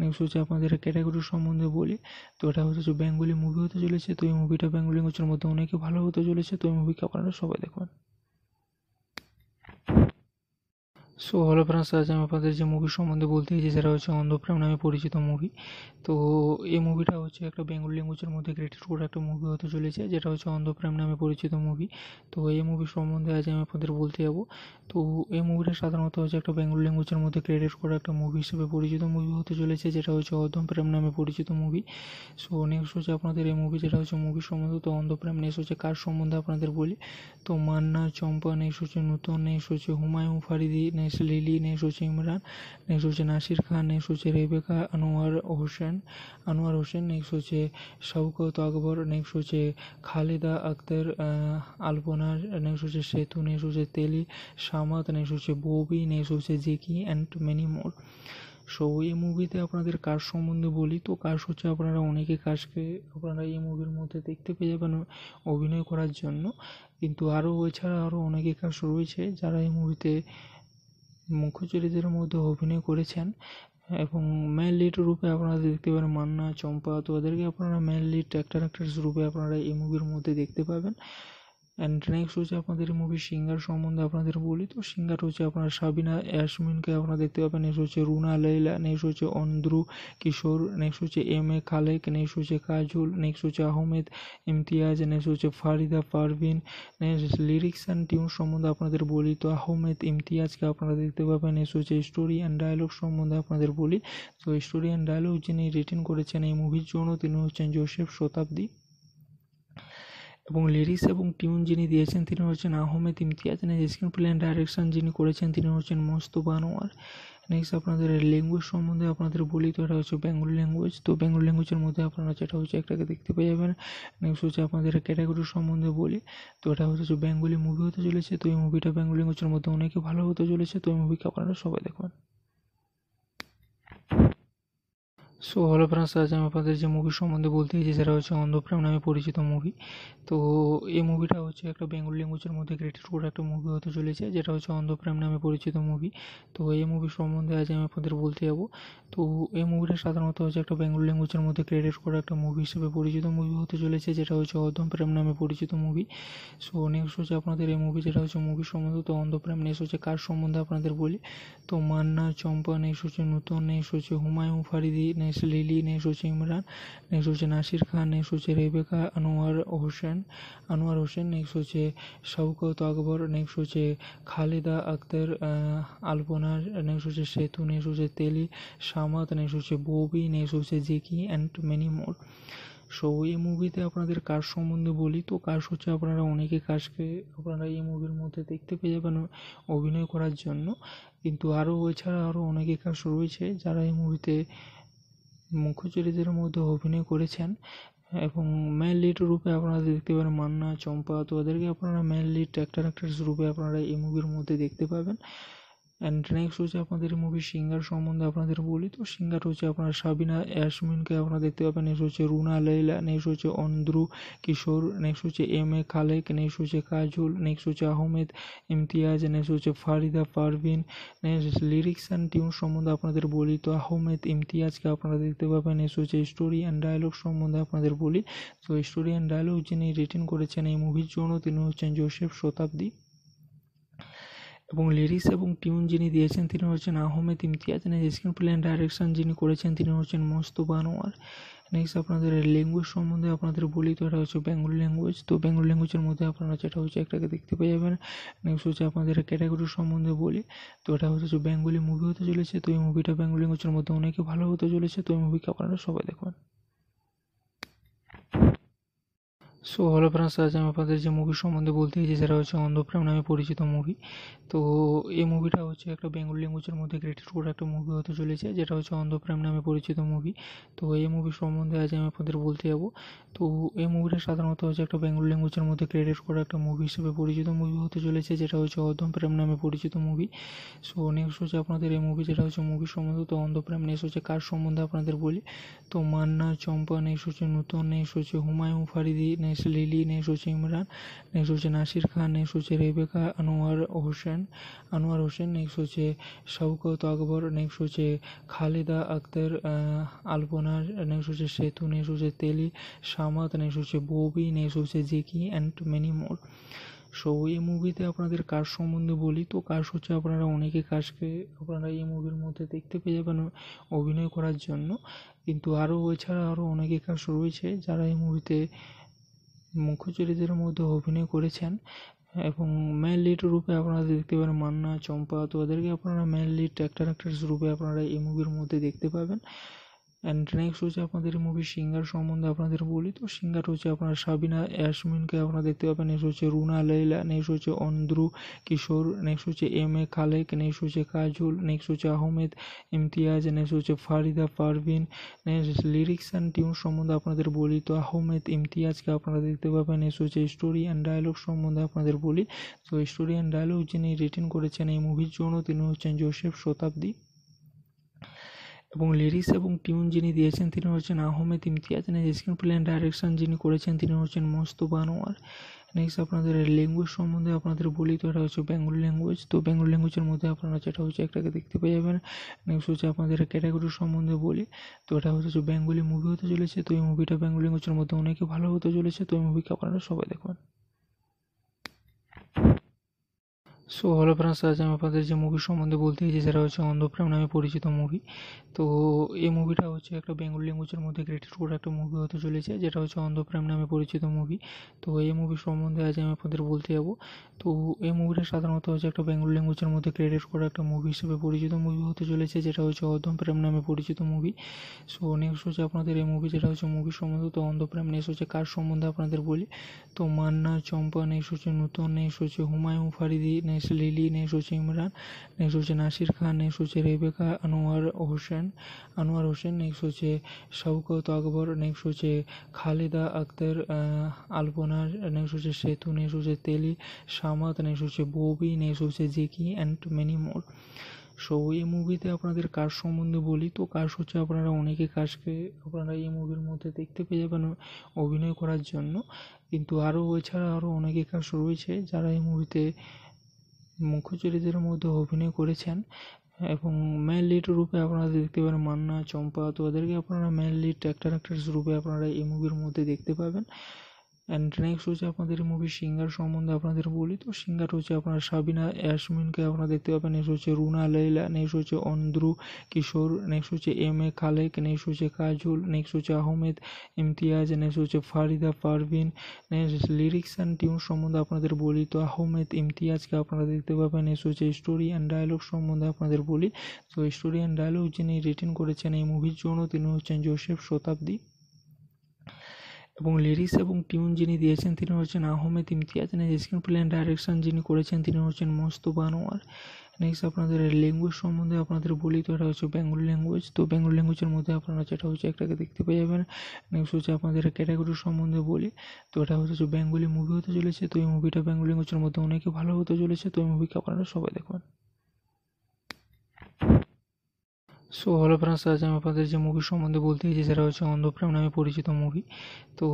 নেক্সট হচ্ছে আপনাদের ক্যাটাগরি সম্বন্ধে বলি তো এটা হচ্ছে বেঙ্গলি মুভি হতে চলেছে তো এই মুভিটা বেঙ্গল ল্যাঙ্গুয়েজের মধ্যে অনেকে ভালো হতে চলেছে তো এই মুভিকে আপনারা সবাই দেখবেন সো হলো ফ্রেন্ডস আজ আমি আপনাদের যে মুভি সম্বন্ধে বলতে চাইছি সেটা হচ্ছে অন্ধপ্রেম নামে পরিচিত মুভি তো এই মুভিটা হচ্ছে একটা বেঙ্গল ল্যাঙ্গুয়েজের মধ্যে ক্রিয়েটেড করা একটা মুভি হতে চলেছে যেটা হচ্ছে অন্ধপ্রেম নামে পরিচিত মুভি তো এই মুভি সম্বন্ধে আজ আমি আপনাদের বলতে যাবো তো এই মুভিটা সাধারণত হচ্ছে একটা বেঙ্গল ল্যাঙ্গুয়েজের মধ্যে ক্রিয়েটেড করা একটা মুভি হিসেবে পরিচিত মুভি হতে চলেছে যেটা হচ্ছে অন্ধপ্রেম নামে পরিচিত মুভি সো নেক্সট হচ্ছে আপনাদের এই মুভি যেটা হচ্ছে মুভি সম্বন্ধে তো অন্ধপ্রেম নেক্সট হচ্ছে কার সম্বন্ধে আপনাদের বলি তো মান্না চম্পা নেক্সট হচ্ছে নূতন নেক্সট হচ্ছে হুমায়ুন ফারিদি নেক্সট নেস লিলি নেস হচ্ছে ইমরান নেস হচ্ছে নাসির খান নেস হচ্ছে রেবেকা আনোয়ার হোসেন আনোয়ার হোসেন নেক্সট হচ্ছে শৌকত আকবর নেক্সট হচ্ছে খালেদা আক্তার আলপনা নেক্সট হচ্ছে সেতু নেস হচ্ছে তেলি সামাত নেক্সট হচ্ছে ববি নেক্সট হচ্ছে Jackie and many more so এই মুভিতে আপনাদের কাজ সম্বন্ধে বলি তো কাজ হচ্ছে আপনারা অনেকে কাজকে আপনারা এই মুভির মধ্যে দেখতে পেয়ে যাবেন অভিনয় করার জন্য কিন্তু আরও এছাড়া আরও অনেকে কাজ রয়েছে যারা এই মুভিতে মুখ্য চরিত্রের মধ্যে অভিনয় করেছেন এবং মেন লিড রূপে আপনারা দেখতে পারেন মান্না চম্পা তো ওদেরকে আপনারা মেন লিড অ্যাক্টার অ্যাক্ট্রেস রূপে আপনারা এই মুভির মধ্যে দেখতে পাবেন অ্যান্ড নেক্সট হচ্ছে আপনাদের মুভি সিঙ্গার সম্বন্ধে আপনাদের বলি তো সিঙ্গার হচ্ছে আপনার সাবিনা ইয়াসমিনকে আপনারা দেখতে পাবেন নেক্সট হচ্ছে রুনা লেলা নেক্সট হচ্ছে অন্ধ্রু কিশোর নেক্সট হচ্ছে এম এ খালেক নেক্সট হচ্ছে কাজল নেক্সট হচ্ছে আহমেদ ইমতিয়াজ নেক্সট হচ্ছে Farida Parvin next lyrics and tune সম্বন্ধে আপনাদের বলি তো আহমেদ ইমতিয়াজকে আপনারা দেখতে পাবেন নেক্সট হচ্ছে স্টোরি অ্যান্ড ডায়লগ সম্বন্ধে আপনাদের বলি তো স্টোরি অ্যান্ড ডায়লগ যিনি রিটেন করেছেন এই মুভির জন্য তিনি হচ্ছেন জোসেফ শতাব্দী এবং লিরিক্স এবং টিউন যিনি দিয়েছেন তিনি হচ্ছেন Ahmed Imtiaz next screenplay and direction যিনি করেছেন তিনি হচ্ছেন মস্ত আনোয়ার নেক্সট আপনাদের ল্যাঙ্গুয়েজ সম্বন্ধে আপনাদের বলি তো এটা হচ্ছে বেঙ্গল ল্যাঙ্গুয়েজ তো বেঙ্গল ল্যাঙ্গুয়েজের মধ্যে আপনারা যেটা হচ্ছে একটাকে দেখতে পেয়ে যাবেন নেক্সট হচ্ছে আপনাদের ক্যাটাগরি সম্বন্ধে বলি তো এটা হচ্ছে বেঙ্গলি মুভি হতে চলেছে তো এই মুভিটা বেঙ্গল ল্যাঙ্গুয়েজের মধ্যে অনেকে ভালো হতে চলেছে তো এই মুভিকে আপনারা সবাই দেখবেন সো হলো ফ্রেন্ডস আজ আমি আপনাদের যে মুভি সম্বন্ধে বলতে চাইছি সেটা হচ্ছে অন্ধপ্রেম নামে পরিচিত মুভি তো এই মুভিটা হচ্ছে একটা বেঙ্গল ল্যাঙ্গুয়েজের মধ্যে ক্রিয়েটেড করা একটা মুভি হতে চলেছে যেটা হচ্ছে অন্ধপ্রেম নামে পরিচিত মুভি তো এই মুভি সম্বন্ধে আজ আমি আপনাদের বলতে যাব তো এই মুভিটা সাধারণত হচ্ছে একটা বেঙ্গল ল্যাঙ্গুয়েজের মধ্যে ক্রিয়েটেড করা একটা মুভি হিসেবে পরিচিত মুভি হতে চলেছে যেটা হচ্ছে অন্ধপ্রেম নামে পরিচিত মুভি সো নেক্সট হচ্ছে আপনাদের এই মুভি যেটা হচ্ছে মুভি সম্বন্ধে তো অন্ধপ্রেম নেক্সট হচ্ছে কার সম্বন্ধে আপনাদের বলি তো মান্না চম্পা নেক্সট হচ্ছে নূতন নেক্সট হচ্ছে Humayun Faridi next next Lily next হচ্ছে ইমরান নেক্সট হচ্ছে নাসির খান নেক্সট হচ্ছে রেবেকা আনোয়ার হোসেন আনোয়ার হোসেন নেক্সট হচ্ছে শওকত আকবর নেক্সট হচ্ছে খালেদা আক্তার আলপনা নেক্সট হচ্ছে সেতু নেক্সট হচ্ছে তেলি সামাত নেক্সট হচ্ছে ববি নেক্সট হচ্ছে Jackie and many more so এই মুভিতে আপনাদের কাজ সম্বন্ধে বলি তো কাজ হচ্ছে আপনারা অনেকে কাজকে আপনারা এই মুভির মধ্যে দেখতে পেয়ে যাবেন অভিনয় করার জন্য কিন্তু আরও এছাড়া আরও অনেকে কাজ রয়েছে যারা এই মুভিতে মুখ্য চরিত্রের মধ্যে অভিনয় করেছেন এবং মেন লিড রূপে আপনারা দেখতে পারেন মান্না চম্পা তো ওদেরকে আপনারা মেন লিড অ্যাক্টর অ্যাক্ট্রেস রূপে আপনারা এই মুভির মধ্যে দেখতে পাবেন অ্যান্ড নেক্সট হচ্ছে আপনাদের মুভি সিঙ্গার সম্বন্ধে আপনাদের বলি তো সিঙ্গার হচ্ছে আপনার সাবিনা ইয়াসমিনকে আপনারা দেখতে পাবেন নেক্সট হচ্ছে রুনা লেলা নেক্সট হচ্ছে অন্দ্রু কিশোর নেক্সট হচ্ছে এম এ খালেক নেক্সট হচ্ছে কাজল নেক্সট হচ্ছে আহমেদ ইমতিয়াজ নেক্সট হচ্ছে Farida Parvin next lyrics and tune সম্বন্ধে আপনাদের বলি তো আহমেদ ইমতিয়াজকে আপনারা দেখতে পাবেন নেক্সট হচ্ছে স্টোরি অ্যান্ড ডায়লগ সম্বন্ধে আপনাদের বলি তো স্টোরি অ্যান্ড ডায়লগ যিনি রিটিন করেছেন এই মুভির জন্য তিনি হচ্ছেন জোসেফ শতাব্দী এবং লিরিক্স এবং টিউন যিনি দিয়েছেন তিনি হচ্ছেন Ahmed Imtiaz next screenplay and direction যিনি করেছেন তিনি হচ্ছেন মস্ত বানোয়ার নেক্সট আপনাদের ল্যাঙ্গুয়েজ সম্বন্ধে আপনাদের বলি তো এটা হচ্ছে বেঙ্গল ল্যাঙ্গুয়েজ তো বেঙ্গল ল্যাঙ্গুয়েজের মধ্যে আপনারা যেটা হচ্ছে একটাকে দেখতে পেয়ে যাবেন নেক্সট হচ্ছে আপনাদের ক্যাটাগরি সম্বন্ধে বলি তো এটা হচ্ছে বেঙ্গলি মুভি হতে চলেছে তো এই মুভিটা বেঙ্গল ল্যাঙ্গুয়েজের মধ্যে অনেকে ভালো হতে চলেছে তো এই মুভিকে আপনারা সবাই দেখবেন সো হলো ফ্রেন্ডস আজ আমি আপনাদের যে মুভি সম্বন্ধে বলতে চাইছি সেটা হচ্ছে অন্ধপ্রেম নামে পরিচিত মুভি তো এই মুভিটা হচ্ছে একটা বেঙ্গল ল্যাঙ্গুয়েজের মধ্যে ক্রিয়েটেড করে একটা মুভি হতে চলেছে যেটা হচ্ছে অন্ধপ্রেম নামে পরিচিত মুভি তো এই মুভি সম্বন্ধে আজ আমি আপনাদের বলতে যাবো তো এই মুভিটা সাধারণত হচ্ছে একটা বেঙ্গল ল্যাঙ্গুয়েজের মধ্যে ক্রেডিট করা একটা মুভি হিসেবে পরিচিত মুভি হতে চলেছে যেটা হচ্ছে অন্ধম নামে পরিচিত মুভি সো নেক্সট হচ্ছে আপনাদের এই মুভি যেটা হচ্ছে মুভি সম্বন্ধে তো অন্ধপ্রেম নেক্সট হচ্ছে কার সম্বন্ধে আপনাদের বলি তো মান্না চম্পা নেক্সট হচ্ছে নূতন নেক্সট হচ্ছে Humayun Faridi next next Lily next হচ্ছে ইমরান নেক্সট হচ্ছে নাসির খান নেক্সট হচ্ছে রেবেকা আনোয়ার হোসেন আনোয়ার হোসেন নেক্সট হচ্ছে শওকত আকবর নেক্সট হচ্ছে খালেদা আক্তার আলপনা নেক্সট হচ্ছে সেতু নেক্সট হচ্ছে তেলি সামাত নেক্সট হচ্ছে ববি নেক্সট হচ্ছে Jackie and many more so এই মুভিতে আপনাদের কাজ সম্বন্ধে বলি তো কাজ হচ্ছে আপনারা অনেকে কাজকে আপনারা এই মুভির মধ্যে দেখতে পেয়ে যাবেন অভিনয় করার জন্য কিন্তু আরও এছাড়া আরও অনেকে কাজ রয়েছে যারা এই মুভিতে মুখ্য চরিত্রের মধ্যে অভিনয় করেছেন এবং মেন লিড রূপে আপনারা দেখতে পারেন মান্না চম্পা তো ওদেরকে আপনারা মেন লিড অ্যাক্টর অ্যাক্ট্রেস রূপে আপনারা এই মুভির মধ্যে দেখতে পাবেন অ্যান্ড নেক্সট হচ্ছে আপনাদের মুভি সিঙ্গার সম্বন্ধে আপনাদের বলি তো সিঙ্গার হচ্ছে আপনার সাবিনা অ্যাসমিনকে আপনারা দেখতে পাবেন নেক্সট হচ্ছে রুনা লেলা নেক্সট হচ্ছে অন্ধ্রু কিশোর নেক্সট হচ্ছে এম এ খালেক নেক্সট হচ্ছে কাজল নেক্সট হচ্ছে আহমেদ ইমতিয়াজ নেক্সট হচ্ছে Farida Parvin next lyrics and tune সম্বন্ধে আপনাদের বলি তো আহমেদ ইমতিয়াজকে আপনারা দেখতে পাবেন নেক্সট হচ্ছে স্টোরি অ্যান্ড ডায়লগ সম্বন্ধে আপনাদের বলি তো স্টোরি অ্যান্ড ডায়লগ যিনি রিটার্ন করেছেন এই মুভির জন্য তিনি হচ্ছেন জোসেফ শতাব্দী এবং লিরিক্স এবং টিউন যিনি দিয়েছেন তিনি হচ্ছেন Ahmed Imtiaz next screenplay and direction যিনি করেছেন তিনি হচ্ছেন মস্ত আনোয়ার নেক্সট আপনাদের ল্যাঙ্গুয়েজ সম্বন্ধে আপনাদের বলি তো এটা হচ্ছে বেঙ্গলি ল্যাঙ্গুয়েজ তো বেঙ্গলি ল্যাঙ্গুয়েজের মধ্যে আপনারা যেটা হচ্ছে একটাকে দেখতে পেয়ে যাবেন নেক্সট হচ্ছে আপনাদের ক্যাটাগরি সম্বন্ধে বলি তো এটা হচ্ছে বেঙ্গলি মুভি হতে চলেছে তো এই মুভিটা বেঙ্গলি ল্যাঙ্গুয়েজের মধ্যে অনেকে ভালো হতে চলেছে তো এই মুভিকে আপনারা সবাই দেখবেন সো হলো ফ্রেন্ডস আজ আমি আপনাদের যে মুভি সম্বন্ধে বলতে চাইছি সেটা হচ্ছে অন্ধপ্রেম নামে পরিচিত মুভি তো এই মুভিটা হচ্ছে একটা বেঙ্গল ল্যাঙ্গুয়েজের মধ্যে ক্রিয়েটেড করা একটা মুভি হতে চলেছে যেটা হচ্ছে অন্ধপ্রেম নামে পরিচিত মুভি তো এই মুভি সম্বন্ধে আজ আমি আপনাদের বলতে যাব তো এই মুভিটা সাধারণত হচ্ছে একটা বেঙ্গল ল্যাঙ্গুয়েজের মধ্যে ক্রিয়েটেড করা একটা মুভি হিসেবে পরিচিত মুভি হতে চলেছে যেটা হচ্ছে অন্ধপ্রেম নামে পরিচিত মুভি সো নেক্সট হচ্ছে আপনাদের এই মুভি যেটা হচ্ছে মুভি সম্বন্ধে তো অন্ধপ্রেম নেক্সট হচ্ছে কার সম্বন্ধে আপনাদের বলি তো মান্না চম্পা নেক্সট হচ্ছে নূতন নেক্সট হচ্ছে হুমায়ুন ফারিদি নেক্সট নেস লিলি নেস হচ্ছে ইমরান নেস হচ্ছে নাসির খান নেস হচ্ছে রেবেকা আনোয়ার হোসেন আনোয়ার হোসেন নেক্সট হচ্ছে শৌকত আকবর নেক্সট হচ্ছে খালেদা আক্তার আলপনা নেক্সট হচ্ছে সেতু নেস হচ্ছে তেলি সামাত নেক্সট হচ্ছে ববি নেক্সট হচ্ছে Jackie and many more so এই মুভিতে আপনাদের কাজ সম্বন্ধে বলি তো কাজ হচ্ছে আপনারা অনেকে কাজকে আপনারা এই মুভির মধ্যে দেখতে পেয়ে যাবেন অভিনয় করার জন্য কিন্তু আরও এছাড়া আরও অনেকে কাজ রয়েছে যারা এই মুভিতে মুখ্য চরিত্রের মধ্যে অভিনয় করেছেন এবং মেন লিড রূপে আপনারা দেখতে পারেন মান্না চম্পা তো ওদেরকে আপনারা মেন লিড অ্যাক্টার অ্যাক্ট্রেস রূপে আপনারা এই মুভির মধ্যে দেখতে পাবেন অ্যান্ড নেক্সট হচ্ছে আপনাদের মুভি সিঙ্গার সম্বন্ধে আপনাদের বলি তো সিঙ্গার হচ্ছে আপনার সাবিনা অ্যাশমিনকে আপনারা দেখতে পাবেন নেক্সট হচ্ছে রুনা লেলা নেক্সট হচ্ছে অন্ধ্রু কিশোর নেক্সট হচ্ছে এম এ খালেক নেক্সট হচ্ছে কাজল নেক্সট হচ্ছে আহমেদ ইমতিয়াজ নেক্সট হচ্ছে Farida Parvin next lyrics and tune সম্বন্ধে আপনাদের বলি তো আহমেদ ইমতিয়াজকে আপনারা দেখতে পাবেন নেক্সট হচ্ছে স্টোরি অ্যান্ড ডায়লগ সম্বন্ধে আপনাদের বলি তো স্টোরি অ্যান্ড ডায়লগ যিনি রিটেন করেছেন এই মুভির জন্য তিনি হচ্ছেন জোসেফ শতাব্দী এবং লিরিক্স এবং টিউন যিনি দিয়েছেন তিনি হচ্ছেন Ahmed Imtiaz next screenplay and direction যিনি করেছেন তিনি হচ্ছেন মস্ত আনোয়ার নেক্সট আপনাদের ল্যাঙ্গুয়েজ সম্বন্ধে আপনাদের বলি তো এটা হচ্ছে বেঙ্গল ল্যাঙ্গুয়েজ তো বেঙ্গল ল্যাঙ্গুয়েজের মধ্যে আপনারা যেটা হচ্ছে একটাকে দেখতে পেয়ে যাবেন নেক্সট হচ্ছে আপনাদের ক্যাটাগরি সম্বন্ধে বলি তো এটা হচ্ছে বেঙ্গলি মুভি হতে চলেছে তো এই মুভিটা বেঙ্গল ল্যাঙ্গুয়েজের মধ্যে অনেকে ভালো হতে চলেছে তো এই মুভিকে আপনারা সবাই দেখবেন সো হলো ফ্রেন্ডস আজ আমি আপনাদের যে মুভি সম্বন্ধে বলতে এসেছি সেটা হচ্ছে অন্ধপ্রেম নামে পরিচিত মুভি তো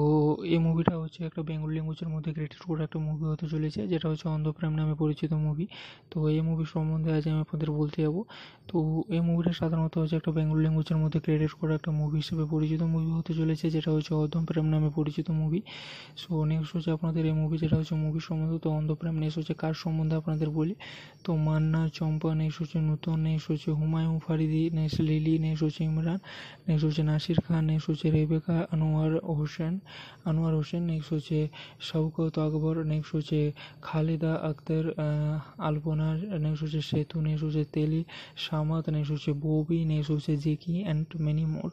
এই মুভিটা হচ্ছে একটা বেঙ্গল ল্যাঙ্গুয়েজের মধ্যে ক্রিয়েটেড করা একটা মুভি হতে চলেছে যেটা হচ্ছে অন্ধপ্রেম নামে পরিচিত মুভি তো এই মুভি সম্বন্ধে আজ আমি আপনাদের বলতে যাবো তো এই মুভিটা সাধারণত হচ্ছে একটা বেঙ্গল ল্যাঙ্গুয়েজের মধ্যে ক্রিয়েটেড করা একটা মুভি হিসেবে পরিচিত মুভি হতে চলেছে যেটা হচ্ছে অন্ধপ্রেম নামে পরিচিত মুভি সো নেক্সট হচ্ছে আপনাদের এই মুভি যেটা হচ্ছে মুভি সম্বন্ধে তো অন্ধপ্রেম নেক্সট হচ্ছে কার সম্বন্ধে আপনাদের বলি তো মান্না চম্পা নেক্সট হচ্ছে নূতন নেক্সট হচ্ছে Humayun Faridi next next Lily next হচ্ছে ইমরান নেক্সট হচ্ছে নাসির খান নেক্সট হচ্ছে রেবেকা আনোয়ার হোসেন আনোয়ার হোসেন নেক্সট হচ্ছে শওকত আকবর নেক্সট হচ্ছে খালেদা আক্তার আলপনা নেক্সট হচ্ছে সেতু নেক্সট হচ্ছে তেলি সামাত নেক্সট হচ্ছে ববি নেক্সট হচ্ছে Jackie and many more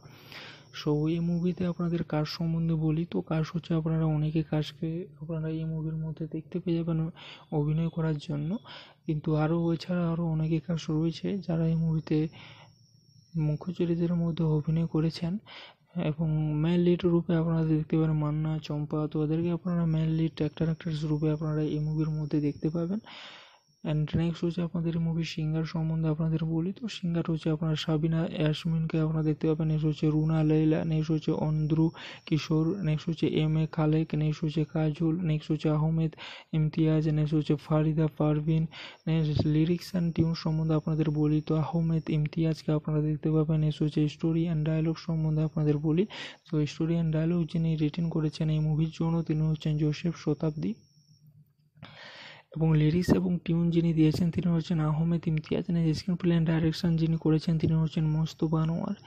so এই মুভিতে আপনাদের কাজ সম্বন্ধে বলি তো কাজ হচ্ছে আপনারা অনেকে কাজকে আপনারা এই মুভির মধ্যে দেখতে পেয়ে যাবেন অভিনয় করার জন্য কিন্তু আরও এছাড়া আরও অনেকে কাজ রয়েছে যারা এই মুভিতে মুখ্য চরিত্রের মধ্যে অভিনয় করেছেন এবং মেন লিড রূপে আপনারা দেখতে পারেন মান্না চম্পা তো ওদেরকে আপনারা মেন লিড অ্যাক্টার অ্যাক্ট্রেস রূপে আপনারা এই মুভির মধ্যে দেখতে পাবেন অ্যান্ড নেক্সট হচ্ছে আপনাদের মুভি সিঙ্গার সম্বন্ধে আপনাদের বলি তো সিঙ্গার হচ্ছে আপনার সাবিনা ইয়াসমিনকে আপনারা দেখতে পাবেন নেক্সট হচ্ছে রুনা লেইলা নেক্সট হচ্ছে অন্দ্রু কিশোর নেক্সট হচ্ছে এম এ খালেক নেক্সট হচ্ছে কাজল নেক্সট হচ্ছে আহমেদ ইমতিয়াজ নেক্সট হচ্ছে Farida Parvin next lyrics and tune সম্বন্ধে আপনাদের বলি তো আহমেদ ইমতিয়াজকে আপনারা দেখতে পাবেন নেক্সট হচ্ছে স্টোরি অ্যান্ড ডায়লগ সম্বন্ধে আপনাদের বলি তো স্টোরি অ্যান্ড ডায়লগ যিনি রিটিন করেছেন এই মুভির জন্য তিনি হচ্ছেন জোসেফ শতাব্দী এবং লিরিক্স এবং টিউন যিনি দিয়েছেন তিনি হচ্ছেন Ahmed Imtiaz next screenplay and direction যিনি করেছেন তিনি হচ্ছেন মোস্তফা আনোয়ার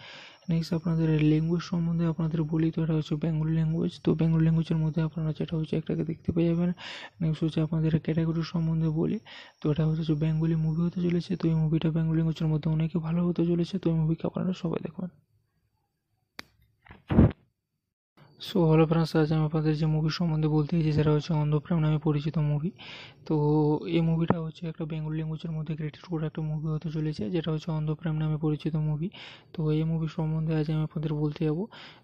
নেক্সট আপনাদের ল্যাঙ্গুয়েজ সম্বন্ধে আপনাদের বলি তো এটা হচ্ছে বেঙ্গলি ল্যাঙ্গুয়েজ তো বেঙ্গলি ল্যাঙ্গুয়েজের মধ্যে আপনারা যেটা হচ্ছে একটাকে দেখতে পেয়ে যাবেন নেক্সট হচ্ছে আপনাদের ক্যাটাগরি সম্বন্ধে বলি তো এটা হচ্ছে বেঙ্গলি মুভি হতে চলেছে তো এই মুভিটা বেঙ্গলি ল্যাঙ্গুয়েজের মধ্যে অনেকে ভালো হতে চলেছে তো এই মুভিকে আপনারা সবাই দেখবেন সো হলো ফ্রেন্ডস আজ আমি আপনাদের যে মুভি সম্বন্ধে বলতে চাইছি সেটা হচ্ছে অন্ধপ্রেম নামে পরিচিত মুভি তো এই মুভিটা হচ্ছে একটা বেঙ্গল ল্যাঙ্গুয়েজের মধ্যে ক্রিয়েটেড করে একটা মুভি হতে চলেছে যেটা হচ্ছে অন্ধপ্রেম নামে পরিচিত মুভি তো এই মুভি সম্বন্ধে আজ আমি আপনাদের বলতে যাব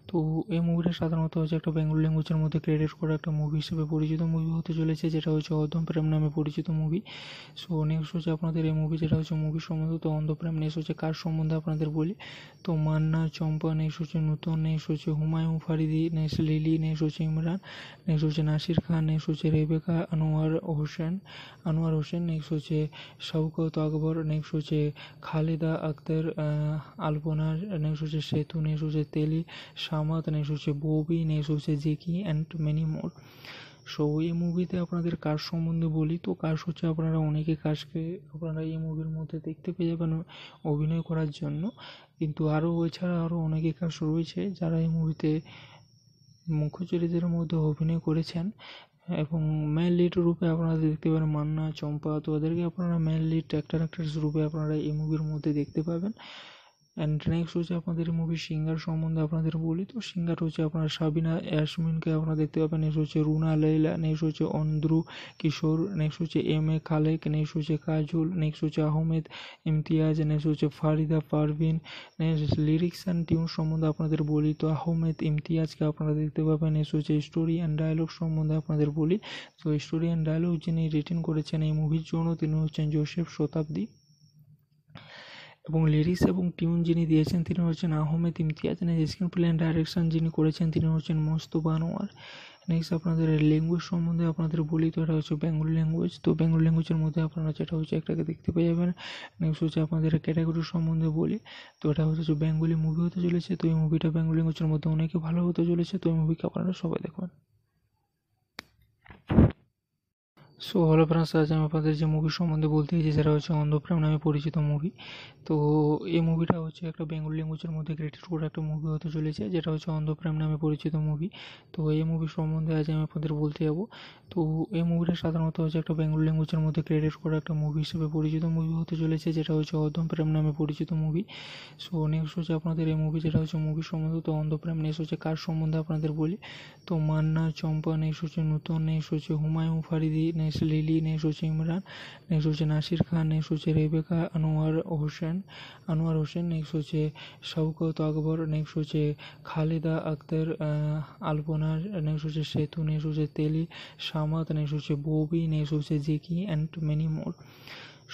তো এই মুভিটা সাধারণত হচ্ছে একটা বেঙ্গল ল্যাঙ্গুয়েজের মধ্যে ক্রেডিট করা একটা মুভি হিসেবে পরিচিত মুভি হতে চলেছে যেটা হচ্ছে অন্ধম নামে পরিচিত মুভি সো নেক্সট হচ্ছে আপনাদের এই মুভি যেটা হচ্ছে মুভি সম্বন্ধে তো অন্ধপ্রেম নেক্সট হচ্ছে কার সম্বন্ধে আপনাদের বলি তো মান্না চম্পা নেক্সট হচ্ছে নূতন নেক্সট হচ্ছে হুমায়ুন ফারিদি নেক্সট নেস লিলি next হচ্ছে ইমরান নেক্সট হচ্ছে নাসির খান নেক্সট হচ্ছে রেবেকা আনোয়ার হোসেন আনোয়ার হোসেন নেক্সট হচ্ছে শওকত আকবর নেক্সট হচ্ছে খালেদা আক্তার আলপনা নেক্সট হচ্ছে সেতু নেক্সট হচ্ছে তেলি সামাত নেক্সট হচ্ছে ববি নেক্সট হচ্ছে Jackie and many more so এই মুভিতে আপনাদের কাজ সম্বন্ধে বলি তো কাজ হচ্ছে আপনারা অনেকে কাজকে আপনারা এই মুভির মধ্যে দেখতে পেয়ে যাবেন অভিনয় করার জন্য কিন্তু আরও এছাড়া আরও অনেকে কাজ রয়েছে যারা এই মুভিতে মুখ্য চরিত্রের মধ্যে অভিনয় করেছেন এবং মেন লিড রূপে আপনারা দেখতে পারেন মান্না চম্পা তো ওদেরকে আপনারা মেন লিড অ্যাক্টার অ্যাক্ট্রেস রূপে আপনারা এই মুভির মধ্যে দেখতে পাবেন অ্যান্ড নেক্সট হচ্ছে আপনাদের মুভি সিঙ্গার সম্বন্ধে আপনাদের বলি তো সিঙ্গার হচ্ছে আপনার সাবিনা অ্যাসমিনকে আপনারা দেখতে পাবেন নেক্সট হচ্ছে রুনা লেলা নেক্সট হচ্ছে অন্ধ্রু কিশোর নেক্সট হচ্ছে এম এ খালেক নেক্সট হচ্ছে কাজল নেক্সট হচ্ছে আহমেদ ইমতিয়াজ নেক্সট হচ্ছে Farida Parvin next lyrics and tune সম্বন্ধে আপনাদের বলি তো আহমেদ ইমতিয়াজকে আপনারা দেখতে পাবেন নেক্সট হচ্ছে স্টোরি অ্যান্ড ডায়লগ সম্বন্ধে আপনাদের বলি তো স্টোরি অ্যান্ড ডায়লগ যিনি রিটার্ন করেছেন এই মুভির জন্য তিনি হচ্ছেন জোসেফ শতাব্দী এবং লিরিক্স এবং টিউন যিনি দিয়েছেন তিনি হচ্ছেন Ahmed Imtiaz next screenplay and direction যিনি করেছেন তিনি হচ্ছেন মোস্তবা আনোয়ার নেক্সট আপনাদের ল্যাঙ্গুয়েজ সম্বন্ধে আপনাদের বলি তো এটা হচ্ছে বেঙ্গলি ল্যাঙ্গুয়েজ তো বেঙ্গলি ল্যাঙ্গুয়েজের মধ্যে আপনারা যেটা হচ্ছে একটাকে দেখতে পেয়ে যাবেন নেক্সট হচ্ছে আপনাদের ক্যাটাগরি সম্বন্ধে বলি তো এটা হচ্ছে বেঙ্গলি মুভি হতে চলেছে তো এই মুভিটা বেঙ্গলি ল্যাঙ্গুয়েজের মধ্যে অনেকে ভালো হতে চলেছে তো এই মুভিকে আপনারা সবাই দেখবেন সো হলো ফ্রেন্ডস আজ আমি আপনাদের যে মুভি সম্বন্ধে বলতে চাইছি সেটা হচ্ছে অন্ধপ্রেম নামে পরিচিত মুভি তো এই মুভিটা হচ্ছে একটা বেঙ্গল ল্যাঙ্গুয়েজের মধ্যে ক্রিয়েটেড করা একটা মুভি হতে চলেছে যেটা হচ্ছে অন্ধপ্রেম নামে পরিচিত মুভি তো এই মুভি সম্বন্ধে আজ আমি আপনাদের বলতে যাবো তো এই মুভিটা সাধারণত হচ্ছে একটা বেঙ্গল ল্যাঙ্গুয়েজের মধ্যে ক্রিয়েটেড করা একটা মুভি হিসেবে পরিচিত মুভি হতে চলেছে যেটা হচ্ছে অন্ধপ্রেম নামে পরিচিত মুভি সো নেক্সট হচ্ছে আপনাদের এই মুভি যেটা হচ্ছে মুভি সম্বন্ধে তো অন্ধপ্রেম নেক্সট হচ্ছে কার সম্বন্ধে আপনাদের বলি তো মান্না চম্পা নেক্সট হচ্ছে নূতন নেক্সট হচ্ছে হুমায়ুন ফারিদি নেক্সট নেস লিলি নেস হচ্ছে ইমরান নেক্সট হচ্ছে নাসির খান নেস হচ্ছে রেবেকা আনোয়ার হোসেন আনোয়ার হোসেন নেক্সট হচ্ছে শওকত আকবর নেক্সট হচ্ছে খালেদা আক্তার আলপনা নেক্সট হচ্ছে সেতু নেস হচ্ছে তেলি সামাত নেক্সট হচ্ছে ববি নেক্সট হচ্ছে Jackie and many more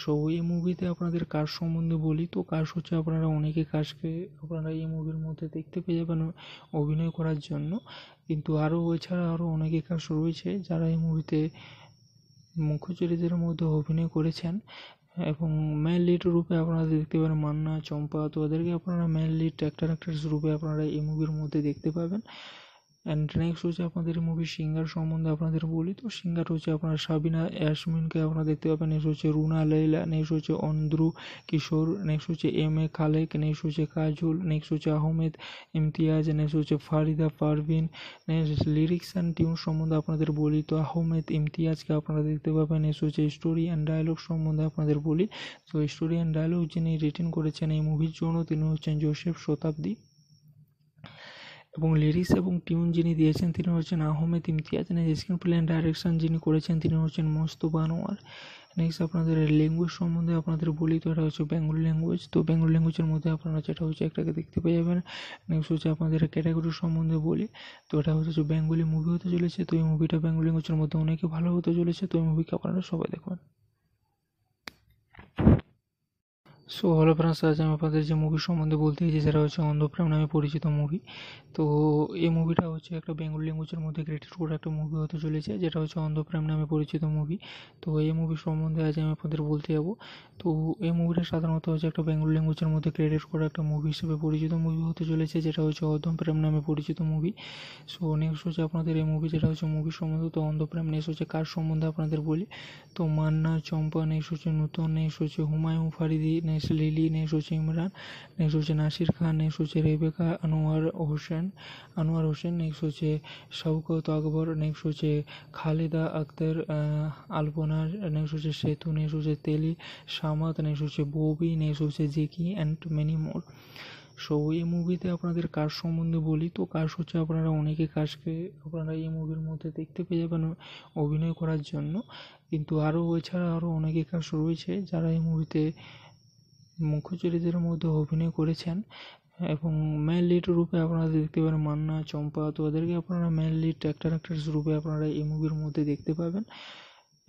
so এই মুভিতে আপনাদের কাজ সম্বন্ধে বলি তো কাজ হচ্ছে আপনারা অনেকে কাজকে আপনারা এই মুভির মধ্যে দেখতে পেয়ে যাবেন অভিনয় করার জন্য কিন্তু আরও এছাড়া আরও অনেকে কাজ রয়েছে যারা এই মুভিতে মুখ্য চরিত্রের মধ্যে অভিনয় করেছেন এবং মেন লিড রূপে আপনারা দেখতে পারেন মান্না চম্পা তো ওদেরকে আপনারা মেন লিড অ্যাক্টার অ্যাক্ট্রেস রূপে আপনারা এই মুভির মধ্যে দেখতে পাবেন অ্যান্ড নেক্সট হচ্ছে আপনাদের মুভি সিঙ্গার সম্বন্ধে আপনাদের বলি তো সিঙ্গার হচ্ছে আপনার সাবিনা অ্যাশমিনকে আপনারা দেখতে পাবেন নেক্সট হচ্ছে রুনা লেলা নেক্সট হচ্ছে অন্ধ্রু কিশোর নেক্সট হচ্ছে এম এ খালেক নেক্সট হচ্ছে কাজল নেক্সট হচ্ছে আহমেদ ইমতিয়াজ নেক্সট হচ্ছে Farida Parvin next lyrics and tune সম্বন্ধে আপনাদের বলি তো আহমেদ ইমতিয়াজকে আপনারা দেখতে পাবেন নেক্সট হচ্ছে স্টোরি অ্যান্ড ডায়লগ সম্বন্ধে আপনাদের বলি তো স্টোরি অ্যান্ড ডায়লগ যিনি রিটার্ন করেছেন এই মুভির জন্য তিনি হচ্ছেন জোসেফ শতাব্দী এবং লিরিক্স এবং টিউন যিনি দিয়েছেন তিনি হচ্ছেন Ahmed Imtiaz next screenplay and direction যিনি করেছেন তিনি হচ্ছেন মোস্তফা আনোয়ার নেক্সট আপনাদের ল্যাঙ্গুয়েজ সম্বন্ধে আপনাদের বলি তো এটা হচ্ছে বেঙ্গল ল্যাঙ্গুয়েজ তো বেঙ্গল ল্যাঙ্গুয়েজের মধ্যে আপনারা যেটা হচ্ছে একটাকে দেখতে পেয়ে যাবেন নেক্সট হচ্ছে আপনাদের ক্যাটাগরি সম্বন্ধে বলি তো এটা হচ্ছে বেঙ্গলি মুভি হতে চলেছে তো এই মুভিটা বেঙ্গল ল্যাঙ্গুয়েজের মধ্যে অনেকে ভালো হতে চলেছে তো এই মুভিকে আপনারা সবাই দেখবেন সো হ্যালো ফ্রেন্ডস আজ আমি আপনাদের যে মুভি সম্বন্ধে বলতে চাইছি সেটা হচ্ছে অন্ধপ্রেম নামে পরিচিত মুভি তো এই মুভিটা হচ্ছে একটা বেঙ্গল ল্যাঙ্গুয়েজের মধ্যে ক্রিয়েটেড করা একটা মুভি হতে চলেছে যেটা হচ্ছে অন্ধপ্রেম নামে পরিচিত মুভি তো এই মুভি সম্বন্ধে আজ আমি আপনাদের বলতে যাবো তো এই মুভিটা সাধারণত হচ্ছে একটা বেঙ্গল ল্যাঙ্গুয়েজের মধ্যে ক্রিয়েটেড করা একটা মুভি হিসেবে পরিচিত মুভি হতে চলেছে যেটা হচ্ছে অন্ধপ্রেম নামে পরিচিত মুভি সো নেক্সট হচ্ছে আপনাদের এই মুভি যেটা হচ্ছে মুভি সম্বন্ধে তো অন্ধপ্রেম নেক্সট হচ্ছে কার সম্বন্ধে আপনাদের বলি তো মান্না চম্পা নেক্সট হচ্ছে নূতন নেক্সট হচ্ছে হুমায়ুন ফারিদি নেস লিলি নেস হচ্ছে ইমরান নেক্সট হচ্ছে নাসির খান নেক্সট হচ্ছে রেবেকা আনোয়ার হোসেন আনোয়ার হোসেন নেক্সট হচ্ছে শওকত আকবর নেক্সট হচ্ছে খালেদা আক্তার আলপনা নেক্সট হচ্ছে সেতু নেক্সট হচ্ছে তেলি সামাত নেক্সট হচ্ছে ববি নেক্সট হচ্ছে Jackie and many more so এই মুভিতে আপনাদের কাজ সম্বন্ধে বলি তো কাজ হচ্ছে আপনারা অনেকে কাজকে আপনারা এই মুভির মধ্যে দেখতে পেয়ে যাবেন অভিনয় করার জন্য কিন্তু আরও এছাড়া আরও অনেকে কাজ রয়েছে যারা এই মুভিতে মুখ্য চরিত্রের মধ্যে অভিনয় করেছেন এবং মেন লিড রূপে আপনারা দেখতে পারেন মান্না চম্পা তো ওদেরকে আপনারা মেন লিড অ্যাক্টার অ্যাক্ট্রেস রূপে আপনারা এই মুভির মধ্যে দেখতে পাবেন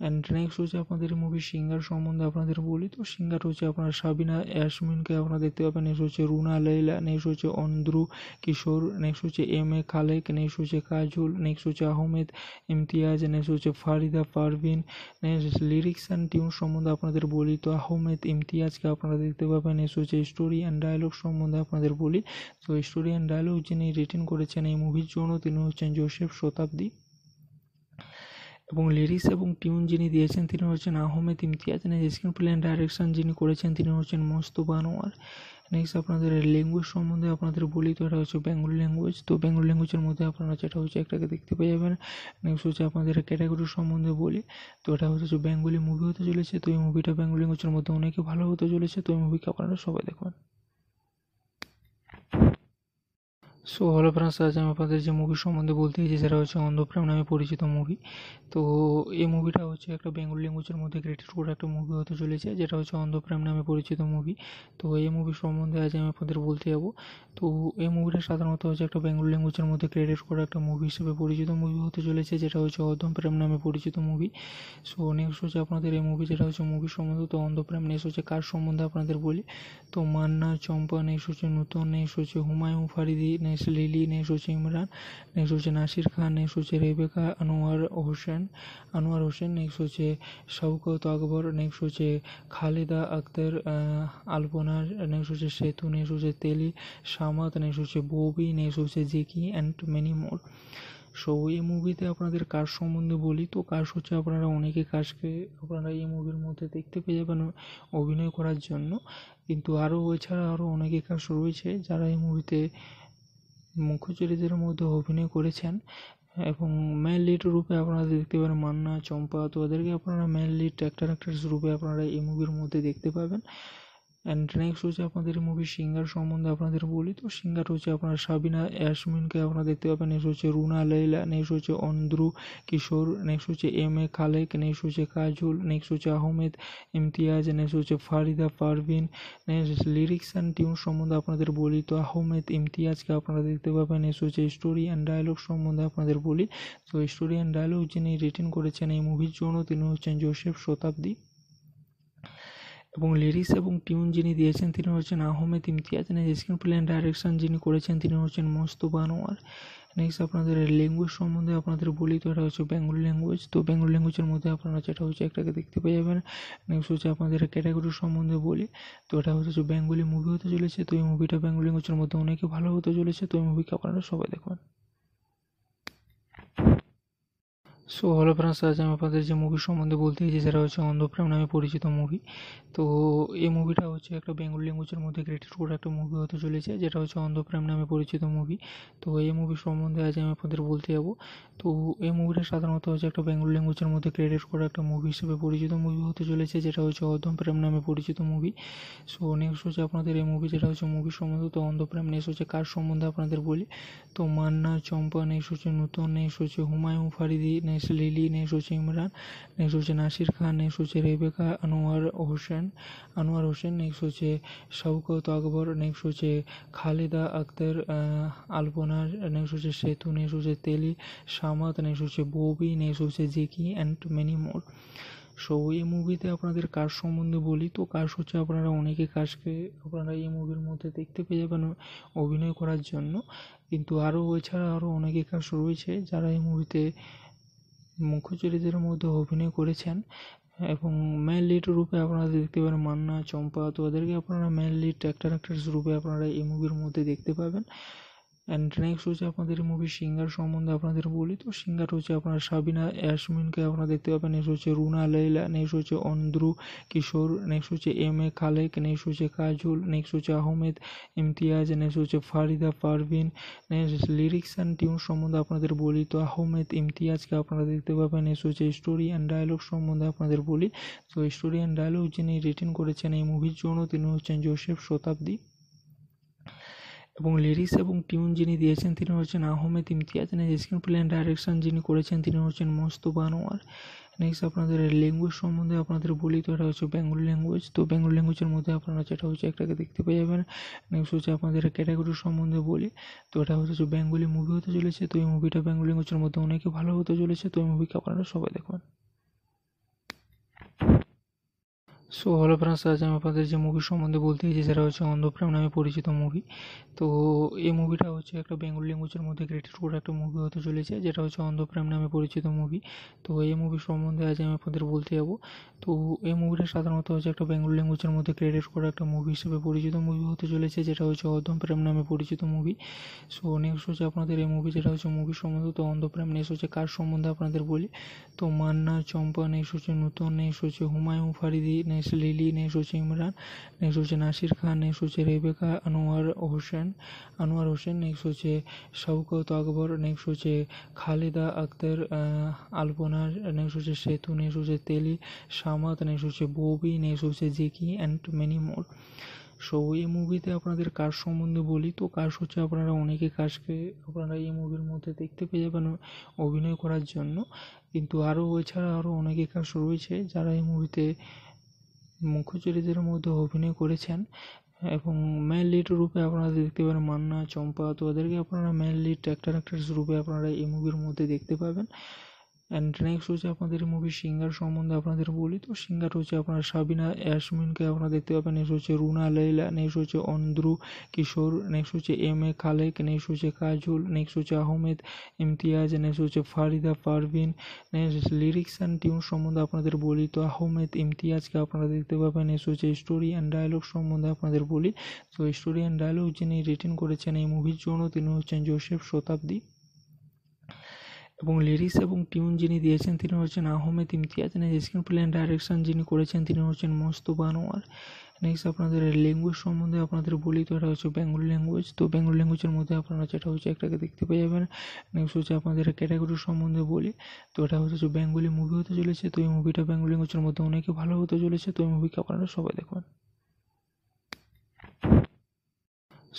অ্যান্ড নেক্সট হচ্ছে আপনাদের মুভি সিঙ্গার সম্বন্ধে আপনাদের বলি তো সিঙ্গার হচ্ছে আপনার সাবিনা ইয়াসমিনকে আপনারা দেখতে পাবেন নেক্সট হচ্ছে রুনা লেইলা নেক্সট হচ্ছে অন্ধ্রু কিশোর নেক্সট হচ্ছে এম এ খালেক নেক্সট হচ্ছে কাজল নেক্সট হচ্ছে আহমেদ ইমতিয়াজ নেক্সট হচ্ছে Farida Parvin next lyrics and tune সম্বন্ধে আপনাদের বলি তো আহমেদ ইমতিয়াজকে আপনারা দেখতে পাবেন নেক্সট হচ্ছে স্টোরি অ্যান্ড ডায়লগ সম্বন্ধে আপনাদের বলি তো স্টোরি অ্যান্ড ডায়লগ যিনি রিটেন করেছেন এই মুভির জন্য তিনি হচ্ছেন জোসেফ শতাব্দী এবং লিরিক্স এবং টিউন যিনি দিয়েছেন তিনি হচ্ছেন Ahmed Imtiaz next screenplay and direction যিনি করেছেন তিনি হচ্ছেন মোস্তফা আনোয়ার নেক্সট আপনাদের ল্যাঙ্গুয়েজ সম্বন্ধে আপনাদের বলি তো এটা হচ্ছে বেঙ্গল ল্যাঙ্গুয়েজ তো বেঙ্গল ল্যাঙ্গুয়েজের মধ্যে আপনারা যেটা হচ্ছে একটাকে দেখতে পেয়ে যাবেন নেক্সট হচ্ছে আপনাদের ক্যাটাগরি সম্বন্ধে বলি তো এটা হচ্ছে বেঙ্গলি মুভি হতে চলেছে তো এই মুভিটা বেঙ্গল ল্যাঙ্গুয়েজের মধ্যে অনেকে ভালো হতে চলেছে তো এই মুভিকে আপনারা সবাই দেখবেন সো হ্যালো ফ্রেন্ডস আজ আমি আপনাদের যে মুভি সম্বন্ধে বলতে চাইছি সেটা হচ্ছে অন্ধপ্রেম নামে পরিচিত মুভি তো এই মুভিটা হচ্ছে একটা বেঙ্গল ল্যাঙ্গুয়েজের মধ্যে ক্রিয়েটেড করে একটা মুভি হতে চলেছে যেটা হচ্ছে অন্ধপ্রেম নামে পরিচিত মুভি তো এই মুভি সম্বন্ধে আজ আমি আপনাদের বলতে যাব তো এই মুভিটা সাধারণত হচ্ছে একটা বেঙ্গল ল্যাঙ্গুয়েজের মধ্যে ক্রেডিট করা একটা মুভি হিসেবে পরিচিত মুভি হতে চলেছে যেটা হচ্ছে অন্ধম প্রেম নামে পরিচিত মুভি সো নেক্সট হচ্ছে আপনাদের এই মুভি যেটা হচ্ছে মুভি সম্বন্ধে তো অন্ধপ্রেম নেক্সট হচ্ছে কার সম্বন্ধে আপনাদের বলি তো মান্না চম্পা নেক্সট হচ্ছে নূতন নেক্সট হচ্ছে হুমায়ুন ফারিদি নেক্সট নেস লিলি नेस হচ্ছে ইমরান নেক্সট হচ্ছে নাসির খান নেক্সট হচ্ছে রেবেকা আনোয়ার হোসেন আনোয়ার হোসেন নেক্সট হচ্ছে শওকত আকবর নেক্সট হচ্ছে খালেদা আক্তার আলপনা নেক্সট হচ্ছে সেতু নেক্সট হচ্ছে তেলি সামাত নেক্সট হচ্ছে ববি নেক্সট হচ্ছে Jackie and many more so এই মুভিতে আপনাদের কাজ সম্বন্ধে বলি তো কাজ হচ্ছে আপনারা অনেকে কাজকে আপনারা এই মুভির মধ্যে দেখতে পেয়ে যাবেন অভিনয় করার জন্য কিন্তু আরও এছাড়া আরও অনেকে কাজ রয়েছে যারা এই মুভিতে মুখ্য চরিত্রের মধ্যে অভিনয় করেছেন এবং মেন লিড রূপে আপনারা দেখতে পারেন মান্না চম্পা তো ওদেরকে আপনারা মেন লিড অ্যাক্টার অ্যাক্ট্রেস রূপে আপনারা এই মুভির মধ্যে দেখতে পাবেন অ্যান্ড নেক্সট হচ্ছে আপনাদের মুভি সিঙ্গার সম্বন্ধে আপনাদের বলি তো সিঙ্গার হচ্ছে আপনার সাবিনা অ্যাসমিনকে আপনারা দেখতে পাবেন নেক্সট হচ্ছে রুনা লেলা নেক্সট হচ্ছে অন্ধ্রু কিশোর নেক্সট হচ্ছে এম এ খালেক নেক্সট হচ্ছে কাজল নেক্সট হচ্ছে আহমেদ ইমতিয়াজ নেক্সট হচ্ছে Farida Parvin next lyrics and tune সম্বন্ধে আপনাদের বলি তো আহমেদ ইমতিয়াজকে আপনারা দেখতে পাবেন নেক্সট হচ্ছে স্টোরি অ্যান্ড ডায়লগ সম্বন্ধে আপনাদের বলি তো স্টোরি অ্যান্ড ডায়লগ যিনি রিটার্ন করেছেন এই মুভির জন্য তিনি হচ্ছেন জোসেফ শতাব্দী এবং লিরিক্স এবং টিউন যিনি দিয়েছেন তিনি হচ্ছেন Ahmed Imtiaz next screenplay direction যিনি করেছেন তিনি হচ্ছেন মোস্তফা আনোয়ার নেক্সট আপনাদের ল্যাঙ্গুয়েজ সম্বন্ধে আপনাদের বলি তো এটা হচ্ছে বেঙ্গলি ল্যাঙ্গুয়েজ তো বেঙ্গলি ল্যাঙ্গুয়েজের মধ্যে আপনারা যেটা হচ্ছে একটাকে দেখতে পেয়ে যাবেন নেক্সট হচ্ছে আপনাদের ক্যাটাগরি সম্বন্ধে বলি তো এটা হচ্ছে বেঙ্গলি মুভি হতে চলেছে তো এই মুভিটা বেঙ্গলি ল্যাঙ্গুয়েজের মধ্যে অনেকে ভালো হতে চলেছে তো এই মুভিকে আপনারা সবাই দেখবেন সো হলো ফ্রেন্ডস আজ আমি আপনাদের যে মুভি সম্বন্ধে বলতে চাইছি সেটা হচ্ছে অন্ধপ্রেম নামে পরিচিত মুভি তো এই মুভিটা হচ্ছে একটা বেঙ্গল ল্যাঙ্গুয়েজের মধ্যে ক্রিয়েটেড করা একটা মুভি হতে চলেছে যেটা হচ্ছে অন্ধপ্রেম নামে পরিচিত মুভি তো এই মুভি সম্বন্ধে আজ আমি আপনাদের বলতে যাবো তো এই মুভিটা সাধারণত হচ্ছে একটা বেঙ্গল ল্যাঙ্গুয়েজের মধ্যে ক্রিয়েটেড করা একটা মুভি হিসেবে পরিচিত মুভি হতে চলেছে যেটা হচ্ছে অন্ধপ্রেম নামে পরিচিত মুভি সো নেক্সট হচ্ছে আপনাদের এই মুভি যেটা হচ্ছে মুভি সম্বন্ধে তো অন্ধপ্রেম নেক্সট হচ্ছে কার সম্বন্ধে আপনাদের বলি তো মান্না চম্পা নেক্সট হচ্ছে নূতন নেক্সট হচ্ছে হুমায়ুন ফারিদি নেক্সট নেই লিলি নেই রয়েছে ইমরান নেক্সট হচ্ছে নাসির খান নেক্সট হচ্ছে রেবেকা আনোয়ার হোসেন আনোয়ার হোসেন নেক্সট হচ্ছে শওকত আকবর নেক্সট হচ্ছে খালেদা আক্তার আলপনা নেক্সট হচ্ছে সেতু নেস হচ্ছে তেলি সামাত নেক্সট হচ্ছে ববি নেক্সট হচ্ছে Jackie and many more so এই মুভিতে আপনাদের কাজ সম্বন্ধে বলি তো কাজ হচ্ছে আপনারা অনেকে কাজকে আপনারা এই মুভির মধ্যে দেখতে পেয়ে যাবেন অভিনয় করার জন্য কিন্তু আরও এছাড়া আরও অনেকে কাজ রয়েছে যারা এই মুভিতে মুখ্য চরিত্রের মধ্যে অভিনয় করেছেন এবং মেন লিড রূপে আপনারা দেখতে পারেন মান্না চম্পা তো ওদেরকে আপনারা মেন লিড অ্যাক্টার অ্যাক্ট্রেস রূপে আপনারা এই মুভির মধ্যে দেখতে পাবেন অ্যান্ড নেক্সট হচ্ছে আপনাদের মুভি সিঙ্গার সম্বন্ধে আপনাদের বলি তো সিঙ্গার হচ্ছে আপনার সাবিনা অ্যাসমিনকে আপনারা দেখতে পাবেন নেক্সট হচ্ছে রুনা লেলা নেক্সট হচ্ছে অন্ধ্রু কিশোর নেক্সট হচ্ছে এম এ খালেক নেক্সট হচ্ছে কাজল নেক্সট হচ্ছে আহমেদ ইমতিয়াজ নেক্সট হচ্ছে Farida Parvin next lyrics and tune সম্বন্ধে আপনাদের বলি তো আহমেদ ইমতিয়াজকে আপনারা দেখতে পাবেন নেক্সট হচ্ছে স্টোরি অ্যান্ড ডায়লগ সম্বন্ধে আপনাদের বলি তো স্টোরি অ্যান্ড ডায়লগ যিনি রিটার্ন করেছেন এই মুভির জন্য তিনি হচ্ছেন জোসেফ শতাব্দী এবং লিরিক্স এবং টিউন যিনি দিয়েছেন তিনি হচ্ছেন Ahmed Imtiaz next screenplay and direction যিনি করেছেন তিনি হচ্ছেন মোস্তফা আনোয়ার নেক্সট আপনাদের ল্যাঙ্গুয়েজ সম্বন্ধে আপনাদের বলি তো এটা হচ্ছে বেঙ্গল ল্যাঙ্গুয়েজ তো বেঙ্গল ল্যাঙ্গুয়েজের মধ্যে আপনারা যেটা হচ্ছে একটাকে দেখতে পেয়ে যাবেন নেক্সট হচ্ছে আপনাদের ক্যাটাগরি সম্বন্ধে বলি তো এটা হচ্ছে বেঙ্গলি মুভি হতে চলেছে তো এই মুভিটা বেঙ্গল ল্যাঙ্গুয়েজের মধ্যে অনেকে ভালো হতে চলেছে তো এই মুভিকে আপনারা সবাই দেখবেন সো হলো ফ্রেন্ডস আজ আমি আপনাদের যে মুভি সম্বন্ধে বলতে চাইছি সেটা হচ্ছে অন্ধপ্রেম নামে পরিচিত মুভি তো এই মুভিটা হচ্ছে একটা বেঙ্গল ল্যাঙ্গুয়েজের মধ্যে ক্রিয়েটেড করা একটা মুভি হতে চলেছে যেটা হচ্ছে অন্ধপ্রেম নামে পরিচিত মুভি তো এই মুভি সম্বন্ধে আজ আমি আপনাদের বলতে যাবো তো এই মুভিটা সাধারণত হচ্ছে একটা বেঙ্গল ল্যাঙ্গুয়েজের মধ্যে ক্রিয়েটেড করা একটা মুভি হিসেবে পরিচিত মুভি হতে চলেছে যেটা হচ্ছে অন্ধপ্রেম নামে পরিচিত মুভি সো নেক্সট হচ্ছে আপনাদের এই মুভি যেটা হচ্ছে মুভি সম্বন্ধে তো অন্ধপ্রেম নেক্সট হচ্ছে কার সম্বন্ধে আপনাদের বলি তো মান্না চম্পা নেক্সট হচ্ছে নূতন নেক্সট হচ্ছে হুমায়ুন ফারিদি নেস লিলি নেক্সট হচ্ছে ইমরান নেক্সট হচ্ছে নাসির খান নেস হচ্ছে রেবেকা আনোয়ার হোসেন আনোয়ার হোসেন নেক্সট হচ্ছে শওকত আকবর নেক্সট হচ্ছে খালেদা আক্তার আলপনা নেক্সট হচ্ছে সেতু নেক্সট হচ্ছে তেলি সামাত নেক্সট হচ্ছে ববি নেক্সট হচ্ছে Jackie and many more so এই মুভিতে আপনাদের কাজ সম্বন্ধে বলি তো কাজ হচ্ছে আপনারা অনেকে কাজকে আপনারা এই মুভির মধ্যে দেখতে পেয়ে যাবেন অভিনয় করার জন্য কিন্তু আরও এছাড়া আরও অনেকে কাজ রয়েছে যারা এই মুভিতে মুখ্য চরিত্রের মধ্যে অভিনয় করেছেন এবং মেন লিড রূপে আপনারা দেখতে পারেন মান্না চম্পা তো ওদেরকে আপনারা মেন লিড অ্যাক্টার অ্যাক্ট্রেস রূপে আপনারা এই মুভির মধ্যে দেখতে পাবেন অ্যান্ড নেক্সট হচ্ছে আপনাদের মুভি সিঙ্গার সম্বন্ধে আপনাদের বলি তো সিঙ্গার হচ্ছে আপনার সাবিনা ইয়াসমিনকে আপনারা দেখতে পাবেন নেক্সট হচ্ছে রুনা লেইলা নেক্সট হচ্ছে অন্ধ্রু কিশোর নেক্সট হচ্ছে এম এ খালেক নেক্সট হচ্ছে কাজল নেক্সট হচ্ছে আহমেদ ইমতিয়াজ নেক্সট হচ্ছে Farida Parvin next lyrics and tune সম্বন্ধে আপনাদের বলি তো আহমেদ ইমতিয়াজকে আপনারা দেখতে পাবেন নেক্সট হচ্ছে স্টোরি অ্যান্ড ডায়লগ সম্বন্ধে আপনাদের বলি তো স্টোরি অ্যান্ড ডায়লগ যিনি রিটিন করেছেন এই মুভির জন্য তিনি হচ্ছেন জোসেফ শতাব্দী এবং লিরিক্স এবং টিউন যিনি দিয়েছেন তিনি হচ্ছেন Ahmed Imtiaz next screenplay and direction যিনি করেছেন তিনি হচ্ছেন মোস্তফা আনোয়ার নেক্সট আপনাদের ল্যাঙ্গুয়েজ সম্বন্ধে আপনাদের বলি তো এটা হচ্ছে বেঙ্গল ল্যাঙ্গুয়েজ তো বেঙ্গল ল্যাঙ্গুয়েজের মধ্যে আপনারা যেটা হচ্ছে একটাকে দেখতে পেয়ে যাবেন নেক্সট হচ্ছে আপনাদের ক্যাটাগরি সম্বন্ধে বলি তো এটা হচ্ছে বেঙ্গলি মুভি হতে চলেছে তো এই মুভিটা বেঙ্গল ল্যাঙ্গুয়েজের মধ্যে অনেকে ভালো হতে চলেছে তো এই মুভিকে আপনারা সবাই দেখবেন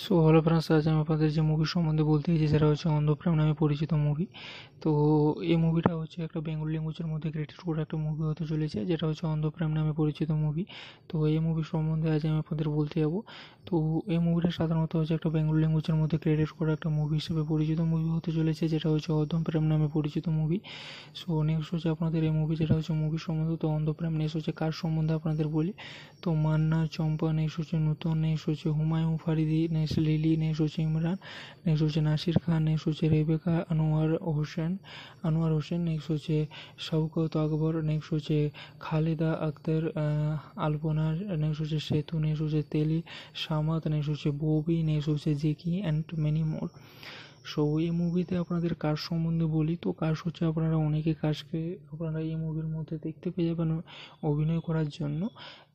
সো হলো ফ্রেন্ডস আজ আমি আপনাদের যে মুভি সম্বন্ধে বলতে চাইছি সেটা হচ্ছে অন্ধপ্রেম নামে পরিচিত মুভি তো এই মুভিটা হচ্ছে একটা বেঙ্গল ল্যাঙ্গুয়েজের মধ্যে ক্রিয়েটেড করে একটা মুভি হতে চলেছে যেটা হচ্ছে অন্ধপ্রেম নামে পরিচিত মুভি তো এই মুভি সম্বন্ধে আজ আমি আপনাদের বলতে যাবো তো এই মুভিটা সাধারণত হচ্ছে একটা বেঙ্গল ল্যাঙ্গুয়েজের মধ্যে ক্রিয়েটেড করা একটা মুভি হিসেবে পরিচিত মুভি হতে চলেছে যেটা হচ্ছে অধম নামে পরিচিত মুভি সো নেক্সট হচ্ছে আপনাদের এই মুভি যেটা হচ্ছে মুভি সম্বন্ধে তো অন্ধপ্রেম নেক্সট হচ্ছে কার সম্বন্ধে আপনাদের বলি তো মান্না চম্পা নেক্সট হচ্ছে নূতন নেক্সট হচ্ছে হুমায়ুন ফারিদি নেক্সট নেস লিলি নেস হচ্ছে ইমরান নেক্সট হচ্ছে নাসির খান নেক্সট হচ্ছে রেবেকা আনোয়ার হোসেন আনোয়ার হোসেন নেক্সট হচ্ছে শওকত আকবর নেক্সট হচ্ছে খালেদা আক্তার আলপনা নেক্সট হচ্ছে সেতু নেক্সট হচ্ছে তেলি সামাত নেক্সট হচ্ছে ববি নেক্সট হচ্ছে Jackie and many more so এই মুভিতে আপনাদের কাজ সম্বন্ধে বলি তো কাজ হচ্ছে আপনারা অনেকে কাজকে আপনারা এই মুভির মধ্যে দেখতে পেয়ে যাবেন অভিনয় করার জন্য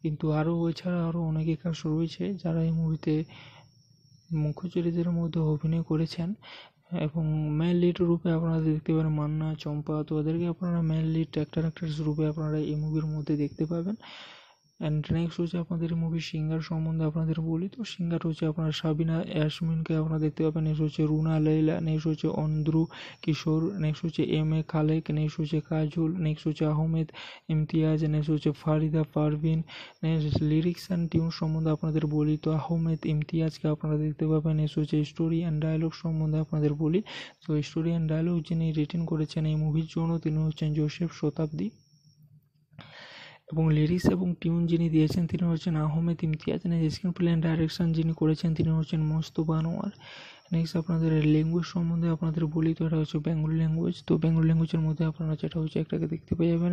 কিন্তু আরও এছাড়া আরও অনেকে কাজ রয়েছে যারা এই মুভিতে মুখ্য চরিত্রের মধ্যে অভিনয় করেছেন এবং মেন লিড রূপে আপনারা দেখতে পারেন মান্না চম্পা তো ওদেরকে আপনারা মেন লিড অ্যাক্টার অ্যাক্ট্রেস রূপে আপনারা এই মুভির মধ্যে দেখতে পাবেন অ্যান্ড নেক্সট হচ্ছে আপনাদের মুভি সিঙ্গার সম্বন্ধে আপনাদের বলি তো সিঙ্গার হচ্ছে আপনার সাবিনা ইয়াসমিনকে আপনারা দেখতে পাবেন নেক্সট হচ্ছে রুনা লেইলা নেক্সট হচ্ছে অন্দ্রু কিশোর নেক্সট হচ্ছে এম এ খালেক নেক্সট হচ্ছে কাজল নেক্সট হচ্ছে আহমেদ ইমতিয়াজ নেক্সট হচ্ছে Farida Parvin next lyrics and tune সম্বন্ধে আপনাদের বলি তো আহমেদ ইমতিয়াজকে আপনারা দেখতে পাবেন নেক্সট হচ্ছে স্টোরি অ্যান্ড ডায়লগ সম্বন্ধে আপনাদের বলি তো স্টোরি অ্যান্ড ডায়লগ যিনি রিটেন করেছেন এই মুভির জন্য তিনি হচ্ছেন জোসেফ শতাব্দী এবং লিরিক্স এবং টিউন যিনি দিয়েছেন তিনি হচ্ছেন Ahmed Imtiaz next screenplay direction যিনি করেছেন তিনি হচ্ছেন মোস্তফা আনোয়ার নেক্সট আপনাদের ল্যাঙ্গুয়েজ সম্বন্ধে আপনাদের বলি তো এটা হচ্ছে বেঙ্গলি ল্যাঙ্গুয়েজ তো বেঙ্গলি ল্যাঙ্গুয়েজের মধ্যে আপনারা যেটা হচ্ছে একটাকে দেখতে পেয়ে যাবেন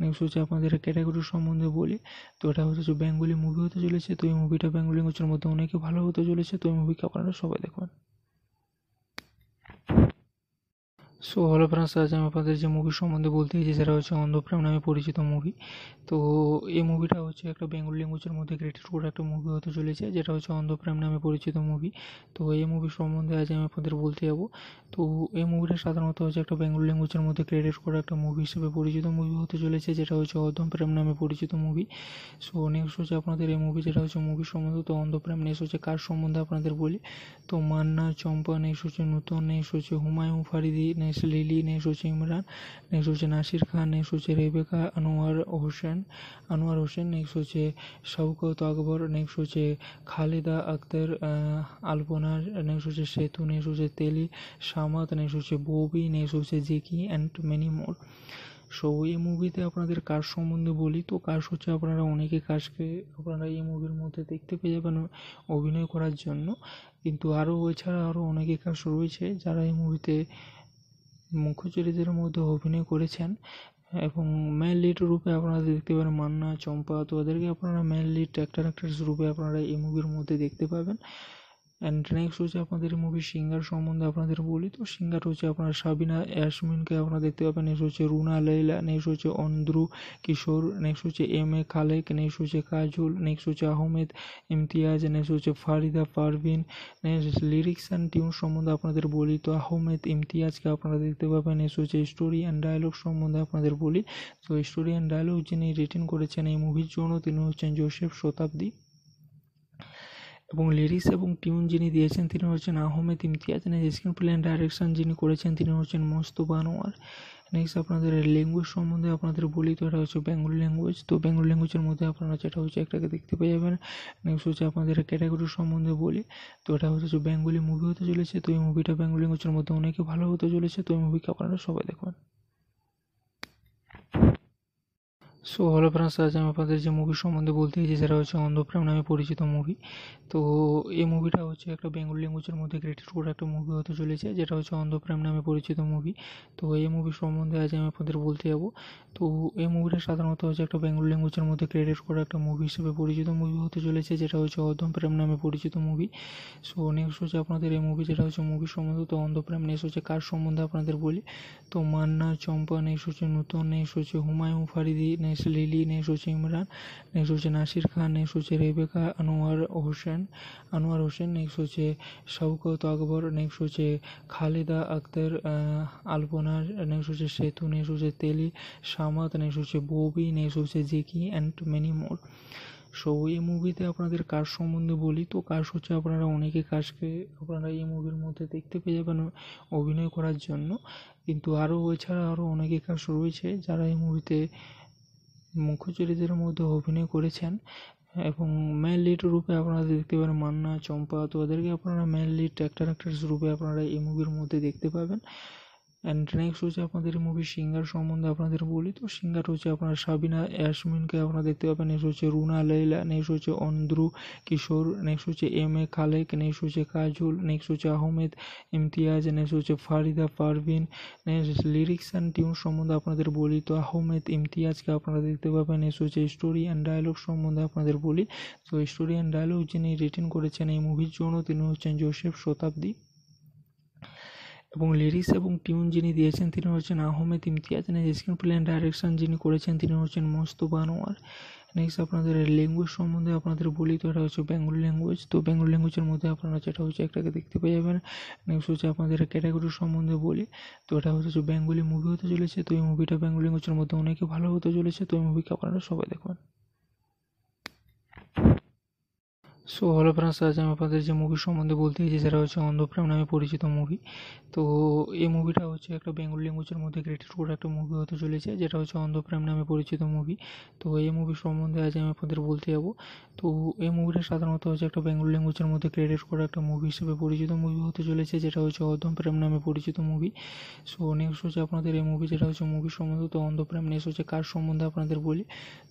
নেক্সট হচ্ছে আপনাদের ক্যাটাগরি সম্বন্ধে বলি তো এটা হচ্ছে বেঙ্গলি মুভি হতে চলেছে তো এই মুভিটা বেঙ্গলি ল্যাঙ্গুয়েজের মধ্যে অনেকে ভালো হতে চলেছে তো এই মুভিকে আপনারা সবাই দেখবেন সো হলো ফ্রেন্ডস আজ আমি আপনাদের যে মুভি সম্বন্ধে বলতে চাইছি সেটা হচ্ছে অন্ধপ্রেম নামে পরিচিত মুভি তো এই মুভিটা হচ্ছে একটা বেঙ্গল ল্যাঙ্গুয়েজের মধ্যে ক্রিয়েটেড করা একটা মুভি হতে চলেছে যেটা হচ্ছে অন্ধপ্রেম নামে পরিচিত মুভি তো এই মুভি সম্বন্ধে আজ আমি আপনাদের বলতে যাবো তো এই মুভিটা সাধারণত হচ্ছে একটা বেঙ্গল ল্যাঙ্গুয়েজের মধ্যে ক্রিয়েটেড করা একটা মুভি হিসেবে পরিচিত মুভি হতে চলেছে যেটা হচ্ছে অন্ধপ্রেম নামে পরিচিত মুভি সো নেক্সট হচ্ছে আপনাদের এই মুভি যেটা হচ্ছে মুভি সম্বন্ধে তো অন্ধপ্রেম নেক্সট হচ্ছে কার সম্বন্ধে আপনাদের বলি তো মান্না চম্পা নেক্সট হচ্ছে নূতন নেক্সট হচ্ছে হুমায়ুন ফারিদি নেক্সট নেই লিলি নেই হচ্ছে ইমরান নেক্সট হচ্ছে নাসির খান নেক্সট হচ্ছে রেবেকা আনোয়ার হোসেন আনোয়ার হোসেন নেক্সট হচ্ছে শওকত আকবর নেক্সট হচ্ছে খালেদা আক্তার আলপনা নেক্সট হচ্ছে সেতু নেস হচ্ছে তেলি সামাত নেস হচ্ছে ববি নেস হচ্ছে Jackie and many more so এই মুভিতে আপনাদের কাজ সম্বন্ধে বলি তো কাজ হচ্ছে আপনারা অনেকে কাজকে আপনারা এই মুভির মধ্যে দেখতে পেয়ে যাবেন অভিনয় করার জন্য কিন্তু আরও এছাড়া আরও অনেকে কাজ রয়েছে যারা এই মুভিতে মুখ্য চরিত্রের মধ্যে অভিনয় করেছেন এবং মেন লিড রূপে আপনারা দেখতে পারেন মান্না চম্পা তো ওদেরকে আপনারা মেন লিড অ্যাক্টার অ্যাক্ট্রেস রূপে আপনারা এই মুভির মধ্যে দেখতে পাবেন অ্যান্ড নেক্সট হচ্ছে আপনাদের মুভি সিঙ্গার সম্বন্ধে আপনাদের বলি তো সিঙ্গার হচ্ছে আপনার সাবিনা অ্যাশমিনকে আপনারা দেখতে পাবেন নেক্সট হচ্ছে রুনা লেলা নেক্সট হচ্ছে অন্ধ্রু কিশোর নেক্সট হচ্ছে এম এ খালেক নেক্সট হচ্ছে কাজল নেক্সট হচ্ছে আহমেদ ইমতিয়াজ নেক্সট হচ্ছে Farida Parvin next lyrics and tune সম্বন্ধে আপনাদের বলি তো আহমেদ ইমতিয়াজকে আপনারা দেখতে পাবেন নেক্সট হচ্ছে স্টোরি অ্যান্ড ডায়লগ সম্বন্ধে আপনাদের বলি তো স্টোরি অ্যান্ড ডায়লগ যিনি রিটার্ন করেছেন এই মুভির জন্য তিনি হচ্ছেন জোসেফ শতাব্দী এবং লিরিক্স এবং টিউন যিনি দিয়েছেন তিনি হচ্ছেন Ahmed Imtiaz next screenplay and direction যিনি করেছেন তিনি হচ্ছেন মোস্তফা আনোয়ার নেক্সট আপনাদের ল্যাঙ্গুয়েজ সম্বন্ধে আপনাদের বলি তো এটা হচ্ছে বেঙ্গল ল্যাঙ্গুয়েজ তো বেঙ্গল ল্যাঙ্গুয়েজের মধ্যে আপনারা যেটা হচ্ছে একটাকে দেখতে পেয়ে যাবেন নেক্সট হচ্ছে আপনাদের ক্যাটাগরি সম্বন্ধে বলি তো এটা হচ্ছে বেঙ্গলি মুভি হতে চলেছে তো এই মুভিটা বেঙ্গল ল্যাঙ্গুয়েজের মধ্যে অনেকে ভালো হতে চলেছে তো এই মুভিকে আপনারা সবাই দেখবেন সো হলো ফ্রেন্ডস আজ আমি আপনাদের যে মুভি সম্বন্ধে বলতে চাইছি সেটা হচ্ছে অন্ধপ্রেম নামে পরিচিত মুভি তো এই মুভিটা হচ্ছে একটা বেঙ্গল ল্যাঙ্গুয়েজের মধ্যে ক্রিয়েটেড করা একটা মুভি হতে চলেছে যেটা হচ্ছে অন্ধপ্রেম নামে পরিচিত মুভি তো এই মুভি সম্বন্ধে আজ আমি আপনাদের বলতে যাবো তো এই মুভিটা সাধারণত হচ্ছে একটা বেঙ্গল ল্যাঙ্গুয়েজের মধ্যে ক্রিয়েটেড করা একটা মুভি হিসেবে পরিচিত মুভি হতে চলেছে যেটা হচ্ছে অন্ধপ্রেম নামে পরিচিত মুভি সো নেক্সট হচ্ছে আপনাদের এই মুভি যেটা হচ্ছে মুভি সম্বন্ধে তো অন্ধপ্রেম নেক্সট হচ্ছে কার সম্বন্ধে আপনাদের বলি তো মান্না চম্পা নেক্সট হচ্ছে নূতন নেক্সট হচ্ছে হুমায়ুন ফারিদি নেস লিলি নেস হচ্ছে ইমরান নেক্সট হচ্ছে নাসির খান নেক্সট হচ্ছে রেবেকা আনোয়ার হোসেন আনোয়ার হোসেন নেক্সট হচ্ছে শওকত আকবর নেক্সট হচ্ছে খালেদা আক্তার আলপনা নেক্সট হচ্ছে সেতু নেক্সট হচ্ছে তেলি সামাত নেক্সট হচ্ছে ববি নেক্সট হচ্ছে Jackie and many more so এই মুভিতে আপনাদের কাজ সম্বন্ধে বলি তো কাজ হচ্ছে আপনারা অনেকে কাজকে আপনারা এই মুভির মধ্যে দেখতে পেয়ে যাবেন অভিনয় করার জন্য কিন্তু আরও এছাড়া আরও অনেকে কাজ রয়েছে যারা এই মুভিতে মুখ্য চরিত্রের মধ্যে অভিনয় করেছেন এবং মেন লিড রূপে আপনারা দেখতে পারেন মান্না চম্পা তো ওদেরকে আপনারা মেন লিড অ্যাক্টার অ্যাক্ট্রেস রূপে আপনারা এই মুভির মধ্যে দেখতে পাবেন অ্যান্ড নেক্সট হচ্ছে আপনাদের মুভি সিঙ্গার সম্বন্ধে আপনাদের বলি তো সিঙ্গার হচ্ছে আপনার সাবিনা ইয়াসমিনকে আপনারা দেখতে পাবেন নেক্সট হচ্ছে রুনা লেইলা নেক্সট হচ্ছে অন্ধ্রু কিশোর নেক্সট হচ্ছে এম এ খালেক নেক্সট হচ্ছে কাজল নেক্সট হচ্ছে আহমেদ ইমতিয়াজ নেক্সট হচ্ছে Farida Parvin next lyrics and tune সম্বন্ধে আপনাদের বলি তো আহমেদ ইমতিয়াজকে আপনারা দেখতে পাবেন নেক্সট হচ্ছে স্টোরি অ্যান্ড ডায়লগ সম্বন্ধে আপনাদের বলি তো স্টোরি অ্যান্ড ডায়লগ যিনি রিটিন করেছেন এই মুভির জন্য তিনি হচ্ছেন জোসেফ শতাব্দী এবং লিরিক্স এবং টিউন যিনি দিয়েছেন তিনি হচ্ছেন Ahmed Imtiaz next screenplay and direction যিনি করেছেন তিনি হচ্ছেন মোস্তফা বানোয়ার নেক্সট আপনাদের ল্যাঙ্গুয়েজ সম্বন্ধে আপনাদের বলি তো এটা হচ্ছে বেঙ্গল ল্যাঙ্গুয়েজ তো বেঙ্গল ল্যাঙ্গুয়েজের মধ্যে আপনারা যেটা হচ্ছে একটাকে দেখতে পেয়ে যাবেন নেক্সট হচ্ছে আপনাদের ক্যাটাগরি সম্বন্ধে বলি তো এটা হচ্ছে বেঙ্গলি মুভি হতে চলেছে তো এই মুভিটা বেঙ্গল ল্যাঙ্গুয়েজের মধ্যে অনেকে ভালো হতে চলেছে তো এই মুভিকে আপনারা সবাই দেখবেন সো হলো ফ্রেন্ডস আজ আমি আপনাদের যে মুভি সম্বন্ধে বলতে চাইছি সেটা হচ্ছে অন্ধপ্রেম নামে পরিচিত মুভি তো এই মুভিটা হচ্ছে একটা বেঙ্গল ল্যাঙ্গুয়েজের মধ্যে ক্রিয়েটেড করে একটা মুভি হতে চলেছে যেটা হচ্ছে অন্ধপ্রেম নামে পরিচিত মুভি তো এই মুভি সম্বন্ধে আজ আমি আপনাদের বলতে যাবো তো এই মুভিটা সাধারণত হচ্ছে একটা বেঙ্গল ল্যাঙ্গুয়েজের মধ্যে ক্রিয়েটেড করা একটা মুভি হিসেবে পরিচিত মুভি হতে চলেছে যেটা হচ্ছে অন্ধম নামে পরিচিত মুভি সো নেক্সট হচ্ছে আপনাদের এই মুভি যেটা হচ্ছে মুভি সম্বন্ধে তো অন্ধপ্রেম নেক্সট হচ্ছে কার সম্বন্ধে আপনাদের বলি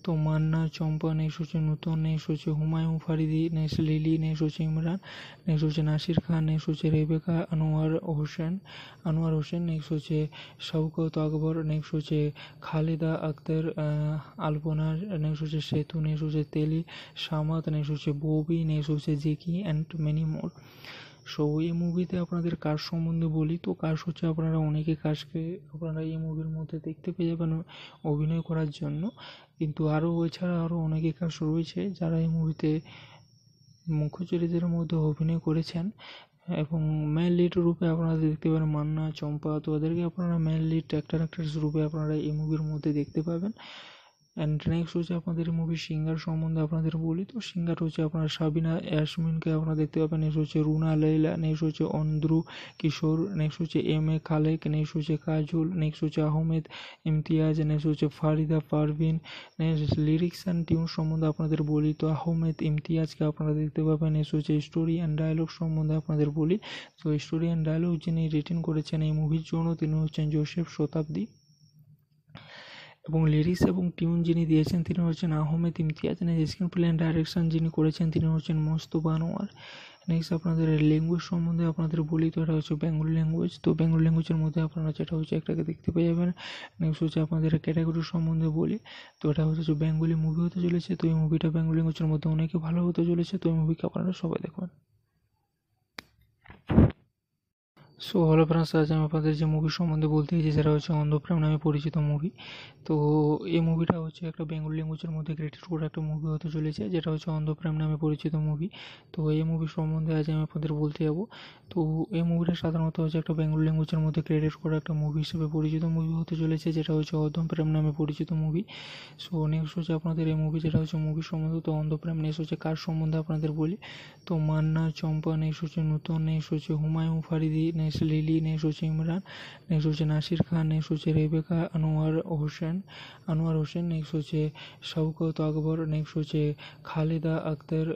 তো মান্না চম্পা নেক্সট হচ্ছে নূতন নেক্সট হচ্ছে হুমায়ুন ফারিদি নেক্সট নেস লিলি নেক্সট হচ্ছে ইমরান নেক্সট হচ্ছে নাসির খান নেক্সট হচ্ছে রেবেকা আনোয়ার হোসেন আনোয়ার হোসেন নেক্সট হচ্ছে শওকত আকবর নেক্সট হচ্ছে খালেদা আক্তার আলপনা নেক্সট হচ্ছে সেতু নেক্সট হচ্ছে তেলি সামাত নেক্সট হচ্ছে ববি নেক্সট হচ্ছে Jackie and many more so এই মুভিতে আপনাদের কাজ সম্বন্ধে বলি তো কাজ হচ্ছে আপনারা অনেকে কাজকে আপনারা এই মুভির মধ্যে দেখতে পেয়ে যাবেন অভিনয় করার জন্য কিন্তু আরও এছাড়া আরও অনেকে কাজ রয়েছে যারা এই মুভিতে মুখ্য চরিত্রের মধ্যে অভিনয় করেছেন এবং মেন লিড রূপে আপনারা দেখতে পারেন মান্না চম্পা তো ওদেরকে আপনারা মেন লিড অ্যাক্টর অ্যাক্ট্রেস রূপে আপনারা এই মুভির মধ্যে দেখতে পাবেন অ্যান্ড নেক্সট হচ্ছে আপনাদের মুভি সিঙ্গার সম্বন্ধে আপনাদের বলি তো সিঙ্গার হচ্ছে আপনার সাবিনা ইয়াসমিনকে আপনারা দেখতে পাবেন নেক্সট হচ্ছে রুনা লেইলা নেক্সট হচ্ছে অন্দ্রু কিশোর নেক্সট হচ্ছে এম এ খালেক নেক্সট হচ্ছে কাজল নেক্সট হচ্ছে আহমেদ ইমতিয়াজ নেক্সট হচ্ছে Farida Parvin next lyrics and tune সম্বন্ধে আপনাদের বলি তো আহমেদ ইমতিয়াজকে আপনারা দেখতে পাবেন নেক্সট হচ্ছে স্টোরি অ্যান্ড ডায়লগ সম্বন্ধে আপনাদের বলি তো স্টোরি অ্যান্ড ডায়লগ যিনি রিটেন করেছেন এই মুভির জন্য তিনি হচ্ছেন জোসেফ শতাব্দী এবং লিরিক্স এবং টিউন যিনি দিয়েছেন তিনি হচ্ছেন Ahmed Imtiaz next screenplay and direction যিনি করেছেন তিনি হচ্ছেন মোস্তফা আনোয়ার নেক্সট আপনাদের ল্যাঙ্গুয়েজ সম্বন্ধে আপনাদের বলি তো এটা হচ্ছে বেঙ্গলি ল্যাঙ্গুয়েজ তো বেঙ্গলি ল্যাঙ্গুয়েজের মধ্যে আপনারা যেটা হচ্ছে একটাকে দেখতে পেয়ে যাবেন নেক্সট হচ্ছে আপনাদের ক্যাটাগরি সম্বন্ধে বলি তো এটা হচ্ছে বেঙ্গলি মুভি হতে চলেছে তো এই মুভিটা বেঙ্গলি ল্যাঙ্গুয়েজের মধ্যে অনেকে ভালো হতে চলেছে তো এই মুভিকে আপনারা সবাই দেখবেন সো হলো ফ্রেন্ডস আজ আমি আপনাদের যে মুভি সম্বন্ধে বলতে চাইছি সেটা হচ্ছে অন্ধপ্রেম নামে পরিচিত মুভি তো এই মুভিটা হচ্ছে একটা বেঙ্গল ল্যাঙ্গুয়েজের মধ্যে ক্রিয়েটেড করে একটা মুভি হতে চলেছে যেটা হচ্ছে অন্ধপ্রেম নামে পরিচিত মুভি তো এই মুভি সম্বন্ধে আজ আমি আপনাদের বলতে যাবো তো এই মুভিটা সাধারণত হচ্ছে একটা বেঙ্গল ল্যাঙ্গুয়েজের মধ্যে ক্রেডিট করা একটা মুভি হিসেবে পরিচিত মুভি হতে চলেছে যেটা হচ্ছে অন্ধপ্রেম নামে পরিচিত মুভি সো নেক্সট হচ্ছে আপনাদের এই মুভি যেটা হচ্ছে মুভি সম্বন্ধে তো অন্ধপ্রেম নেক্সট হচ্ছে কার সম্বন্ধে আপনাদের বলি তো মান্না চম্পা নেক্সট হচ্ছে নূতন নেক্সট হচ্ছে হুমায়ুন ফারিদি নেক্সট নেস লিলি ने सोचे इमरान ने सोचे नासिर खान ने सोचे रेबेका হোসেন আনোয়ার হোসেন নেক্সট হচ্ছে শওকত আকবর নেক্সট হচ্ছে খালেদা আক্তার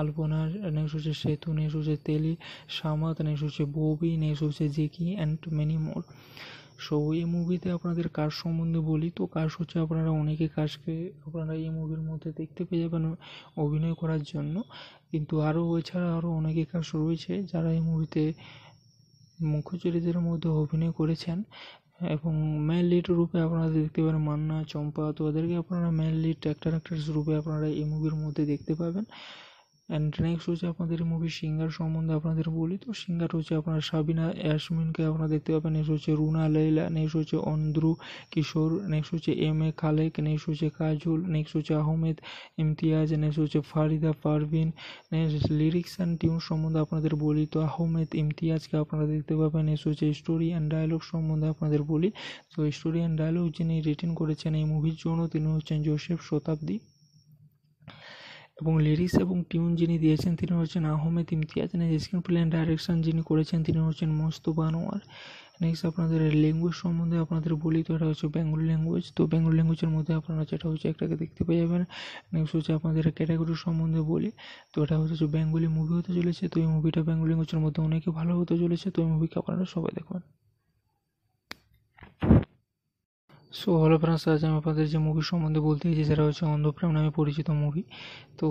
আলপনা নেক্সট হচ্ছে সেতু নেক্সট হচ্ছে তেলি সামাত নেক্সট হচ্ছে ববি নেক্সট হচ্ছে Jackie and many more so এই মুভিতে আপনাদের কাজ সম্বন্ধে বলি তো কাজ হচ্ছে আপনারা অনেকে কাজকে আপনারা এই মুভির মধ্যে দেখতে পেয়ে যাবেন অভিনয় করার জন্য কিন্তু আরও এছাড়া আরও অনেকে কাজ রয়েছে যারা এই মুভিতে মুখ্য চরিত্রের মধ্যে অভিনয় করেছেন এবং মেন লিড রূপে আপনারা দেখতে পারেন মান্না চম্পা তো ওদেরকে আপনারা মেন লিড অ্যাক্টার অ্যাক্ট্রেস রূপে আপনারা এই মুভির মধ্যে দেখতে পাবেন অ্যান্ড নেক্সট হচ্ছে আপনাদের মুভি সিঙ্গার সম্বন্ধে আপনাদের বলি তো সিঙ্গার হচ্ছে আপনার সাবিনা অ্যাশমিনকে আপনারা দেখতে পাবেন নেক্সট হচ্ছে রুনা লেলা নেক্সট হচ্ছে অন্দ্রু কিশোর নেক্সট হচ্ছে এম এ খালেক নেক্সট হচ্ছে কাজুল নেক্সট হচ্ছে আহমেদ ইমতিয়াজ নেক্সট হচ্ছে Farida Parvin next lyrics and tune সম্বন্ধে আপনাদের বলি তো আহমেদ ইমতিয়াজকে আপনারা দেখতে পাবেন নেক্সট হচ্ছে স্টোরি অ্যান্ড ডায়লগ সম্বন্ধে আপনাদের বলি তো স্টোরি অ্যান্ড ডায়লগ যিনি রিটার্ন করেছেন এই মুভির জন্য তিনি হচ্ছেন জোসেফ শতাব্দী এবং লিরিক্স এবং টিউন যিনি দিয়েছেন তিনি হচ্ছেন Ahmed Imtiaz next screenplay and direction যিনি করেছেন তিনি হচ্ছেন মস্ত আনোয়ার নেক্সট আপনাদের ল্যাঙ্গুয়েজ সম্বন্ধে আপনাদের বলি তো এটা হচ্ছে বেঙ্গলি ল্যাঙ্গুয়েজ তো বেঙ্গল ল্যাঙ্গুয়েজের মধ্যে আপনারা যেটা হচ্ছে একটাকে দেখতে পেয়ে যাবেন নেক্সট হচ্ছে আপনাদের ক্যাটাগরি সম্বন্ধে বলি তো এটা হচ্ছে বেঙ্গলি মুভি হতে চলেছে তো এই মুভিটা বেঙ্গল ল্যাঙ্গুয়েজের মধ্যে অনেকে ভালো হতে চলেছে তো এই মুভিকে আপনারা সবাই দেখবেন সো হলো ফ্রেন্ডস আজ আমি আপনাদের যে মুভি সম্বন্ধে বলতে চাইছি সেটা হচ্ছে অন্ধপ্রেম নামে পরিচিত মুভি তো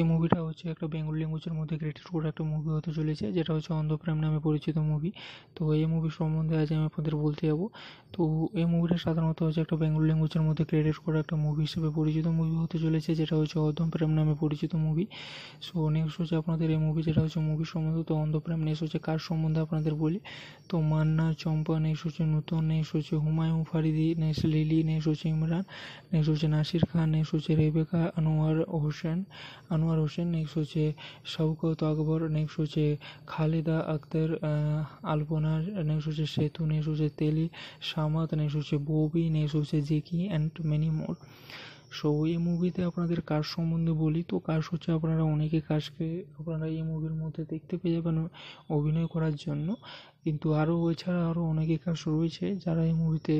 এই মুভিটা হচ্ছে একটা বেঙ্গল ল্যাঙ্গুয়েজের মধ্যে ক্রিয়েটেড করা একটা মুভি হতে চলেছে যেটা হচ্ছে অন্ধপ্রেম নামে পরিচিত মুভি তো এই মুভি সম্বন্ধে আজ আমি আপনাদের বলতে যাবো তো এই মুভিটা সাধারণত হচ্ছে একটা বেঙ্গল ল্যাঙ্গুয়েজের মধ্যে ক্রিয়েটেড করা একটা মুভি হিসেবে পরিচিত মুভি হতে চলেছে যেটা হচ্ছে অন্ধপ্রেম নামে পরিচিত মুভি সো নেক্সট হচ্ছে আপনাদের এই মুভি যেটা হচ্ছে মুভি সম্বন্ধে তো অন্ধপ্রেম নেক্সট হচ্ছে কার সম্বন্ধে আপনাদের বলি তো মান্না চম্পা নেক্সট হচ্ছে নূতন নেক্সট হচ্ছে হুমায়ুন ফারিদি নেক্সট নেস লিলি নেস হচ্ছে ইমরান হচ্ছে নাসির খান নেক্সট হচ্ছে রেবেকা আনোয়ার হোসেন আনোয়ার হোসেন নেক্সট হচ্ছে শৌকত আকবর নেক্সট হচ্ছে খালেদা আক্তার আলপনা নেক্সট হচ্ছে সেতু নেস হচ্ছে তেলি সামাত নেক্সট হচ্ছে ববি নেক্সট হচ্ছে Jackie and many more so এই মুভিতে আপনাদের কাজ সম্বন্ধে বলি তো কাজ হচ্ছে আপনারা অনেকে কাজকে আপনারা এই মুভির মধ্যে দেখতে পেয়ে যাবেন অভিনয় করার জন্য কিন্তু আরও এছাড়া আরও অনেকে কাজ রয়েছে যারা এই মুভিতে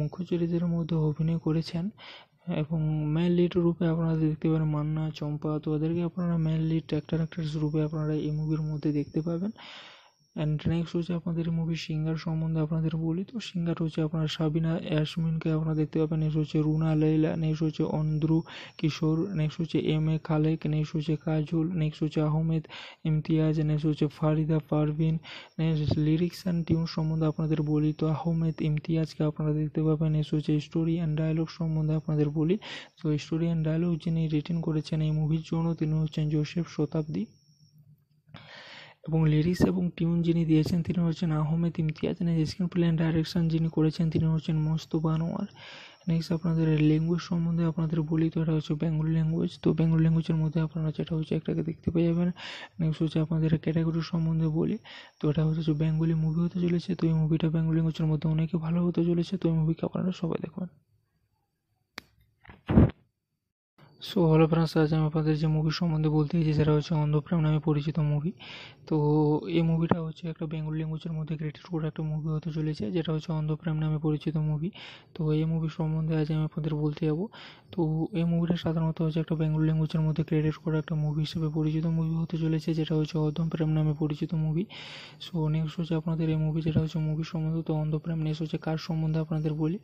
মুখ্য চরিত্রের মধ্যে অভিনয় করেছেন এবং মেন লিড রূপে আপনারা দেখতে পারেন মান্না চম্পা তো ওদেরকে আপনারা মেন লিড অ্যাক্টার অ্যাক্ট্রেস রূপে আপনারা এই মুভির মধ্যে দেখতে পাবেন অ্যান্ড নেক্সট হচ্ছে আপনাদের মুভি সিঙ্গার সম্বন্ধে আপনাদের বলি তো সিঙ্গার হচ্ছে আপনার সাবিনা অ্যাসমিনকে আপনারা দেখতে পাবেন নেক্সট হচ্ছে রুনা লেলা নেক্সট হচ্ছে অন্ধ্রু কিশোর নেক্সট হচ্ছে এম এ খালেক নেক্সট হচ্ছে কাজল নেক্সট হচ্ছে আহমেদ ইমতিয়াজ নেক্সট হচ্ছে Farida Parvin next lyrics and tune সম্বন্ধে আপনাদের বলি তো আহমেদ ইমতিয়াজকে আপনারা দেখতে পাবেন নেক্সট হচ্ছে স্টোরি অ্যান্ড ডায়লগ সম্বন্ধে আপনাদের বলি তো স্টোরি অ্যান্ড ডায়লগ যিনি রিটিন করেছেন এই মুভির জন্য তিনি হচ্ছেন জোসেফ শতাব্দী এবং লিরিক্স এবং টিউন যিনি দিয়েছেন তিনি হচ্ছেন Ahmed Imtiaz next screenplay and direction যিনি করেছেন তিনি হচ্ছেন মস্ত আনোয়ার নেক্সট আপনাদের ল্যাঙ্গুয়েজ সম্বন্ধে আপনাদের বলি তো এটা হচ্ছে বেঙ্গল ল্যাঙ্গুয়েজ তো বেঙ্গল ল্যাঙ্গুয়েজের মধ্যে আপনারা যেটা হচ্ছে একটাকে দেখতে পেয়ে যাবেন নেক্সট হচ্ছে আপনাদের ক্যাটাগরি সম্বন্ধে বলি তো এটা হচ্ছে বেঙ্গলি মুভি হতে চলেছে তো এই মুভিটা বেঙ্গল ল্যাঙ্গুয়েজের মধ্যে অনেকে ভালো হতে চলেছে তো এই মুভিকে আপনারা সবাই দেখবেন সো হলো ফ্রেন্ডস আজ আমি আপনাদের যে মুভি সম্বন্ধে বলতে চাইছি সেটা হচ্ছে অন্ধপ্রেম নামে পরিচিত মুভি তো এই মুভিটা হচ্ছে একটা বেঙ্গল ল্যাঙ্গুয়েজের মধ্যে ক্রিয়েটেড করে একটা মুভি হতে চলেছে যেটা হচ্ছে অন্ধপ্রেম নামে পরিচিত মুভি তো এই মুভি সম্বন্ধে আজ আমি আপনাদের বলতে যাব তো এই মুভিটা সাধারণত হচ্ছে একটা বেঙ্গল ল্যাঙ্গুয়েজের মধ্যে ক্রিয়েটেড করে একটা মুভি হিসেবে পরিচিত মুভি হতে চলেছে যেটা হচ্ছে অধম নামে পরিচিত মুভি সো নেক্সট হচ্ছে আপনাদের এই মুভি যেটা হচ্ছে মুভি সম্বন্ধে তো অন্ধপ্রেম নেক্সট হচ্ছে কার সম্বন্ধে আপনাদের বলি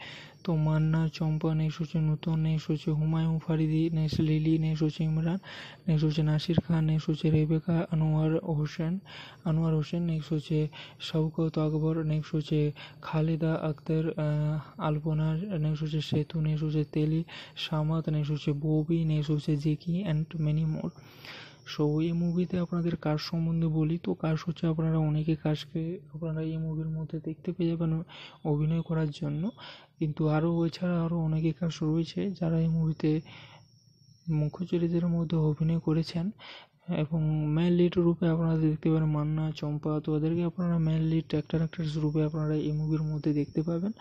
তো মান্না চম্পা নেক্সট হচ্ছে নূতন নেক্সট হচ্ছে হুমায়ুন ফারিদি নেক্সট নেস লিলি নেক্সট হচ্ছে ইমরান নেক্সট হচ্ছে নাসির খান নেক্সট হচ্ছে রেবেকা আনোয়ার হোসেন আনোয়ার হোসেন নেক্সট হচ্ছে শওকত আকবর নেক্সট হচ্ছে খালেদা আক্তার আলপনা নেক্সট হচ্ছে সেতু নেক্সট হচ্ছে তেলি সামাত নেক্সট হচ্ছে ববি নেক্সট হচ্ছে Jackie and many more so এই মুভিতে আপনাদের কাজ সম্বন্ধে বলি তো কাজ হচ্ছে আপনারা অনেকে কাজকে আপনারা এই মুভির মধ্যে দেখতে পেয়ে যাবেন অভিনয় করার জন্য কিন্তু আরও এছাড়া আরও অনেকে কাজ রয়েছে যারা এই মুভিতে মুখ্য চরিত্রের মধ্যে অভিনয় করেছেন এবং মেন লিড রূপে আপনারা দেখতে পারেন মান্না চম্পা তো ওদেরকে আপনারা মেন লিড অ্যাক্টার অ্যাক্ট্রেস রূপে আপনারা এই মুভির মধ্যে দেখতে পাবেন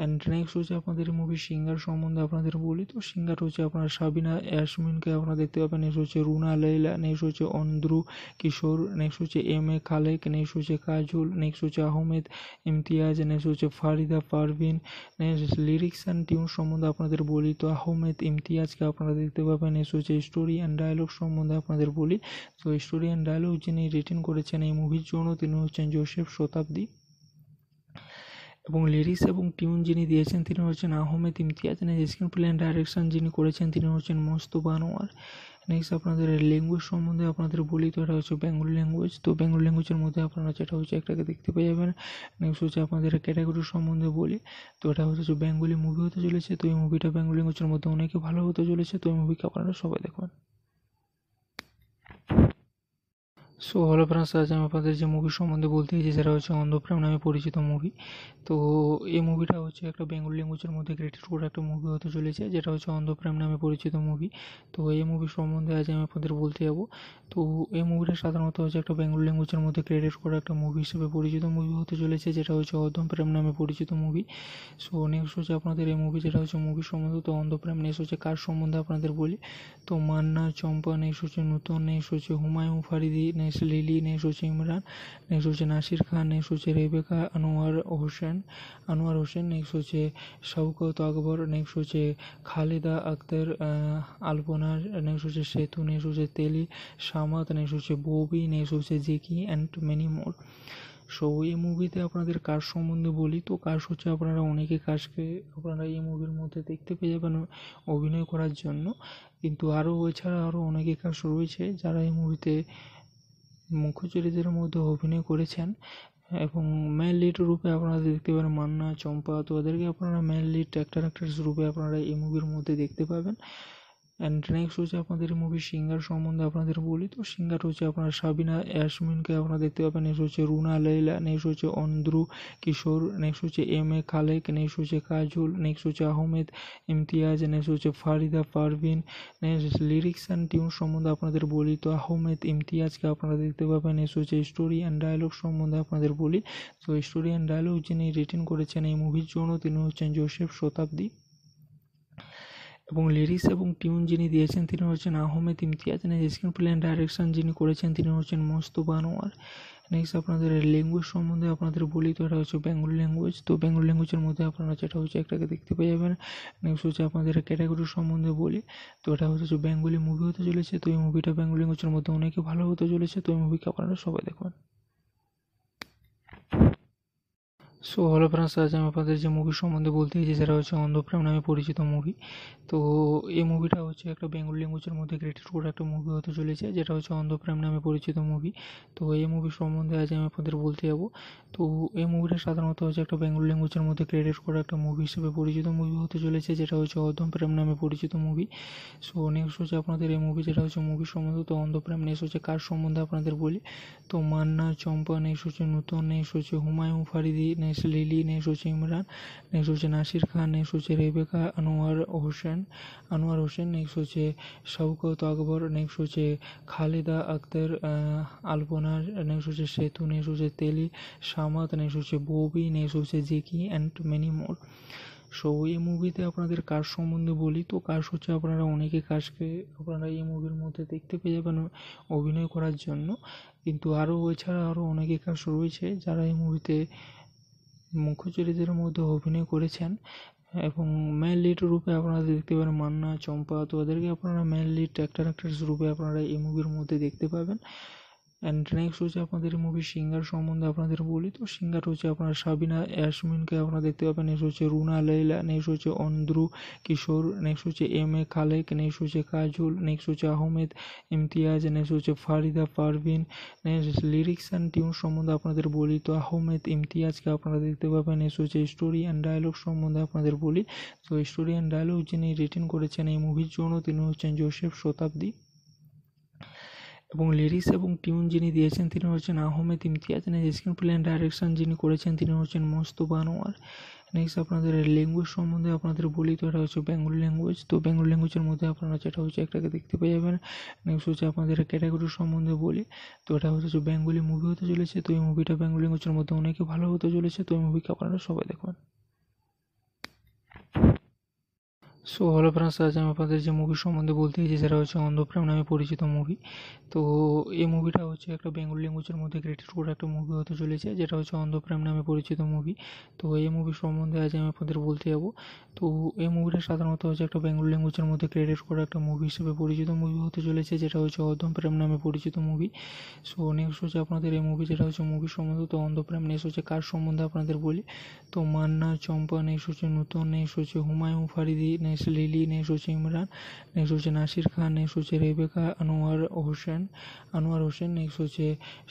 অ্যান্ড নেক্সট হচ্ছে আপনাদের মুভি সিঙ্গার সম্বন্ধে আপনাদের বলি তো সিঙ্গার হচ্ছে আপনার সাবিনা ইয়াসমিনকে আপনারা দেখতে পাবেন নেক্সট হচ্ছে রুনা লেলা নেক্সট হচ্ছে অন্দ্রু কিশোর নেক্সট হচ্ছে এম এ খালেক নেক্সট হচ্ছে কাজল নেক্সট হচ্ছে আহমেদ ইমতিয়াজ নেক্সট হচ্ছে Farida Parvin next lyrics and tune সম্বন্ধে আপনাদের বলি তো আহমেদ ইমতিয়াজকে আপনারা দেখতে পাবেন নেক্সট হচ্ছে স্টোরি অ্যান্ড ডায়লগ সম্বন্ধে আপনাদের বলি তো স্টোরি অ্যান্ড ডায়লগ যিনি রিটেন করেছেন এই মুভির জন্য তিনি হচ্ছেন জোসেফ শতাব্দী এবং লিরিক্স এবং টিউন যিনি দিয়েছেন তিনি হচ্ছেন Ahmed Imtiaz next screenplay and direction যিনি করেছেন তিনি হচ্ছেন মোস্তফা আনোয়ার নেক্সট আপনাদের ল্যাঙ্গুয়েজ সম্বন্ধে আপনাদের বলি তো এটা হচ্ছে বেঙ্গলি ল্যাঙ্গুয়েজ তো বেঙ্গলি ল্যাঙ্গুয়েজের মধ্যে আপনারা যেটা হচ্ছে একটাকে দেখতে পেয়ে যাবেন নেক্সট হচ্ছে আপনাদের ক্যাটাগরি সম্বন্ধে বলি তো এটা হচ্ছে বেঙ্গলি মুভি হতে চলেছে তো এই মুভিটা বেঙ্গলি ল্যাঙ্গুয়েজের মধ্যে অনেকে ভালো হতে চলেছে তো এই মুভিকে আপনারা সবাই দেখবেন সো হলো ফ্রেন্ডস আজ আমি আপনাদের যে মুভি সম্বন্ধে বলতে চাইছি সেটা হচ্ছে অন্ধপ্রেম নামে পরিচিত মুভি তো এই মুভিটা হচ্ছে একটা বেঙ্গল ল্যাঙ্গুয়েজের মধ্যে ক্রিয়েটেড করা একটা মুভি হতে চলেছে যেটা হচ্ছে অন্ধপ্রেম নামে পরিচিত মুভি তো এই মুভি সম্বন্ধে আজ আমি আপনাদের বলতে যাবো তো এই মুভিটা সাধারণত হচ্ছে একটা বেঙ্গল ল্যাঙ্গুয়েজের মধ্যে ক্রেডিট করা একটা মুভি হিসেবে পরিচিত মুভি হতে চলেছে যেটা হচ্ছে অন্ধপ্রেম নামে পরিচিত মুভি সো নেক্সট হচ্ছে আপনাদের এই মুভি যেটা হচ্ছে মুভি সম্বন্ধে তো অন্ধপ্রেম নেক্সট হচ্ছে কার সম্বন্ধে আপনাদের বলি তো মান্না চম্পা নেক্সট হচ্ছে নূতন নেক্সট হচ্ছে হুমায়ুন ফারিদি নেক্সট নেস লিলি নেস হচ্ছে ইমরান নেক্সট হচ্ছে নাসির খান নেক্সট হচ্ছে রেবেকা আনোয়ার হোসেন আনোয়ার হোসেন নেক্সট হচ্ছে শওকত আকবর নেক্সট হচ্ছে খালেদা আক্তার আলপনা নেক্সট হচ্ছে সেতু নেক্সট হচ্ছে তেলি সামাত নেক্সট হচ্ছে ববি নেক্সট হচ্ছে Jackie and many more so এই মুভিতে আপনাদের কাজ সম্বন্ধে বলি তো কাজ হচ্ছে আপনারা অনেকে কাজকে আপনারা এই মুভির মধ্যে দেখতে পেয়ে যাবেন অভিনয় করার জন্য কিন্তু আরও এছাড়া আরও অনেকে কাজ রয়েছে যারা এই মুভিতে মুখ্য চরিত্রের মধ্যে অভিনয় করেছেন এবং মেন লিড রূপে আপনারা দেখতে পারেন মান্না চম্পা তো ওদেরকে আপনারা মেন লিড অ্যাক্টার অ্যাক্ট্রেস রূপে আপনারা এই মুভির মধ্যে দেখতে পাবেন অ্যান্ড নেক্সট হচ্ছে আপনাদের মুভি সিঙ্গার সম্বন্ধে আপনাদের বলি তো সিঙ্গার হচ্ছে আপনার সাবিনা অ্যাশমিনকে আপনারা দেখতে পাবেন নেক্সট হচ্ছে রুনা লেলা নেক্সট হচ্ছে অন্দ্রু কিশোর নেক্সট হচ্ছে এম এ খালেক নেক্সট হচ্ছে কাজল নেক্সট হচ্ছে আহমেদ ইমতিয়াজ নেক্সট হচ্ছে Farida Parvin next lyrics and tune সম্বন্ধে আপনাদের বলি তো আহমেদ ইমতিয়াজকে আপনারা দেখতে পাবেন নেক্সট হচ্ছে স্টোরি অ্যান্ড ডায়লগ সম্বন্ধে আপনাদের বলি তো স্টোরি অ্যান্ড ডায়লগ যিনি রিটার্ন করেছেন এই মুভির জন্য তিনি হচ্ছেন জোসেফ শতাব্দী এবং লিরিক্স এবং টিউন যিনি দিয়েছেন তিনি হচ্ছেন Ahmed Imtiaz next screenplay and direction যিনি করেছেন তিনি হচ্ছেন মস্ত আনোয়ার নেক্সট আপনাদের ল্যাঙ্গুয়েজ সম্বন্ধে আপনাদের বলি তো এটা হচ্ছে বেঙ্গল ল্যাঙ্গুয়েজ তো বেঙ্গল ল্যাঙ্গুয়েজের মধ্যে আপনারা যেটা হচ্ছে একটাকে দেখতে পেয়ে যাবেন নেক্সট হচ্ছে আপনাদের ক্যাটাগরি সম্বন্ধে বলি তো এটা হচ্ছে বেঙ্গলি মুভি হতে চলেছে তো এই মুভিটা বেঙ্গল ল্যাঙ্গুয়েজের মধ্যে অনেকে ভালো হতে চলেছে তো এই মুভিকে আপনারা সবাই দেখবেন সো হলো ফ্রেন্ডস আজ আমি আপনাদের যে মুভি সম্বন্ধে বলতে চাইছি সেটা হচ্ছে অন্ধপ্রেম নামে পরিচিত মুভি তো এই মুভিটা হচ্ছে একটা বেঙ্গল ল্যাঙ্গুয়েজের মধ্যে ক্রিয়েটেড করা একটা মুভি হতে চলেছে যেটা হচ্ছে অন্ধপ্রেম নামে পরিচিত মুভি তো এই মুভি সম্বন্ধে আজ আমি আপনাদের বলতে যাবো তো এই মুভিটা সাধারণত হচ্ছে একটা বেঙ্গল ল্যাঙ্গুয়েজের মধ্যে ক্রিয়েটেড করা একটা মুভি হিসেবে পরিচিত মুভি হতে চলেছে যেটা হচ্ছে অন্ধপ্রেম নামে পরিচিত মুভি সো নেক্সট হচ্ছে আপনাদের এই মুভি যেটা হচ্ছে মুভি সম্বন্ধে তো অন্ধপ্রেম নেক্সট হচ্ছে কার সম্বন্ধে আপনাদের বলি তো মান্না চম্পা নেক্সট হচ্ছে নূতন নেক্সট হচ্ছে হুমায়ুন ফারিদি নেস লিলি নেস হচ্ছে ইমরান নেস হচ্ছে নাসির খান নেস হচ্ছে রেবেকা আনোয়ার হোসেন আনোয়ার হোসেন নেক্সট হচ্ছে শৌকত আকবর নেক্সট হচ্ছে খালেদা আক্তার আলপনা নেক্সট হচ্ছে সেতু নেস হচ্ছে তেলি সামাত নেক্সট হচ্ছে ববি নেক্সট হচ্ছে Jackie and many more so এই মুভিতে আপনাদের কাজ সম্বন্ধে বলি তো কাজ হচ্ছে আপনারা অনেকে কাজকে আপনারা এই মুভির মধ্যে দেখতে পেয়ে যাবেন অভিনয় করার জন্য কিন্তু আরও এছাড়া আরও অনেকে কাজ রয়েছে যারা এই মুভিতে মুখ্য চরিত্রের মধ্যে অভিনয় করেছেন এবং মেন লিড রূপে আপনারা দেখতে পারেন মান্না চম্পা তো ওদেরকে আপনারা মেন লিড অ্যাক্টার অ্যাক্ট্রেস রূপে আপনারা এই মুভির মধ্যে দেখতে পাবেন অ্যান্ড নেক্সট হচ্ছে আপনাদের মুভি সিঙ্গার সম্বন্ধে আপনাদের বলি তো সিঙ্গার হচ্ছে আপনার সাবিনা অ্যাসমিনকে আপনারা দেখতে পাবেন নেক্সট হচ্ছে রুনা লেলা নেক্সট হচ্ছে অন্দ্রু কিশোর নেক্সট হচ্ছে এম এ খালেক নেক্সট হচ্ছে কাজল নেক্সট হচ্ছে আহমেদ ইমতিয়াজ নেক্সট হচ্ছে Farida Parvin next lyrics and tune সম্বন্ধে আপনাদের বলি তো আহমেদ ইমতিয়াজকে আপনারা দেখতে পাবেন নেক্সট হচ্ছে স্টোরি অ্যান্ড ডায়লগ সম্বন্ধে আপনাদের বলি তো স্টোরি অ্যান্ড ডায়লগ যিনি রিটেন করেছেন এই মুভির জন্য তিনি হচ্ছেন জোসেফ শতাব্দী এবং লিরিক্স এবং টিউন যিনি দিয়েছেন তিনি হচ্ছেন Ahmed Imtiaz next screenplay and direction যিনি করেছেন তিনি হচ্ছেন মস্ত আনোয়ার নেক্সট আপনাদের ল্যাঙ্গুয়েজ সম্বন্ধে আপনাদের বলি তো এটা হচ্ছে বেঙ্গল ল্যাঙ্গুয়েজ তো বেঙ্গল ল্যাঙ্গুয়েজের মধ্যে আপনারা যেটা হচ্ছে একটাকে দেখতে পেয়ে যাবেন নেক্সট হচ্ছে আপনাদের ক্যাটাগরি সম্বন্ধে বলি তো এটা হচ্ছে বেঙ্গলি মুভি হতে চলেছে তো এই মুভিটা বেঙ্গল ল্যাঙ্গুয়েজের মধ্যে অনেকে ভালো হতে চলেছে তো এই মুভিকে আপনারা সবাই দেখবেন সো হলো ফ্রেন্ডস আজ আমি আপনাদের যে মুভি সম্বন্ধে বলতে চাইছি সেটা হচ্ছে অন্ধপ্রেম নামে পরিচিত মুভি তো এই মুভিটা হচ্ছে একটা বেঙ্গল ল্যাঙ্গুয়েজের মধ্যে ক্রেডিট করা একটা মুভি হতে চলেছে যেটা হচ্ছে অন্ধপ্রেম নামে পরিচিত মুভি তো এই মুভি সম্বন্ধে আজ আমি আপনাদের বলতে যাবো তো এই মুভিটা সাধারণত হচ্ছে একটা বেঙ্গল ল্যাঙ্গুয়েজের মধ্যে ক্রেডিট করা একটা মুভি হিসেবে পরিচিত মুভি হতে চলেছে যেটা হচ্ছে অন্ধপ্রেম নামে পরিচিত মুভি সো নেক্সট হচ্ছে আপনাদের এই মুভি যেটা হচ্ছে মুভি সম্বন্ধে তো অন্ধপ্রেম নেক্সট হচ্ছে কার সম্বন্ধে আপনাদের বলি তো মান্না চম্পা নেক্সট হচ্ছে নূতন নেক্সট হচ্ছে হুমায়ুন ফারিদি নেস লিলি নেক্সট হচ্ছে ইমরান নেক্সট হচ্ছে নাসির খান নেক্সট হচ্ছে রেবেকা আনোয়ার হোসেন আনোয়ার হোসেন নেক্সট হচ্ছে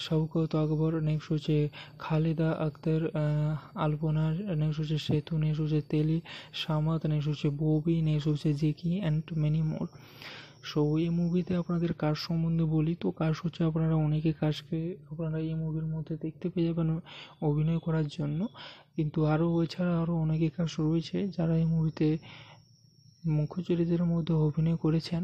শওকত আকবর নেক্সট হচ্ছে খালেদা আক্তার আলপনা নেক্সট হচ্ছে সেতু নেক্সট হচ্ছে তেলি সামাত নেক্সট হচ্ছে ববি নেক্সট হচ্ছে Jackie and many more so এই মুভিতে আপনাদের কাজ সম্বন্ধে বলি তো কাজ হচ্ছে আপনারা অনেকে কাজকে আপনারা এই মুভির মধ্যে দেখতে পেয়ে যাবেন অভিনয় করার জন্য কিন্তু আরও এছাড়া আরও অনেকে কাজ রয়েছে যারা এই মুভিতে মুখ্য চরিত্রের মধ্যে অভিনয় করেছেন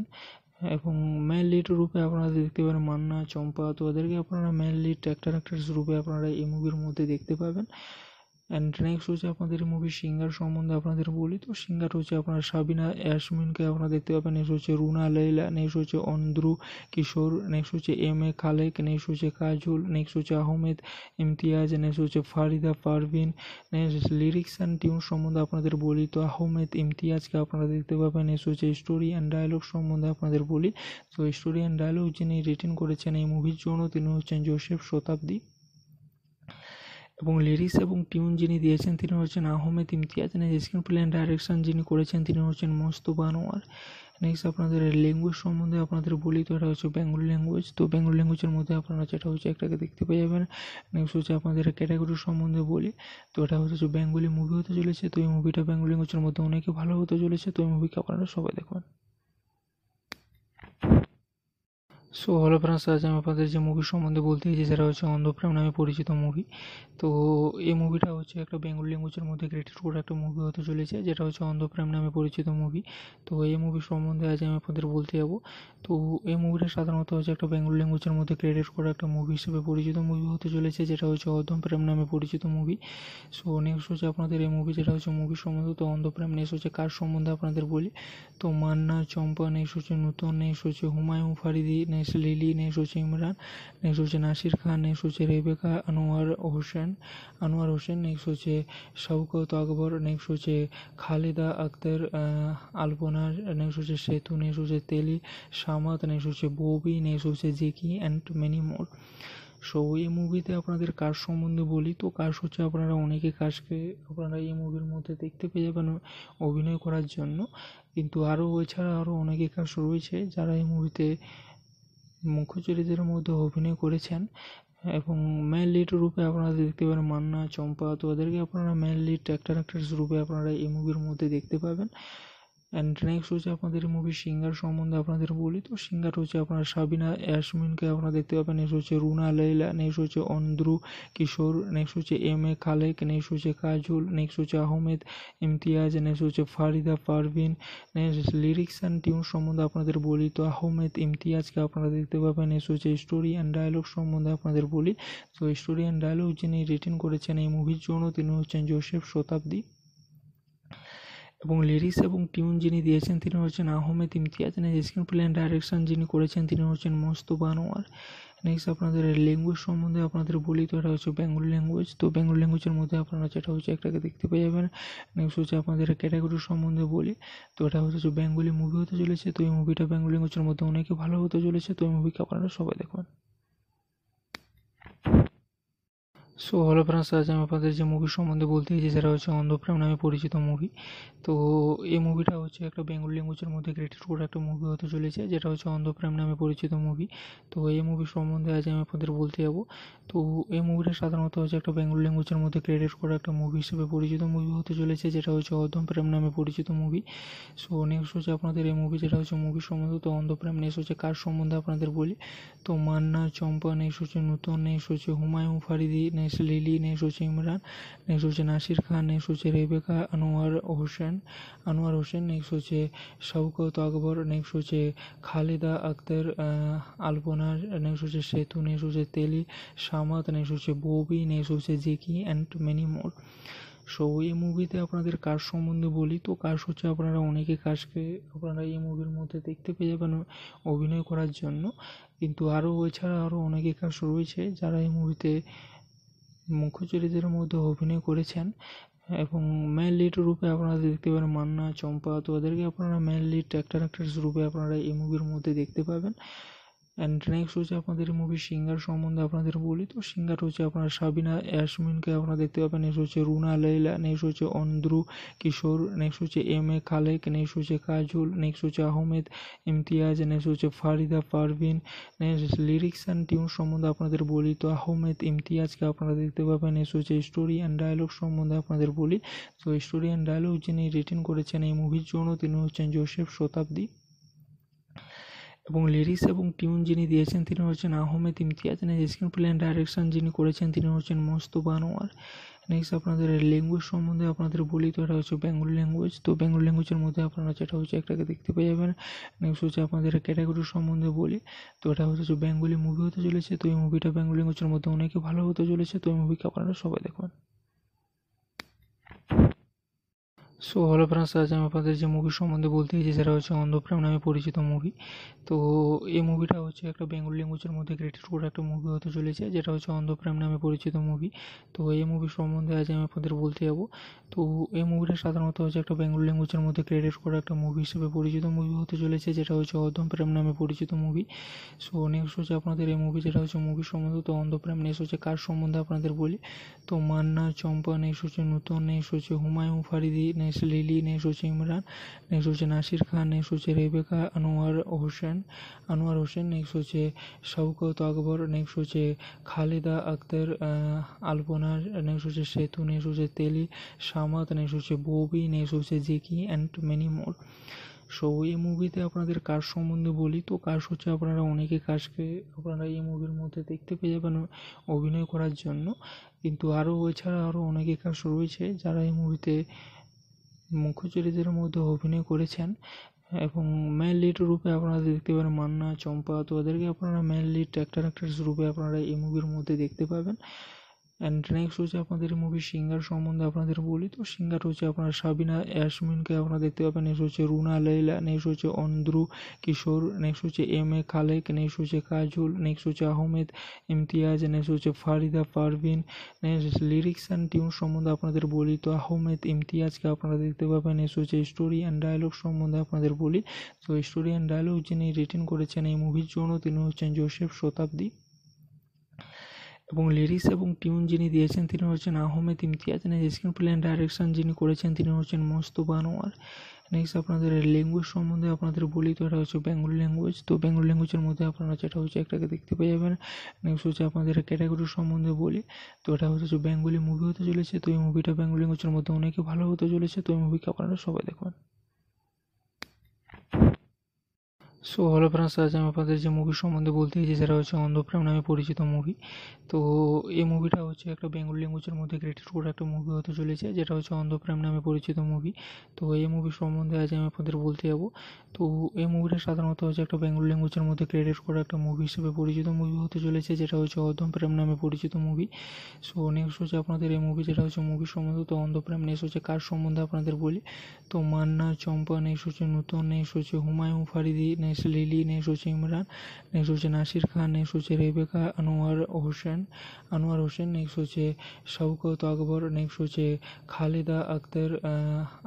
এবং মেন লিড রূপে আপনারা দেখতে পারেন মান্না চম্পা তো ওদেরকে আপনারা মেন লিড অ্যাক্টার অ্যাক্ট্রেস রূপে আপনারা এই মুভির মধ্যে দেখতে পাবেন অ্যান্ড নেক্সট হচ্ছে আপনাদের মুভি সিঙ্গার সম্বন্ধে আপনাদের বলি তো সিঙ্গার হচ্ছে আপনার সাবিনা ইয়াসমিনকে আপনারা দেখতে পাবেন নেক্সট হচ্ছে রুনা লেলা নেক্সট হচ্ছে অন্দ্রু কিশোর নেক্সট হচ্ছে এম এ খালেক নেক্সট হচ্ছে কাজল নেক্সট হচ্ছে আহমেদ ইমতিয়াজ নেক্সট হচ্ছে Farida Parvin next lyrics and tune সম্বন্ধে আপনাদের বলি তো আহমেদ ইমতিয়াজকে আপনারা দেখতে পাবেন নেক্সট হচ্ছে স্টোরি অ্যান্ড ডায়লগ সম্বন্ধে আপনাদের বলি তো স্টোরি অ্যান্ড ডায়লগ যিনি রিটিন করেছেন এই মুভির জন্য তিনি হচ্ছেন জোসেফ শতাব্দী এবং লিরিক্স এবং টিউন যিনি দিয়েছেন তিনি হচ্ছেন Ahmed Imtiaz next screenplay and direction যিনি করেছেন তিনি হচ্ছেন মস্ত আনোয়ার নেক্সট আপনাদের ল্যাঙ্গুয়েজ সম্বন্ধে আপনাদের বলি তো এটা হচ্ছে বেঙ্গল ল্যাঙ্গুয়েজ তো বেঙ্গল ল্যাঙ্গুয়েজের মধ্যে আপনারা যেটা হচ্ছে একটাকে দেখতে পেয়ে যাবেন নেক্সট হচ্ছে আপনাদের ক্যাটাগরি সম্বন্ধে বলি তো এটা হচ্ছে বেঙ্গলি মুভি হতে চলেছে তো এই মুভিটা বেঙ্গল ল্যাঙ্গুয়েজের মধ্যে অনেকে ভালো হতে চলেছে তো এই মুভিকে আপনারা সবাই দেখবেন সো হলো ফ্রেন্ডস আজ আমি আপনাদের যে মুভি সম্বন্ধে বলতে চাইছি সেটা হচ্ছে অন্ধপ্রেম নামে পরিচিত মুভি তো এই মুভিটা হচ্ছে একটা বেঙ্গল ল্যাঙ্গুয়েজের মধ্যে ক্রিয়েটেড করে একটা মুভি হতে চলেছে যেটা হচ্ছে অন্ধপ্রেম নামে পরিচিত মুভি তো এই মুভি সম্বন্ধে আজ আমি আপনাদের বলতে যাবো তো এই মুভিটা সাধারণত হচ্ছে একটা বেঙ্গল ল্যাঙ্গুয়েজের মধ্যে ক্রেডিট করা একটা মুভি হিসেবে পরিচিত মুভি হতে চলেছে যেটা হচ্ছে অন্ধম নামে পরিচিত মুভি সো নেক্সট হচ্ছে আপনাদের এই মুভি যেটা হচ্ছে মুভি সম্বন্ধে তো অন্ধপ্রেম নেক্সট হচ্ছে কার সম্বন্ধে আপনাদের বলি তো মান্না চম্পা নেক্সট হচ্ছে নূতন নেক্সট হচ্ছে Humayun Faridi next next Lily next হচ্ছে ইমরান নেক্সট হচ্ছে নাসির খান নেস হচ্ছে রেবেকা আনোয়ার হোসেন আনোয়ার হোসেন নেক্সট হচ্ছে শওকত আকবর নেক্সট হচ্ছে খালেদা আক্তার আলপনা নেক্সট হচ্ছে সেতু নেক্সট হচ্ছে তেলি সামাত নেক্সট হচ্ছে ববি নেস হচ্ছে Jackie and many more so এই মুভিতে আপনাদের কাজ সম্বন্ধে বলি তো কাজ হচ্ছে আপনারা অনেকে কাজকে আপনারা এই মুভির মধ্যে দেখতে পেয়ে যাবেন অভিনয় করার জন্য কিন্তু আরও এছাড়া আরও অনেকে কাজ রয়েছে যারা এই মুভিতে মুখ্য চরিত্রের মধ্যে অভিনয় করেছেন এবং মেন লিড রূপে আপনারা দেখতে পারেন মান্না চম্পা তো ওদেরকে আপনারা মেন লিড অ্যাক্টার অ্যাক্ট্রেস রূপে আপনারা এই মুভির মধ্যে দেখতে পাবেন অ্যান্ড নেক্সট হচ্ছে আপনাদের মুভি সিঙ্গার সম্বন্ধে আপনাদের বলি তো সিঙ্গার হচ্ছে আপনার সাবিনা অ্যাসমিনকে আপনারা দেখতে পাবেন নেক্সট হচ্ছে রুনা লেলা নেক্সট হচ্ছে অন্দ্রু কিশোর নেক্সট হচ্ছে এম এ খালেক নেক্সট হচ্ছে কাজল নেক্সট হচ্ছে আহমেদ ইমতিয়াজ নেক্সট হচ্ছে Farida Parvin next lyrics and tune সম্বন্ধে আপনাদের বলি তো আহমেদ ইমতিয়াজকে আপনারা দেখতে পাবেন নেক্সট হচ্ছে স্টোরি অ্যান্ড ডায়লগ সম্বন্ধে আপনাদের বলি তো স্টোরি অ্যান্ড ডায়লগ যিনি রিটার্ন করেছেন এই মুভির জন্য তিনি হচ্ছেন জোসেফ শতাব্দী এবং লিরিক্স এবং টিউন যিনি দিয়েছেন তিনি হচ্ছেন Ahmed Imtiaz next screenplay and direction যিনি করেছেন তিনি হচ্ছেন মস্ত আনোয়ার নেক্সট আপনাদের ল্যাঙ্গুয়েজ সম্বন্ধে আপনাদের বলি তো এটা হচ্ছে বেঙ্গলি ল্যাঙ্গুয়েজ তো বেঙ্গলি ল্যাঙ্গুয়েজের মধ্যে আপনারা যেটা হচ্ছে একটাকে দেখতে পেয়ে যাবেন নেক্সট হচ্ছে আপনাদের ক্যাটাগরি সম্বন্ধে বলি তো এটা হচ্ছে বেঙ্গলি মুভি হতে চলেছে তো এই মুভিটা বেঙ্গলি ল্যাঙ্গুয়েজের মধ্যে অনেকে ভালো হতে চলেছে তো এই মুভিকে আপনারা সবাই দেখবেন সো হলো ফ্রেন্ডস আজ আমি আপনাদের যে মুভি সম্বন্ধে বলতে চাইছি সেটা হচ্ছে অন্ধপ্রেম নামে পরিচিত মুভি তো এই মুভিটা হচ্ছে একটা বেঙ্গল ল্যাঙ্গুয়েজের মধ্যে ক্রিয়েটেড করা একটা মুভি হতে চলেছে যেটা হচ্ছে অন্ধপ্রেম নামে পরিচিত মুভি তো এই মুভি সম্বন্ধে আজ আমি আপনাদের বলতে যাবো তো এই মুভিটা সাধারণত হচ্ছে একটা বেঙ্গল ল্যাঙ্গুয়েজের মধ্যে ক্রিয়েটেড করা একটা মুভি হিসেবে পরিচিত মুভি হতে চলেছে যেটা হচ্ছে অন্ধপ্রেম নামে পরিচিত মুভি সো নেক্সট হচ্ছে আপনাদের এই মুভি যেটা হচ্ছে মুভি সম্বন্ধে তো অন্ধপ্রেম নেক্সট হচ্ছে কার সম্বন্ধে আপনাদের বলি তো মান্না চম্পা নেক্সট হচ্ছে নূতন নেক্সট হচ্ছে হুমায়ুন ফারিদি নেক্সট নেস লিলি নেস হচ্ছে ইমরান নেক্সট হচ্ছে নাসির খান নেক্সট হচ্ছে রেবেকা আনোয়ার হোসেন আনোয়ার হোসেন নেক্সট হচ্ছে শৌকত আকবর নেক্সট হচ্ছে খালেদা আক্তার আলপনা নেক্সট হচ্ছে সেতু নেক্সট হচ্ছে তেলি সামাত নেক্সট হচ্ছে ববি নেক্সট হচ্ছে Jackie and many more so এই মুভিতে আপনাদের কাজ সম্বন্ধে বলি তো কাজ হচ্ছে আপনারা অনেকে কাজকে আপনারা এই মুভির মধ্যে দেখতে পেয়ে যাবেন অভিনয় করার জন্য কিন্তু আরও এছাড়া আরও অনেকে কাজ রয়েছে যারা এই মুভিতে মুখ্য চরিত্রের মধ্যে অভিনয় করেছেন এবং মেন লিড রূপে আপনারা দেখতে পাবেন মান্না চম্পা তো ওদেরকে আপনারা মেন লিড অ্যাক্টার অ্যাক্ট্রেস রূপে আপনারা এই মুভির মধ্যে দেখতে পাবেন অ্যান্ড নেক্সট হচ্ছে আপনাদের মুভি সিঙ্গার সম্বন্ধে আপনাদের বলি তো সিঙ্গার হচ্ছে আপনার সাবিনা অ্যাশমিনকে আপনারা দেখতে পাবেন নেক্সট হচ্ছে রুনা লেলা নেক্সট হচ্ছে অন্ধ্রু কিশোর নেক্সট হচ্ছে এম এ খালেক নেক্সট হচ্ছে কাজল নেক্সট হচ্ছে আহমেদ ইমতিয়াজ নেক্সট হচ্ছে Farida Parvin next lyrics and tune সম্বন্ধে আপনাদের বলি তো আহমেদ ইমতিয়াজকে আপনারা দেখতে পাবেন নেক্সট হচ্ছে স্টোরি অ্যান্ড ডায়লগ সম্বন্ধে আপনাদের বলি তো স্টোরি অ্যান্ড ডায়লগ যিনি রিটেন করেছেন এই মুভির জন্য তিনি হচ্ছেন জোসেফ শতাব্দী এবং লিরিক্স এবং টিউন যিনি দিয়েছেন তিনি হচ্ছেন Ahmed Imtiaz next screenplay and direction যিনি করেছেন তিনি হচ্ছেন মস্ত আনোয়ার নেক্সট আপনাদের ল্যাঙ্গুয়েজ সম্বন্ধে আপনাদের বলি তো এটা হচ্ছে বেঙ্গল ল্যাঙ্গুয়েজ তো বেঙ্গল ল্যাঙ্গুয়েজের মধ্যে আপনারা যেটা হচ্ছে একটাকে দেখতে পেয়ে যাবেন নেক্সট হচ্ছে আপনাদের ক্যাটাগরি সম্বন্ধে বলি তো এটা হচ্ছে বেঙ্গলি মুভি হতে চলেছে তো এই মুভিটা বেঙ্গল ল্যাঙ্গুয়েজের মধ্যে অনেকে ভালো হতে চলেছে তো এই মুভিকে আপনারা সবাই দেখবেন সো হলো ফ্রেন্ডস আজ আমি আপনাদের যে মুভি সম্বন্ধে বলতে চাইছি সেটা হচ্ছে অন্ধপ্রেম নামে পরিচিত মুভি তো এই মুভিটা হচ্ছে একটা বেঙ্গল ল্যাঙ্গুয়েজের মধ্যে ক্রিয়েটেড করা একটা মুভি হতে চলেছে যেটা হচ্ছে অন্ধপ্রেম নামে পরিচিত মুভি তো এই মুভি সম্বন্ধে আজ আমি আপনাদের বলতে যাবো তো এই মুভিটা সাধারণত হচ্ছে একটা বেঙ্গল ল্যাঙ্গুয়েজের মধ্যে ক্রিয়েটেড করা একটা মুভি হিসেবে পরিচিত মুভি হতে চলেছে যেটা হচ্ছে অন্ধপ্রেম নামে পরিচিত মুভি সো নেক্সট হচ্ছে আপনাদের এই মুভি যেটা হচ্ছে মুভি সম্বন্ধে তো অন্ধপ্রেম নেক্সট হচ্ছে কার সম্বন্ধে আপনাদের বলি তো মান্না চম্পা নেক্সট হচ্ছে নূতন নেক্সট হচ্ছে হুমায়ুন ফারিদি নেস লিলি নেক্সট হচ্ছে ইমরান নেক্সট হচ্ছে নাসির খান নেক্সট হচ্ছে রেবেকা আনোয়ার হোসেন আনোয়ার হোসেন নেক্সট হচ্ছে শওকত আকবর নেক্সট হচ্ছে খালেদা আক্তার আলপনা নেক্সট হচ্ছে সেতু নেক্সট হচ্ছে তেলি সামাত নেক্সট হচ্ছে ববি নেক্সট হচ্ছে Jackie and many more so এই মুভিতে আপনাদের কাজ সম্বন্ধে বলি তো কাজ হচ্ছে আপনারা অনেকে কাজকে আপনারা এই মুভির মধ্যে দেখতে পেয়ে যাবেন অভিনয় করার জন্য কিন্তু আরও এছাড়া আরও অনেকে কাজ রয়েছে যারা এই মুভিতে মুখ্য চরিত্রের মধ্যে অভিনয় করেছেন এবং মেন লিড রূপে আপনারা দেখতে পারেন মান্না চম্পা তো ওদেরকে আপনারা মেন লিড অ্যাক্টার অ্যাক্ট্রেস রূপে আপনারা এই মুভির মধ্যে দেখতে পাবেন অ্যান্ড নেক্সট হচ্ছে আপনাদের মুভি সিঙ্গার সম্বন্ধে আপনাদের বলি তো সিঙ্গার হচ্ছে আপনার সাবিনা অ্যাশমিনকে আপনারা দেখতে পাবেন নেক্সট হচ্ছে রুনা লেলা নেক্সট হচ্ছে অন্দ্রু কিশোর নেক্সট হচ্ছে এম এ খালেক নেক্সট হচ্ছে কাজল নেক্সট হচ্ছে আহমেদ ইমতিয়াজ নেক্সট হচ্ছে Farida Parvin next lyrics and tune সম্বন্ধে আপনাদের বলি তো আহমেদ ইমতিয়াজকে আপনারা দেখতে পাবেন নেক্সট হচ্ছে স্টোরি অ্যান্ড ডায়লগ সম্বন্ধে আপনাদের বলি তো স্টোরি অ্যান্ড ডায়লগ যিনি রিটেন করেছেন এই মুভির জন্য তিনি হচ্ছেন জোসেফ শতাব্দী এবং লিরিক্স এবং টিউন যিনি দিয়েছেন তিনি হচ্ছেন Ahmed Imtiaz next screenplay and direction যিনি করেছেন তিনি হচ্ছেন মোস্তফা আনোয়ার নেক্সট আপনাদের ল্যাঙ্গুয়েজ সম্বন্ধে আপনাদের বলি তো এটা হচ্ছে বেঙ্গল ল্যাঙ্গুয়েজ তো বেঙ্গল ল্যাঙ্গুয়েজের মধ্যে আপনারা যেটা হচ্ছে একটাকে দেখতে পেয়ে যাবেন নেক্সট হচ্ছে আপনাদের ক্যাটাগরি সম্বন্ধে বলি তো এটা হচ্ছে বেঙ্গলি মুভি হতে চলেছে তো এই মুভিটা বেঙ্গল ল্যাঙ্গুয়েজের মধ্যে অনেকই ভালো হতে চলেছে তো এই মুভিকে আপনারা সবাই দেখবেন সো হলো ফ্রেন্ডস আজ আমি আপনাদের যে মুভি সম্বন্ধে বলতে চাইছি সেটা হচ্ছে অন্ধপ্রেম নামে পরিচিত মুভি তো এই মুভিটা হচ্ছে একটা বেঙ্গল ল্যাঙ্গুয়েজের মধ্যে ক্রিয়েটেড করে একটা মুভি হতে চলেছে যেটা হচ্ছে অন্ধপ্রেম নামে পরিচিত মুভি তো এই মুভি সম্বন্ধে আজ আমি আপনাদের বলতে যাব তো এই মুভিটা সাধারণত হচ্ছে একটা বেঙ্গল ল্যাঙ্গুয়েজের মধ্যে ক্রেডিট করা একটা মুভি হিসেবে পরিচিত মুভি হতে চলেছে যেটা হচ্ছে অন্ধম নামে পরিচিত মুভি সো নেক্সট হচ্ছে আপনাদের এই মুভি যেটা হচ্ছে মুভি সম্বন্ধে তো অন্ধপ্রেম নেক্সট হচ্ছে কার সম্বন্ধে আপনাদের বলি তো মান্না চম্পা নেক্সট হচ্ছে নূতন নেক্সট হচ্ছে হুমায়ুন ফারিদি নেক্সট নেস লিলি नेक्स्ट হচ্ছে ইমরান নেক্সট হচ্ছে নাসির খান নেক্সট হচ্ছে রেবেকা আনোয়ার হোসেন আনোয়ার হোসেন নেক্সট হচ্ছে শওকত আকবর নেক্সট হচ্ছে খালেদা আক্তার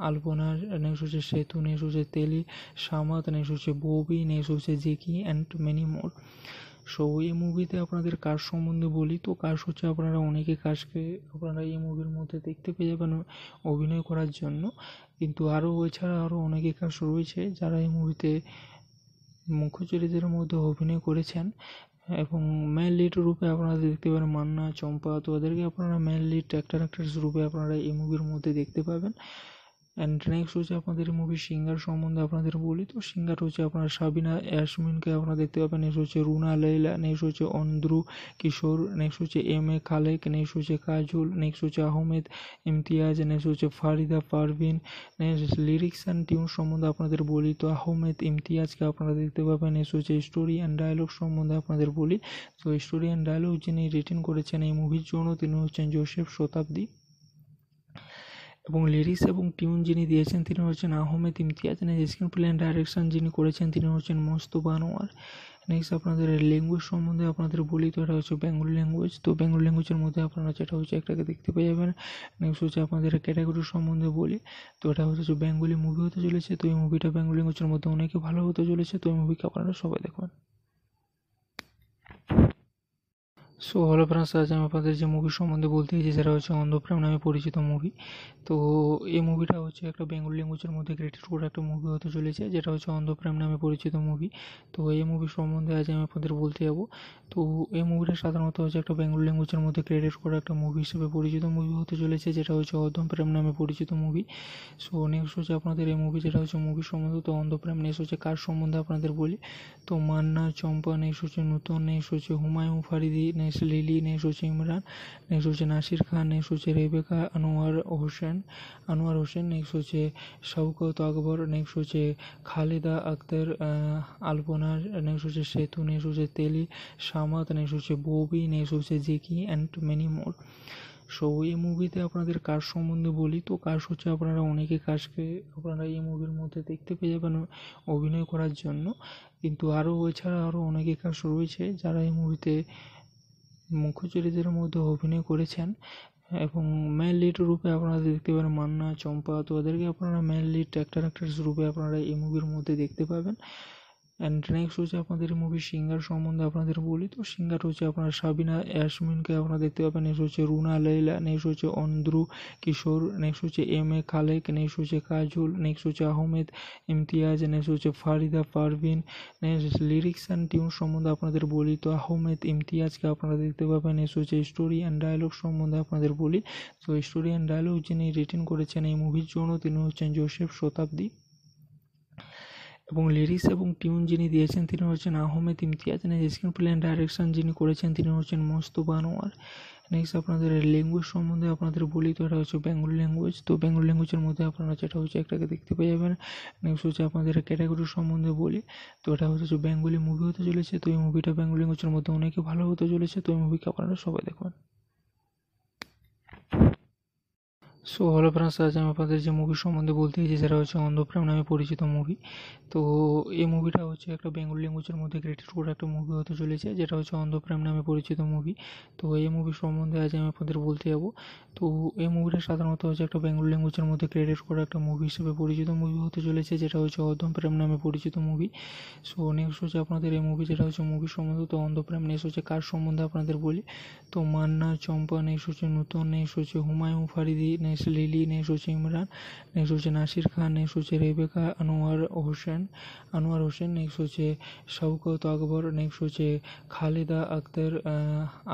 আলপনা নেক্সট হচ্ছে সেতু নেক্সট হচ্ছে তেলি সামাত নেক্সট হচ্ছে ববি নেক্সট হচ্ছে Jackie and many more so এই মুভিতে আপনাদের কাজ সম্বন্ধে বলি তো কাজ হচ্ছে আপনারা অনেকে কাজকে আপনারা এই মুভির মধ্যে দেখতে পেয়ে যাবেন অভিনয় করার জন্য কিন্তু আরও এছাড়া আরও অনেকে কাজ রয়েছে যারা এই মুভিতে মুখ্য চরিত্রের মধ্যে অভিনয় করেছেন এবং মেন লিড রূপে আপনারা দেখতে পারেন মান্না চম্পা তো ওদেরকে আপনারা মেন লিড অ্যাক্টার অ্যাক্ট্রেস রূপে আপনারা এই মুভির মধ্যে দেখতে পাবেন অ্যান্ড নেক্সট হচ্ছে আপনাদের মুভি সিঙ্গার সম্বন্ধে আপনাদের বলি তো সিঙ্গার হচ্ছে আপনার সাবিনা অ্যাসমিনকে আপনারা দেখতে পাবেন নেক্সট হচ্ছে রুনা লেলা নেক্সট হচ্ছে অন্ধ্রু কিশোর নেক্সট হচ্ছে এম এ খালেক নেক্সট হচ্ছে কাজল নেক্সট হচ্ছে আহমেদ ইমতিয়াজ নেক্সট হচ্ছে Farida Parvin next lyrics and tune সম্বন্ধে আপনাদের বলি তো আহমেদ ইমতিয়াজকে আপনারা দেখতে পাবেন নেক্সট হচ্ছে স্টোরি অ্যান্ড ডায়লগ সম্বন্ধে আপনাদের বলি তো স্টোরি অ্যান্ড ডায়লগ যিনি রিটার্ন করেছেন এই মুভির জন্য তিনি হচ্ছেন জোসেফ শতাব্দী এবং লিরিক্স এবং টিউন যিনি দিয়েছেন তিনি হচ্ছেন Ahmed Imtiaz next screenplay and direction যিনি করেছেন তিনি হচ্ছেন মোস্তফা আনোয়ার নেক্সট আপনাদের ল্যাঙ্গুয়েজ সম্বন্ধে আপনাদের বলি তো এটা হচ্ছে বেঙ্গলি ল্যাঙ্গুয়েজ তো বেঙ্গলি ল্যাঙ্গুয়েজের মধ্যে আপনারা যেটা হচ্ছে একটাকে দেখতে পেয়ে যাবেন নেক্সট হচ্ছে আপনাদের ক্যাটাগরি সম্বন্ধে বলি তো এটা হচ্ছে বেঙ্গলি মুভি হতে চলেছে তো এই মুভিটা বেঙ্গলি ল্যাঙ্গুয়েজের মধ্যে অনেকে ভালো হতে চলেছে তো এই মুভিকে আপনারা সবাই দেখবেন সো হলো ফ্রেন্ডস আজ আমি আপনাদের যে মুভি সম্বন্ধে বলতে চাইছি সেটা হচ্ছে অন্ধপ্রেম নামে পরিচিত মুভি তো এই মুভিটা হচ্ছে একটা বেঙ্গল ল্যাঙ্গুয়েজের মধ্যে ক্রিয়েটেড করা একটা মুভি হতে চলেছে যেটা হচ্ছে অন্ধপ্রেম নামে পরিচিত মুভি তো এই মুভি সম্বন্ধে আজ আমি আপনাদের বলতে যাবো তো এই মুভিটা সাধারণত হচ্ছে একটা বেঙ্গল ল্যাঙ্গুয়েজের মধ্যে ক্রিয়েটেড করা একটা মুভি হিসেবে পরিচিত মুভি হতে চলেছে যেটা হচ্ছে অন্ধপ্রেম নামে পরিচিত মুভি সো নেক্সট হচ্ছে আপনাদের এই মুভি যেটা হচ্ছে মুভি সম্বন্ধে তো অন্ধপ্রেম নেক্সট হচ্ছে কার সম্বন্ধে আপনাদের বলি তো মান্না চম্পা নেক্সট হচ্ছে নূতন নেক্সট হচ্ছে হুমায়ুন ফারিদি নেক্সট নেই লিলি নেই রয়েছে ইমরান নেক্সট হচ্ছে নাসির খান নেক্সট হচ্ছে রেবেকা আনোয়ার হোসেন আনোয়ার হোসেন নেক্সট হচ্ছে শওকত আকবর নেক্সট হচ্ছে খালেদা আক্তার আলপনা নেক্সট হচ্ছে সেতু নেক্সট হচ্ছে তেলি সামাত নেক্সট হচ্ছে ববি নেক্সট হচ্ছে Jackie and many more so এই মুভিতে আপনাদের কাজ সম্বন্ধে বলি তো কাজ হচ্ছে আপনারা অনেকে কাজকে আপনারা এই মুভির মধ্যে দেখতে পেয়ে যাবেন অভিনয় করার জন্য কিন্তু আরও এছাড়া আরও অনেকে কাজ রয়েছে যারা এই মুভিতে মুখ্য চরিত্রের মধ্যে অভিনয় করেছেন এবং মেন লিড রূপে আপনারা দেখতে পারেন মান্না চম্পা তো ওদেরকে আপনারা মেন লিড অ্যাক্টার অ্যাক্ট্রেস রূপে আপনারা এই মুভির মধ্যে দেখতে পাবেন অ্যান্ড নেক্সট হচ্ছে আপনাদের মুভি সিঙ্গার সম্বন্ধে আপনাদের বলি তো সিঙ্গার হচ্ছে আপনার সাবিনা অ্যাশমিনকে আপনারা দেখতে পাবেন নেক্সট হচ্ছে রুনা লেলা নেক্সট হচ্ছে অন্ধ্রু কিশোর নেক্সট হচ্ছে এম এ খালেক নেক্সট হচ্ছে কাজল নেক্সট হচ্ছে আহমেদ ইমতিয়াজ নেক্সট হচ্ছে Farida Parvin next lyrics and tune সম্বন্ধে আপনাদের বলি তো আহমেদ ইমতিয়াজকে আপনারা দেখতে পাবেন নেক্সট হচ্ছে স্টোরি অ্যান্ড ডায়লগ সম্বন্ধে আপনাদের বলি তো স্টোরি অ্যান্ড ডায়লগ যিনি রিটার্ন করেছেন এই মুভির জন্য তিনি হচ্ছেন জোসেফ শতাব্দী এবং লিরিক্স এবং টিউন যিনি দিয়েছেন তিনি হচ্ছেন Ahmed Imtiaz next screenplay and direction যিনি করেছেন তিনি হচ্ছেন মস্ত আনোয়ার নেক্সট আপনাদের ল্যাঙ্গুয়েজ সম্বন্ধে আপনাদের বলি তো এটা হচ্ছে বেঙ্গল ল্যাঙ্গুয়েজ তো বেঙ্গল ল্যাঙ্গুয়েজের মধ্যে আপনারা যেটা হচ্ছে একটাকে দেখতে পেয়ে যাবেন নেক্সট হচ্ছে আপনাদের ক্যাটাগরি সম্বন্ধে বলি তো এটা হচ্ছে বেঙ্গলি মুভি হতে চলেছে তো এই মুভিটা বেঙ্গল ল্যাঙ্গুয়েজের মধ্যে অনেকে ভালো হতে চলেছে তো এই মুভিকে আপনারা সবাই দেখবেন সো হলো ফ্রেন্ডস আজ আমি আপনাদের যে মুভি সম্বন্ধে বলতে চাইছি সেটা হচ্ছে অন্ধপ্রেম নামে পরিচিত মুভি তো এই মুভিটা হচ্ছে একটা বেঙ্গল ল্যাঙ্গুয়েজের মধ্যে ক্রেডিট করে একটা মুভি হতে চলেছে যেটা হচ্ছে অন্ধপ্রেম নামে পরিচিত মুভি তো এই মুভি সম্বন্ধে আজ আমি আপনাদের বলতে যাব তো এই মুভিটা সাধারণত হচ্ছে একটা বেঙ্গল ল্যাঙ্গুয়েজের মধ্যে ক্রেডিট করা একটা মুভি হিসেবে পরিচিত মুভি হতে চলেছে যেটা হচ্ছে অধম নামে পরিচিত মুভি সো নেক্সট হচ্ছে আপনাদের এই মুভি যেটা হচ্ছে মুভি সম্বন্ধে তো অন্ধপ্রেম নেক্সট হচ্ছে কার সম্বন্ধে আপনাদের বলি তো মান্না চম্পা নেক্সট হচ্ছে নূতন নেক্সট হচ্ছে Humayun Faridi next next Lily next হচ্ছে ইমরান নেক্সট হচ্ছে নাসির খান নেক্সট হচ্ছে রেবেকা আনোয়ার হোসেন আনোয়ার হোসেন নেক্সট হচ্ছে শওকত আকবর নেক্সট হচ্ছে খালেদা আক্তার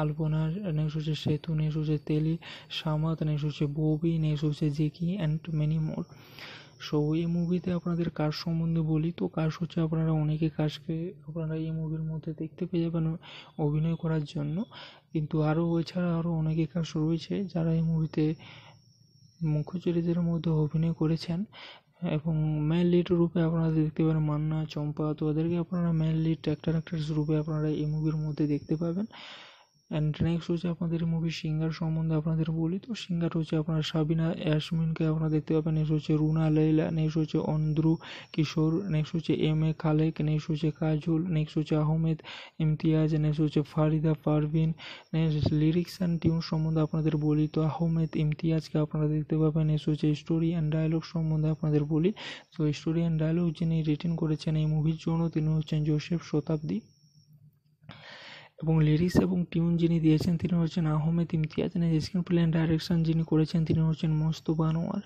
আলপনা নেক্সট হচ্ছে সেতু নেক্সট হচ্ছে তেলি সামাত নেক্সট হচ্ছে ববি নেক্সট হচ্ছে Jackie and many more so এই মুভিতে আপনাদের কাজ সম্বন্ধে বলি তো কাজ হচ্ছে আপনারা অনেকে কাজকে আপনারা এই মুভির মধ্যে দেখতে পেয়ে যাবেন অভিনয় করার জন্য কিন্তু আরও এছাড়া আরও অনেকে কাজ রয়েছে যারা এই মুভিতে মুখ্য চরিত্রের মধ্যে অভিনয় করেছেন এবং মেন লিড রূপে আপনারা দেখতে পারেন মান্না চম্পা তো ওদেরকে আপনারা মেন লিড অ্যাক্টার অ্যাক্ট্রেস রূপে আপনারা এই মুভির মধ্যে দেখতে পাবেন অ্যান্ড নেক্সট হচ্ছে আপনাদের মুভি সিঙ্গার সম্বন্ধে আপনাদের বলি তো সিঙ্গার হচ্ছে আপনার সাবিনা অ্যাশমিনকে আপনারা দেখতে পাবেন নেক্সট হচ্ছে রুনা লেলা নেক্সট হচ্ছে অন্দ্রু কিশোর নেক্সট হচ্ছে এম এ খালেক নেক্সট হচ্ছে কাজল নেক্সট হচ্ছে আহমেদ ইমতিয়াজ নেক্সট হচ্ছে Farida Parvin next lyrics and tune সম্বন্ধে আপনাদের বলি তো আহমেদ ইমতিয়াজকে আপনারা দেখতে পাবেন নেক্সট হচ্ছে স্টোরি অ্যান্ড ডায়লগ সম্বন্ধে আপনাদের বলি তো স্টোরি অ্যান্ড ডায়লগ যিনি রিটেন করেছেন এই মুভির জন্য তিনি হচ্ছেন জোসেফ শতাব্দী এবং লিরিক্স এবং টিউন যিনি দিয়েছেন তিনি হচ্ছেন Ahmed Imtiaz next screenplay direction যিনি করেছেন তিনি হচ্ছেন মোস্তফা আনোয়ার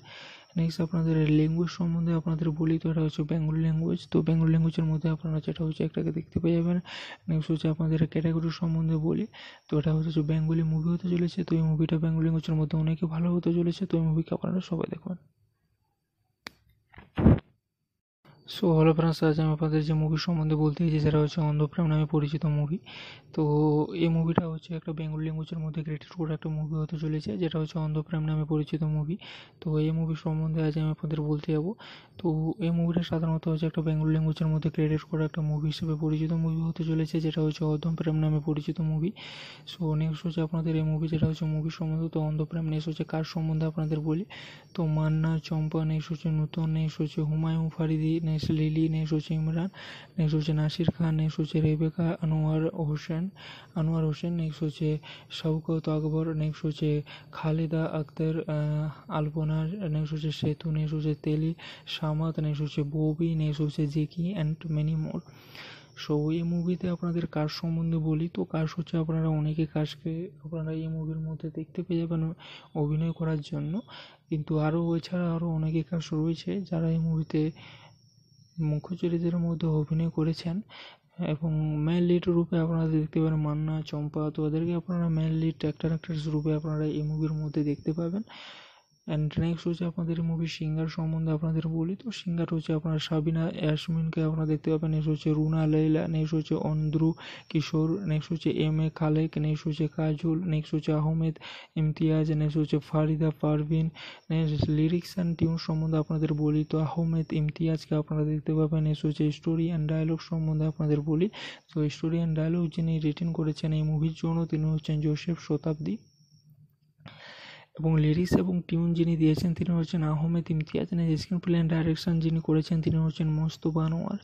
নেক্সট আপনাদের ল্যাঙ্গুয়েজ সম্বন্ধে আপনাদের বলি তো এটা হচ্ছে বেঙ্গল ল্যাঙ্গুয়েজ তো বেঙ্গল ল্যাঙ্গুয়েজের মধ্যে আপনারা যেটা হচ্ছে একটাকে দেখতে পেয়ে যাবেন নেক্সট হচ্ছে আপনাদের ক্যাটাগরি সম্বন্ধে বলি তো এটা হচ্ছে বেঙ্গলি মুভি হতে চলেছে তো এই মুভিটা বেঙ্গল ল্যাঙ্গুয়েজের মধ্যে অনেকে ভালো হতে চলেছে তো এই মুভিকে আপনারা সবাই দেখবেন সো হলো ফ্রেন্ডস আজ আমি আপনাদের যে মুভি সম্বন্ধে বলতে চাইছি সেটা হচ্ছে অন্ধপ্রেম নামে পরিচিত মুভি তো এই মুভিটা হচ্ছে একটা বেঙ্গল ল্যাঙ্গুয়েজের মধ্যে ক্রিয়েটেড করে একটা মুভি হতে চলেছে যেটা হচ্ছে অন্ধপ্রেম নামে পরিচিত মুভি তো এই মুভি সম্বন্ধে আজ আমি আপনাদের বলতে যাব তো এই মুভিটা সাধারণত হচ্ছে একটা বেঙ্গল ল্যাঙ্গুয়েজের মধ্যে ক্রেডিট করা একটা মুভি হিসেবে পরিচিত মুভি হতে চলেছে যেটা হচ্ছে অধম প্রেম নামে পরিচিত মুভি সো নেক্সট হচ্ছে আপনাদের এই মুভি যেটা হচ্ছে মুভি সম্বন্ধে তো অন্ধপ্রেম নেক্সট হচ্ছে কার সম্বন্ধে আপনাদের বলি তো মান্না চম্পা নেক্সট হচ্ছে নূতন নেক্সট হচ্ছে হুমায়ুন ফারিদি নেক্সট নেস লিলি ने सोचे इमरान ने सोचे नासिर खान ने सोचे रेबेका হোসেন আনোয়ার হোসেন নেক্সট হচ্ছে শওকত আকবর নেক্সট হচ্ছে খালেদা আক্তার আলপনা নেক্সট হচ্ছে সেতু নেক্সট হচ্ছে তেলি সামাত নেক্সট হচ্ছে ববি নেক্সট হচ্ছে Jackie and many more so এই মুভিতে আপনাদের কাজ সম্বন্ধে বলি তো কাজ হচ্ছে আপনারা অনেকে কাজকে আপনারা এই মুভির মধ্যে দেখতে পেয়ে যাবেন অভিনয় করার জন্য কিন্তু আরও এছাড়া আরও অনেকে কাজ রয়েছে যারা এই মুভিতে মুখ্য চরিত্রের মধ্যে অভিনয় করেছেন এবং মেন লিড রূপে আপনারা দেখতে পারেন মান্না চম্পা তো ওদেরকে আপনারা মেন লিড অ্যাক্টার অ্যাক্ট্রেস রূপে আপনারা এই মুভির মধ্যে দেখতে পাবেন অ্যান্ড নেক্সট হচ্ছে আপনাদের মুভি সিঙ্গার সম্বন্ধে আপনাদের বলি তো সিঙ্গার হচ্ছে আপনার সাবিনা অ্যাশমিনকে আপনারা দেখতে পাবেন নেক্সট হচ্ছে রুনা লাইলা নেক্সট হচ্ছে অন্দ্রু কিশোর নেক্সট হচ্ছে এম এ খালেক নেক্সট হচ্ছে কাজল নেক্সট হচ্ছে আহমেদ ইমতিয়াজ নেক্সট হচ্ছে Farida Parvin next lyrics and tune সম্বন্ধে আপনাদের বলি তো আহমেদ ইমতিয়াজকে আপনারা দেখতে পাবেন নেক্সট হচ্ছে স্টোরি অ্যান্ড ডায়লগ সম্বন্ধে আপনাদের বলি তো স্টোরি অ্যান্ড ডায়লগ যিনি রিটার্ন করেছেন এই মুভির জন্য তিনি হচ্ছেন জোসেফ শতাব্দী এবং লিরিক্স এবং টিউন যিনি দিয়েছেন তিনি হচ্ছেন Ahmed Imtiaz next screenplay and direction যিনি করেছেন তিনি হচ্ছেন মোস্তফা আনোয়ার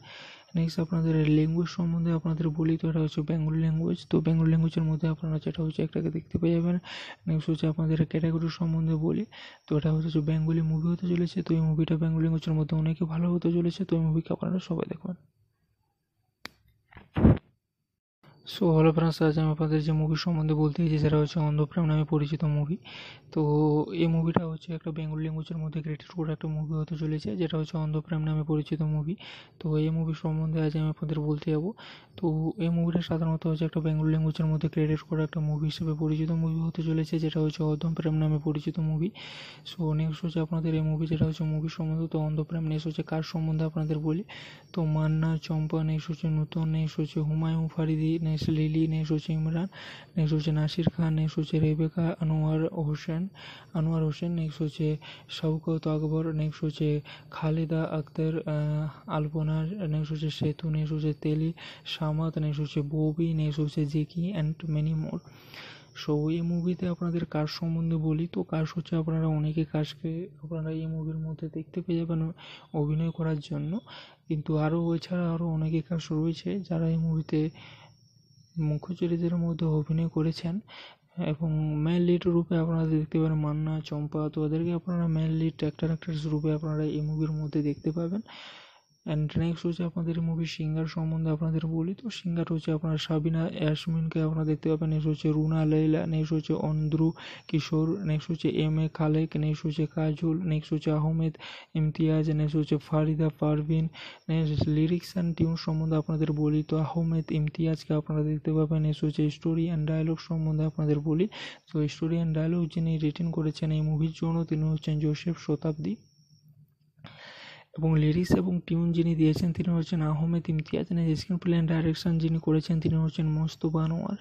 নেক্সট আপনাদের ল্যাঙ্গুয়েজ সম্বন্ধে আপনাদের বলি তো এটা হচ্ছে বেঙ্গলি ল্যাঙ্গুয়েজ তো বেঙ্গলি ল্যাঙ্গুয়েজের মধ্যে আপনারা যেটা হচ্ছে একটাকে দেখতে পেয়ে যাবেন নেক্সট হচ্ছে আপনাদের ক্যাটাগরি সম্বন্ধে বলি তো এটা হচ্ছে বেঙ্গলি মুভি হতে চলেছে তো এই মুভিটা বেঙ্গলি ল্যাঙ্গুয়েজের মধ্যে অনেকে ভালো হতে চলেছে তো এই মুভিকে আপনারা সবাই দেখবেন সো হলো ফ্রেন্ডস আজ আমি আপনাদের যে মুভি সম্বন্ধে বলতে চাইছি সেটা হচ্ছে অন্ধপ্রেম নামে পরিচিত মুভি তো এই মুভিটা হচ্ছে একটা বেঙ্গল ল্যাঙ্গুয়েজের মধ্যে ক্রিয়েটেড করা একটা মুভি হতে চলেছে যেটা হচ্ছে অন্ধপ্রেম নামে পরিচিত মুভি তো এই মুভি সম্বন্ধে আজ আমি আপনাদের বলতে যাবো তো এই মুভিটা সাধারণত হচ্ছে একটা বেঙ্গল ল্যাঙ্গুয়েজের মধ্যে ক্রিয়েটেড করা একটা মুভি হিসেবে পরিচিত মুভি হতে চলেছে যেটা হচ্ছে প্রেম নামে পরিচিত মুভি সো নেক্সট হচ্ছে আপনাদের এই মুভি যেটা হচ্ছে মুভি সম্বন্ধে তো অন্ধপ্রেম নেক্সট হচ্ছে কার সম্বন্ধে আপনাদের বলি তো মান্না চম্পা নেক্সট হচ্ছে নূতন নেক্সট হচ্ছে হুমায়ুন ফারিদি নেক্সট নেই লিলি নেই রয়েছে ইমরান নেক্সট হচ্ছে নাসির খান নেক্সট হচ্ছে রেবেকা আনোয়ার হোসেন আনোয়ার হোসেন নেক্সট হচ্ছে শওকত আকবর নেক্সট হচ্ছে খালেদা আক্তার আলপনা নেক্সট হচ্ছে সেতু নেস হচ্ছে তেলি সামাত নেক্সট হচ্ছে ববি নেক্সট হচ্ছে Jackie and many more so এই মুভিতে আপনাদের কাজ সম্বন্ধে বলি তো কাজ হচ্ছে আপনারা অনেকে কাজকে আপনারা এই মুভির মধ্যে দেখতে পেয়ে যাবেন অভিনয় করার জন্য কিন্তু আরও এছাড়া আরও অনেকে কাজ রয়েছে যারা এই মুভিতে মুখ্য চরিত্রের মধ্যে অভিনয় করেছেন এবং মেন লিড রূপে আপনারা দেখতে পারেন মান্না চম্পা তো ওদেরকে আপনারা মেন লিড অ্যাক্টার অ্যাক্ট্রেস রূপে আপনারা এই মুভির মধ্যে দেখতে পাবেন অ্যান্ড নেক্সট হচ্ছে আপনাদের মুভি সিঙ্গার সম্বন্ধে আপনাদের বলি তো সিঙ্গার হচ্ছে আপনার সাবিনা অ্যাসমিনকে আপনারা দেখতে পাবেন নেক্সট হচ্ছে রুনা লেলা নেক্সট হচ্ছে অন্ধ্রু কিশোর নেক্সট হচ্ছে এম এ খালেক নেক্সট হচ্ছে কাজল নেক্সট হচ্ছে আহমেদ ইমতিয়াজ নেক্সট হচ্ছে Farida Parvin next lyrics and tune সম্বন্ধে আপনাদের বলি তো আহমেদ ইমতিয়াজকে আপনারা দেখতে পাবেন নেক্সট হচ্ছে স্টোরি অ্যান্ড ডায়লগ সম্বন্ধে আপনাদের বলি তো স্টোরি অ্যান্ড ডায়লগ যিনি রিটার্ন করেছেন এই মুভির জন্য তিনি হচ্ছেন জোসেফ শতাব্দী এবং লিরিক্স এবং টিউন যিনি দিয়েছেন তিনি হচ্ছেন Ahmed Imtiaz next screenplay and direction যিনি করেছেন তিনি হচ্ছেন মোস্তফা আনোয়ার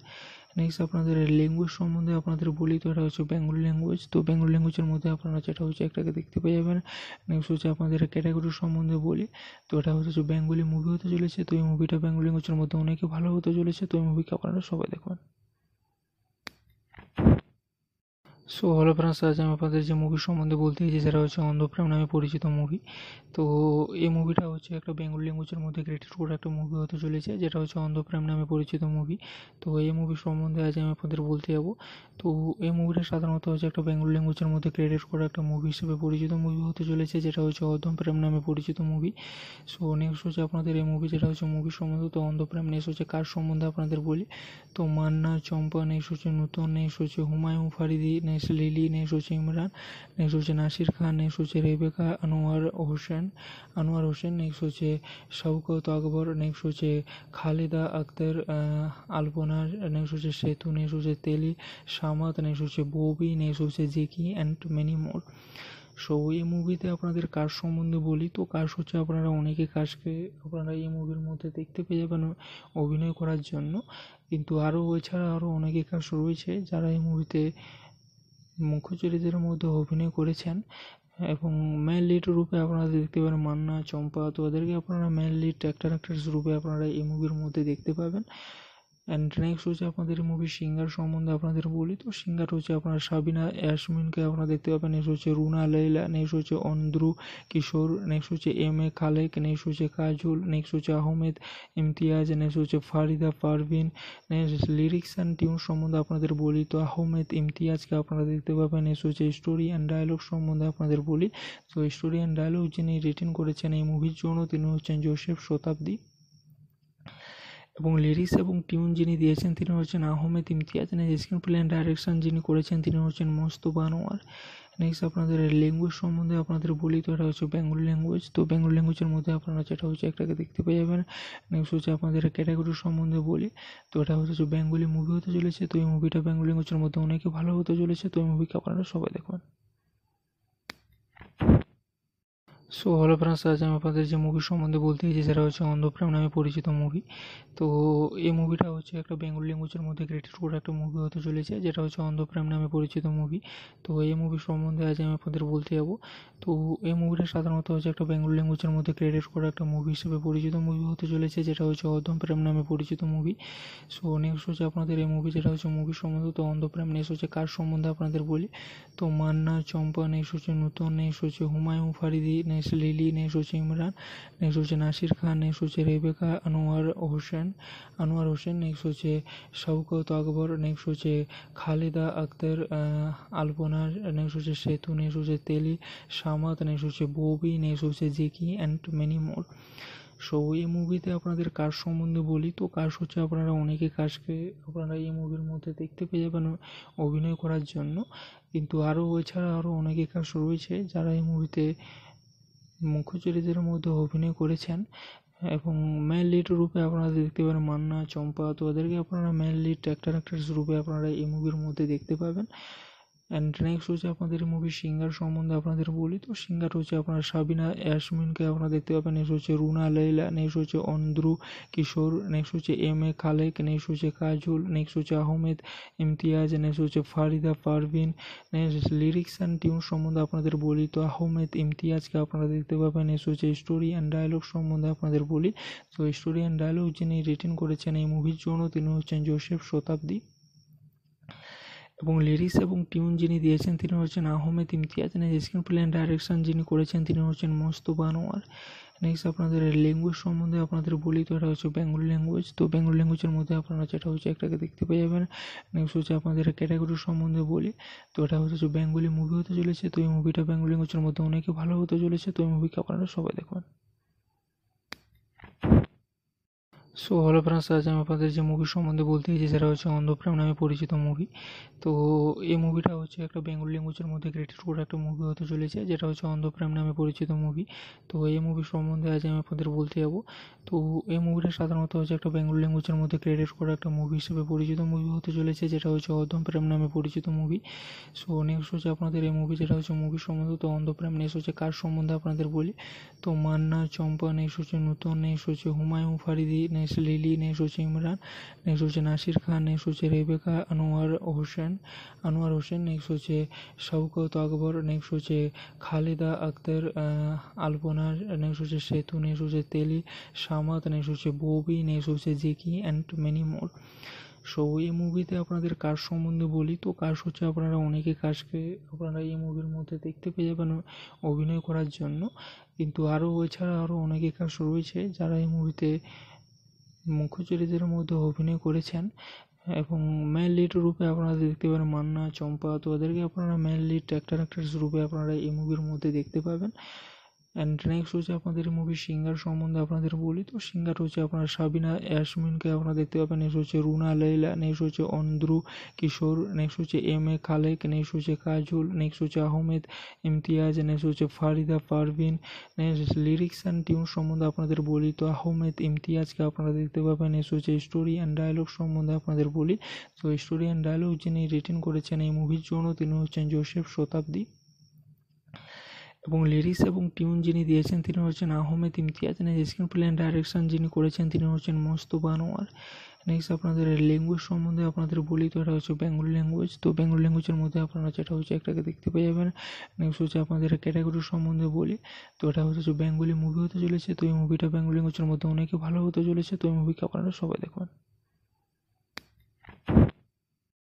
নেক্সট আপনাদের ল্যাঙ্গুয়েজ সম্বন্ধে আপনাদের বলি তো এটা হচ্ছে বেঙ্গল ল্যাঙ্গুয়েজ তো বেঙ্গল ল্যাঙ্গুয়েজের মধ্যে আপনারা যেটা হচ্ছে একটাকে দেখতে পেয়ে যাবেন নেক্সট হচ্ছে আপনাদের ক্যাটাগরি সম্বন্ধে বলি তো এটা হচ্ছে বেঙ্গলি মুভি হতে চলেছে তো এই মুভিটা বেঙ্গল ল্যাঙ্গুয়েজের মধ্যে অনেকে ভালো হতে চলেছে তো এই মুভিকে আপনারা সবাই দেখবেন সো হলো ফ্রেন্ডস আজ আমি আপনাদের যে মুভি সম্বন্ধে বলতে চাইছি সেটা হচ্ছে অন্ধপ্রেম নামে পরিচিত মুভি তো এই মুভিটা হচ্ছে একটা বেঙ্গল ল্যাঙ্গুয়েজের মধ্যে ক্রিয়েটেড করা একটা মুভি হতে চলেছে যেটা হচ্ছে অন্ধপ্রেম নামে পরিচিত মুভি তো এই মুভি সম্বন্ধে আজ আমি আপনাদের বলতে যাবো তো এই মুভিটা সাধারণত হচ্ছে একটা বেঙ্গল ল্যাঙ্গুয়েজের মধ্যে ক্রিয়েটেড করা একটা মুভি হিসেবে পরিচিত মুভি হতে চলেছে যেটা হচ্ছে অন্ধপ্রেম নামে পরিচিত মুভি সো নেক্সট হচ্ছে আপনাদের এই মুভি যেটা হচ্ছে মুভি সম্বন্ধে তো অন্ধপ্রেম নেক্সট হচ্ছে কার সম্বন্ধে আপনাদের বলি তো মান্না চম্পা নেক্সট হচ্ছে নূতন নেক্সট হচ্ছে হুমায়ুন ফারিদি নেস লিলি নেস হচ্ছে ইমরান নেস হচ্ছে নাসির খান নেস হচ্ছে রেবেকা আনোয়ার হোসেন আনোয়ার হোসেন নেক্সট হচ্ছে শওকত আকবর নেক্সট হচ্ছে খালেদা আক্তার আলপনা নেক্সট হচ্ছে সেতু নেস হচ্ছে তেলি সামাত নেক্সট হচ্ছে ববি নেক্সট হচ্ছে Jackie and many more so এই মুভিতে আপনাদের কার সম্বন্ধে বলি তো কাজ হচ্ছে আপনারা অনেকে কাজকে আপনারা এই মুভির মধ্যে দেখতে পেয়ে যাবেন অভিনয় করার জন্য কিন্তু আরও এছাড়া আরও অনেকে কাজ রয়েছে যারা এই মুভিতে মুখ্য চরিত্রের মধ্যে অভিনয় করেছেন এবং মেন লিড রূপে আপনারা দেখতে পারেন মান্না চম্পা তো ওদেরকে আপনারা মেন লিড অ্যাক্টার অ্যাক্ট্রেস রূপে আপনারা এই মুভির মধ্যে দেখতে পাবেন অ্যান্ড নেক্সট হচ্ছে আপনাদের মুভি সিঙ্গার সম্বন্ধে আপনাদের বলি তো সিঙ্গার হচ্ছে আপনার সাবিনা ইয়াসমিনকে আপনারা দেখতে পাবেন নেক্সট হচ্ছে রুনা লেইলা নেক্সট হচ্ছে অন্ধ্রু কিশোর নেক্সট হচ্ছে এম এ খালেক নেক্সট হচ্ছে কাজল নেক্সট হচ্ছে আহমেদ ইমতিয়াজ নেক্সট হচ্ছে Farida Parvin next lyrics and tune সম্বন্ধে আপনাদের বলি তো আহমেদ ইমতিয়াজকে আপনারা দেখতে পাবেন নেক্সট হচ্ছে স্টোরি অ্যান্ড ডায়লগ সম্বন্ধে আপনাদের বলি তো স্টোরি অ্যান্ড ডায়লগ যিনি রিটিন করেছেন এই মুভির জন্য তিনি হচ্ছেন জোসেফ শতাব্দী এবং লিরিক্স এবং টিউন যিনি দিয়েছেন তিনি হচ্ছেন Ahmed Imtiaz next screenplay and direction যিনি করেছেন তিনি হচ্ছেন মস্ত বানোয়ার নেক্সট আপনাদের ল্যাঙ্গুয়েজ সম্বন্ধে আপনাদের বলি তো এটা হচ্ছে বেঙ্গল ল্যাঙ্গুয়েজ তো বেঙ্গল ল্যাঙ্গুয়েজের মধ্যে আপনারা যেটা হচ্ছে একটাকে দেখতে পেয়ে যাবেন নেক্সট হচ্ছে আপনাদের ক্যাটাগরি সম্বন্ধে বলি তো এটা হচ্ছে বেঙ্গলি মুভি হতে চলেছে তো এই মুভিটা বেঙ্গল ল্যাঙ্গুয়েজের মধ্যে অনেকে ভালো হতে চলেছে তো এই মুভিকে আপনারা সবাই দেখবেন সো হ্যালো ফ্রেন্ডস আজ আমি আপনাদের যে মুভি সম্বন্ধে বলতে চাইছি সেটা হচ্ছে অন্ধপ্রেম নামে পরিচিত মুভি তো এই মুভিটা হচ্ছে একটা বেঙ্গল ল্যাঙ্গুয়েজের মধ্যে ক্রিয়েটেড করে একটা মুভি হতে চলেছে যেটা হচ্ছে অন্ধপ্রেম নামে পরিচিত মুভি তো এই মুভি সম্বন্ধে আজ আমি আপনাদের বলতে যাব তো এই মুভিটা সাধারণত হচ্ছে একটা বেঙ্গল ল্যাঙ্গুয়েজের মধ্যে ক্রেডিট করা একটা মুভি হিসেবে পরিচিত মুভি হতে চলেছে যেটা হচ্ছে অধম নামে পরিচিত মুভি সো নেক্সট হচ্ছে আপনাদের এই মুভি যেটা হচ্ছে মুভি সম্বন্ধে তো অন্ধপ্রেম নেক্সট হচ্ছে কার সম্বন্ধে আপনাদের বলি তো মান্না চম্পা নেক্সট হচ্ছে নূতন নেক্সট হচ্ছে হুমায়ুন ফারিদি নেস লিলি নেক্সট হচ্ছে ইমরান নেক্সট হচ্ছে নাসির খান নেক্সট হচ্ছে রেবেকা আনোয়ার হোসেন আনোয়ার হোসেন নেক্সট হচ্ছে শওকত আকবর নেক্সট হচ্ছে খালেদা আক্তার আলপনা নেক্সট হচ্ছে সেতু নেক্সট হচ্ছে তেলি সামাত নেক্সট হচ্ছে ববি নেক্সট হচ্ছে Jackie and many more so এই মুভিতে আপনাদের কাজ সম্বন্ধে বলি তো কাজ হচ্ছে আপনারা অনেকে কাজকে আপনারা এই মুভির মধ্যে দেখতে পেয়ে যাবেন অভিনয় করার জন্য কিন্তু আরও এছাড়া আরও অনেকে কাজ রয়েছে যারা এই মুভিতে মুখ্য চরিত্রের মধ্যে অভিনয় করেছেন এবং মেন লিড রূপে আপনারা দেখতে পারেন মান্না চম্পা তো ওদেরকে আপনারা মেন লিড অ্যাক্টার অ্যাক্ট্রেস রূপে আপনারা এই মুভির মধ্যে দেখতে পাবেন অ্যান্ড নেক্সট হচ্ছে আপনাদের মুভি সিঙ্গার সম্বন্ধে আপনাদের বলি তো সিঙ্গার হচ্ছে আপনার সাবিনা ইয়াসমিনকে আপনারা দেখতে পাবেন নেক্সট হচ্ছে রুনা লেইলা নেক্সট হচ্ছে অন্দ্রু কিশোর নেক্সট হচ্ছে এম এ খালেক নেক্সট হচ্ছে কাজল নেক্সট হচ্ছে আহমেদ ইমতিয়াজ নেক্সট হচ্ছে Farida Parvin next lyrics and tune সম্বন্ধে আপনাদের বলি তো আহমেদ ইমতিয়াজকে আপনারা দেখতে পাবেন নেক্সট হচ্ছে স্টোরি অ্যান্ড ডায়লগ সম্বন্ধে আপনাদের বলি তো স্টোরি অ্যান্ড ডায়লগ যিনি রিটেন করেছেন এই মুভির জন্য তিনি হচ্ছেন জোসেফ শতাব্দী এবং লিরিক্স এবং টিউন যিনি দিয়েছেন তিনি হচ্ছেন Ahmed Imtiaz next screenplay and direction যিনি করেছেন তিনি হচ্ছেন মোস্তফা আনোয়ার নেক্সট আপনাদের ল্যাঙ্গুয়েজ সম্বন্ধে আপনাদের বলি তো এটা হচ্ছে বেঙ্গলি ল্যাঙ্গুয়েজ তো বেঙ্গলি ল্যাঙ্গুয়েজের মধ্যে আপনারা যেটা হচ্ছে একটাকে দেখতে পেয়ে যাবেন নেক্সট হচ্ছে আপনাদের ক্যাটাগরি সম্বন্ধে বলি তো এটা হচ্ছে বেঙ্গলি মুভি হতে চলেছে তো এই মুভিটা বেঙ্গলি ল্যাঙ্গুয়েজের মধ্যে অনেকে ভালো হতে চলেছে তো এই মুভিকে আপনারা সবাই দেখবেন সো হলো ফ্রেন্ডস আজ আমি আপনাদের যে মুভি সম্বন্ধে বলতে চাইছি সেটা হচ্ছে অন্ধপ্রেম নামে পরিচিত মুভি তো এই মুভিটা হচ্ছে একটা বেঙ্গল ল্যাঙ্গুয়েজের মধ্যে ক্রিয়েটেড করা একটা মুভি হতে চলেছে যেটা হচ্ছে অন্ধপ্রেম নামে পরিচিত মুভি তো এই মুভি সম্বন্ধে আজ আমি আপনাদের বলতে যাবো তো এই মুভিটা সাধারণত হচ্ছে একটা বেঙ্গল ল্যাঙ্গুয়েজের মধ্যে ক্রিয়েটেড করা একটা মুভি হিসেবে পরিচিত মুভি হতে চলেছে যেটা হচ্ছে অন্ধপ্রেম নামে পরিচিত মুভি সো নেক্সট হচ্ছে আপনাদের এই মুভি যেটা হচ্ছে মুভি সম্বন্ধে তো অন্ধপ্রেম নেক্সট হচ্ছে কার সম্বন্ধে আপনাদের বলি তো মান্না চম্পা নেক্সট হচ্ছে নূতন নেক্সট হচ্ছে হুমায়ুন ফারিদি নেক্সট নেশ লিলি নেশ হচ্ছে ইমরান নেক্সট হচ্ছে নাসির খান নেক্সট হচ্ছে রেবেকা আনোয়ার হোসেন আনোয়ার হোসেন নেক্সট হচ্ছে শওকত আকবর নেক্সট হচ্ছে খালেদা আক্তার আলপনা নেক্সট হচ্ছে সেতু নেস হচ্ছে তেলি সামাত নেক্সট হচ্ছে ববি নেক্সট হচ্ছে Jackie and many more so এই মুভিতে আপনাদের কাজ সম্বন্ধে বলি তো কাজ হচ্ছে আপনারা অনেকে কাজকে আপনারা এই মুভির মধ্যে দেখতে পেয়ে যাবেন অভিনয় করার জন্য কিন্তু আরও এছাড়া আরও অনেকে কাজ রয়েছে যারা এই মুভিতে মুখ্য চরিত্রের মধ্যে অভিনয় করেছেন এবং মেন লিড রূপে আপনারা দেখতে পারেন মান্না চম্পা তো ওদেরকে আপনারা মেন লিড অ্যাক্টার অ্যাক্ট্রেস রূপে আপনারা এই মুভির মধ্যে দেখতে পাবেন অ্যান্ড নেক্সট হচ্ছে আপনাদের মুভি সিঙ্গার সম্বন্ধে আপনাদের বলি তো সিঙ্গার হচ্ছে আপনার সাবিনা অ্যাসমিনকে আপনারা দেখতে পাবেন নেক্সট হচ্ছে রুনা লেলা নেক্সট হচ্ছে অন্ধ্রু কিশোর নেক্সট হচ্ছে এম এ খালেক নেক্সট হচ্ছে কাজল নেক্সট হচ্ছে আহমেদ ইমতিয়াজ নেক্সট হচ্ছে Farida Parvin next lyrics and tune সম্বন্ধে আপনাদের বলি তো আহমেদ ইমতিয়াজকে আপনারা দেখতে পাবেন নেক্সট হচ্ছে স্টোরি অ্যান্ড ডায়লগ সম্বন্ধে আপনাদের বলি তো স্টোরি অ্যান্ড ডায়লগ যিনি রিটার্ন করেছেন এই মুভির জন্য তিনি হচ্ছেন জোসেফ শতাব্দী এবং লিরিক্স এবং টিউন যিনি দিয়েছেন তিনি হচ্ছেন Ahmed Imtiaz next screenplay and direction যিনি করেছেন তিনি হচ্ছেন মোস্তফা আনোয়ার নেক্সট আপনাদের ল্যাঙ্গুয়েজ সম্বন্ধে আপনাদের বলি তো এটা হচ্ছে বেঙ্গল ল্যাঙ্গুয়েজ তো বেঙ্গল ল্যাঙ্গুয়েজের মধ্যে আপনারা যেটা হচ্ছে একটাকে দেখতে পেয়ে যাবেন নেক্সট হচ্ছে আপনাদের ক্যাটাগরি সম্বন্ধে বলি তো এটা হচ্ছে বেঙ্গলি মুভি হতে চলেছে তো এই মুভিটা বেঙ্গল ল্যাঙ্গুয়েজের মধ্যে অনেকে ভালো হতে চলেছে তো এই মুভিকে আপনারা সবাই দেখবেন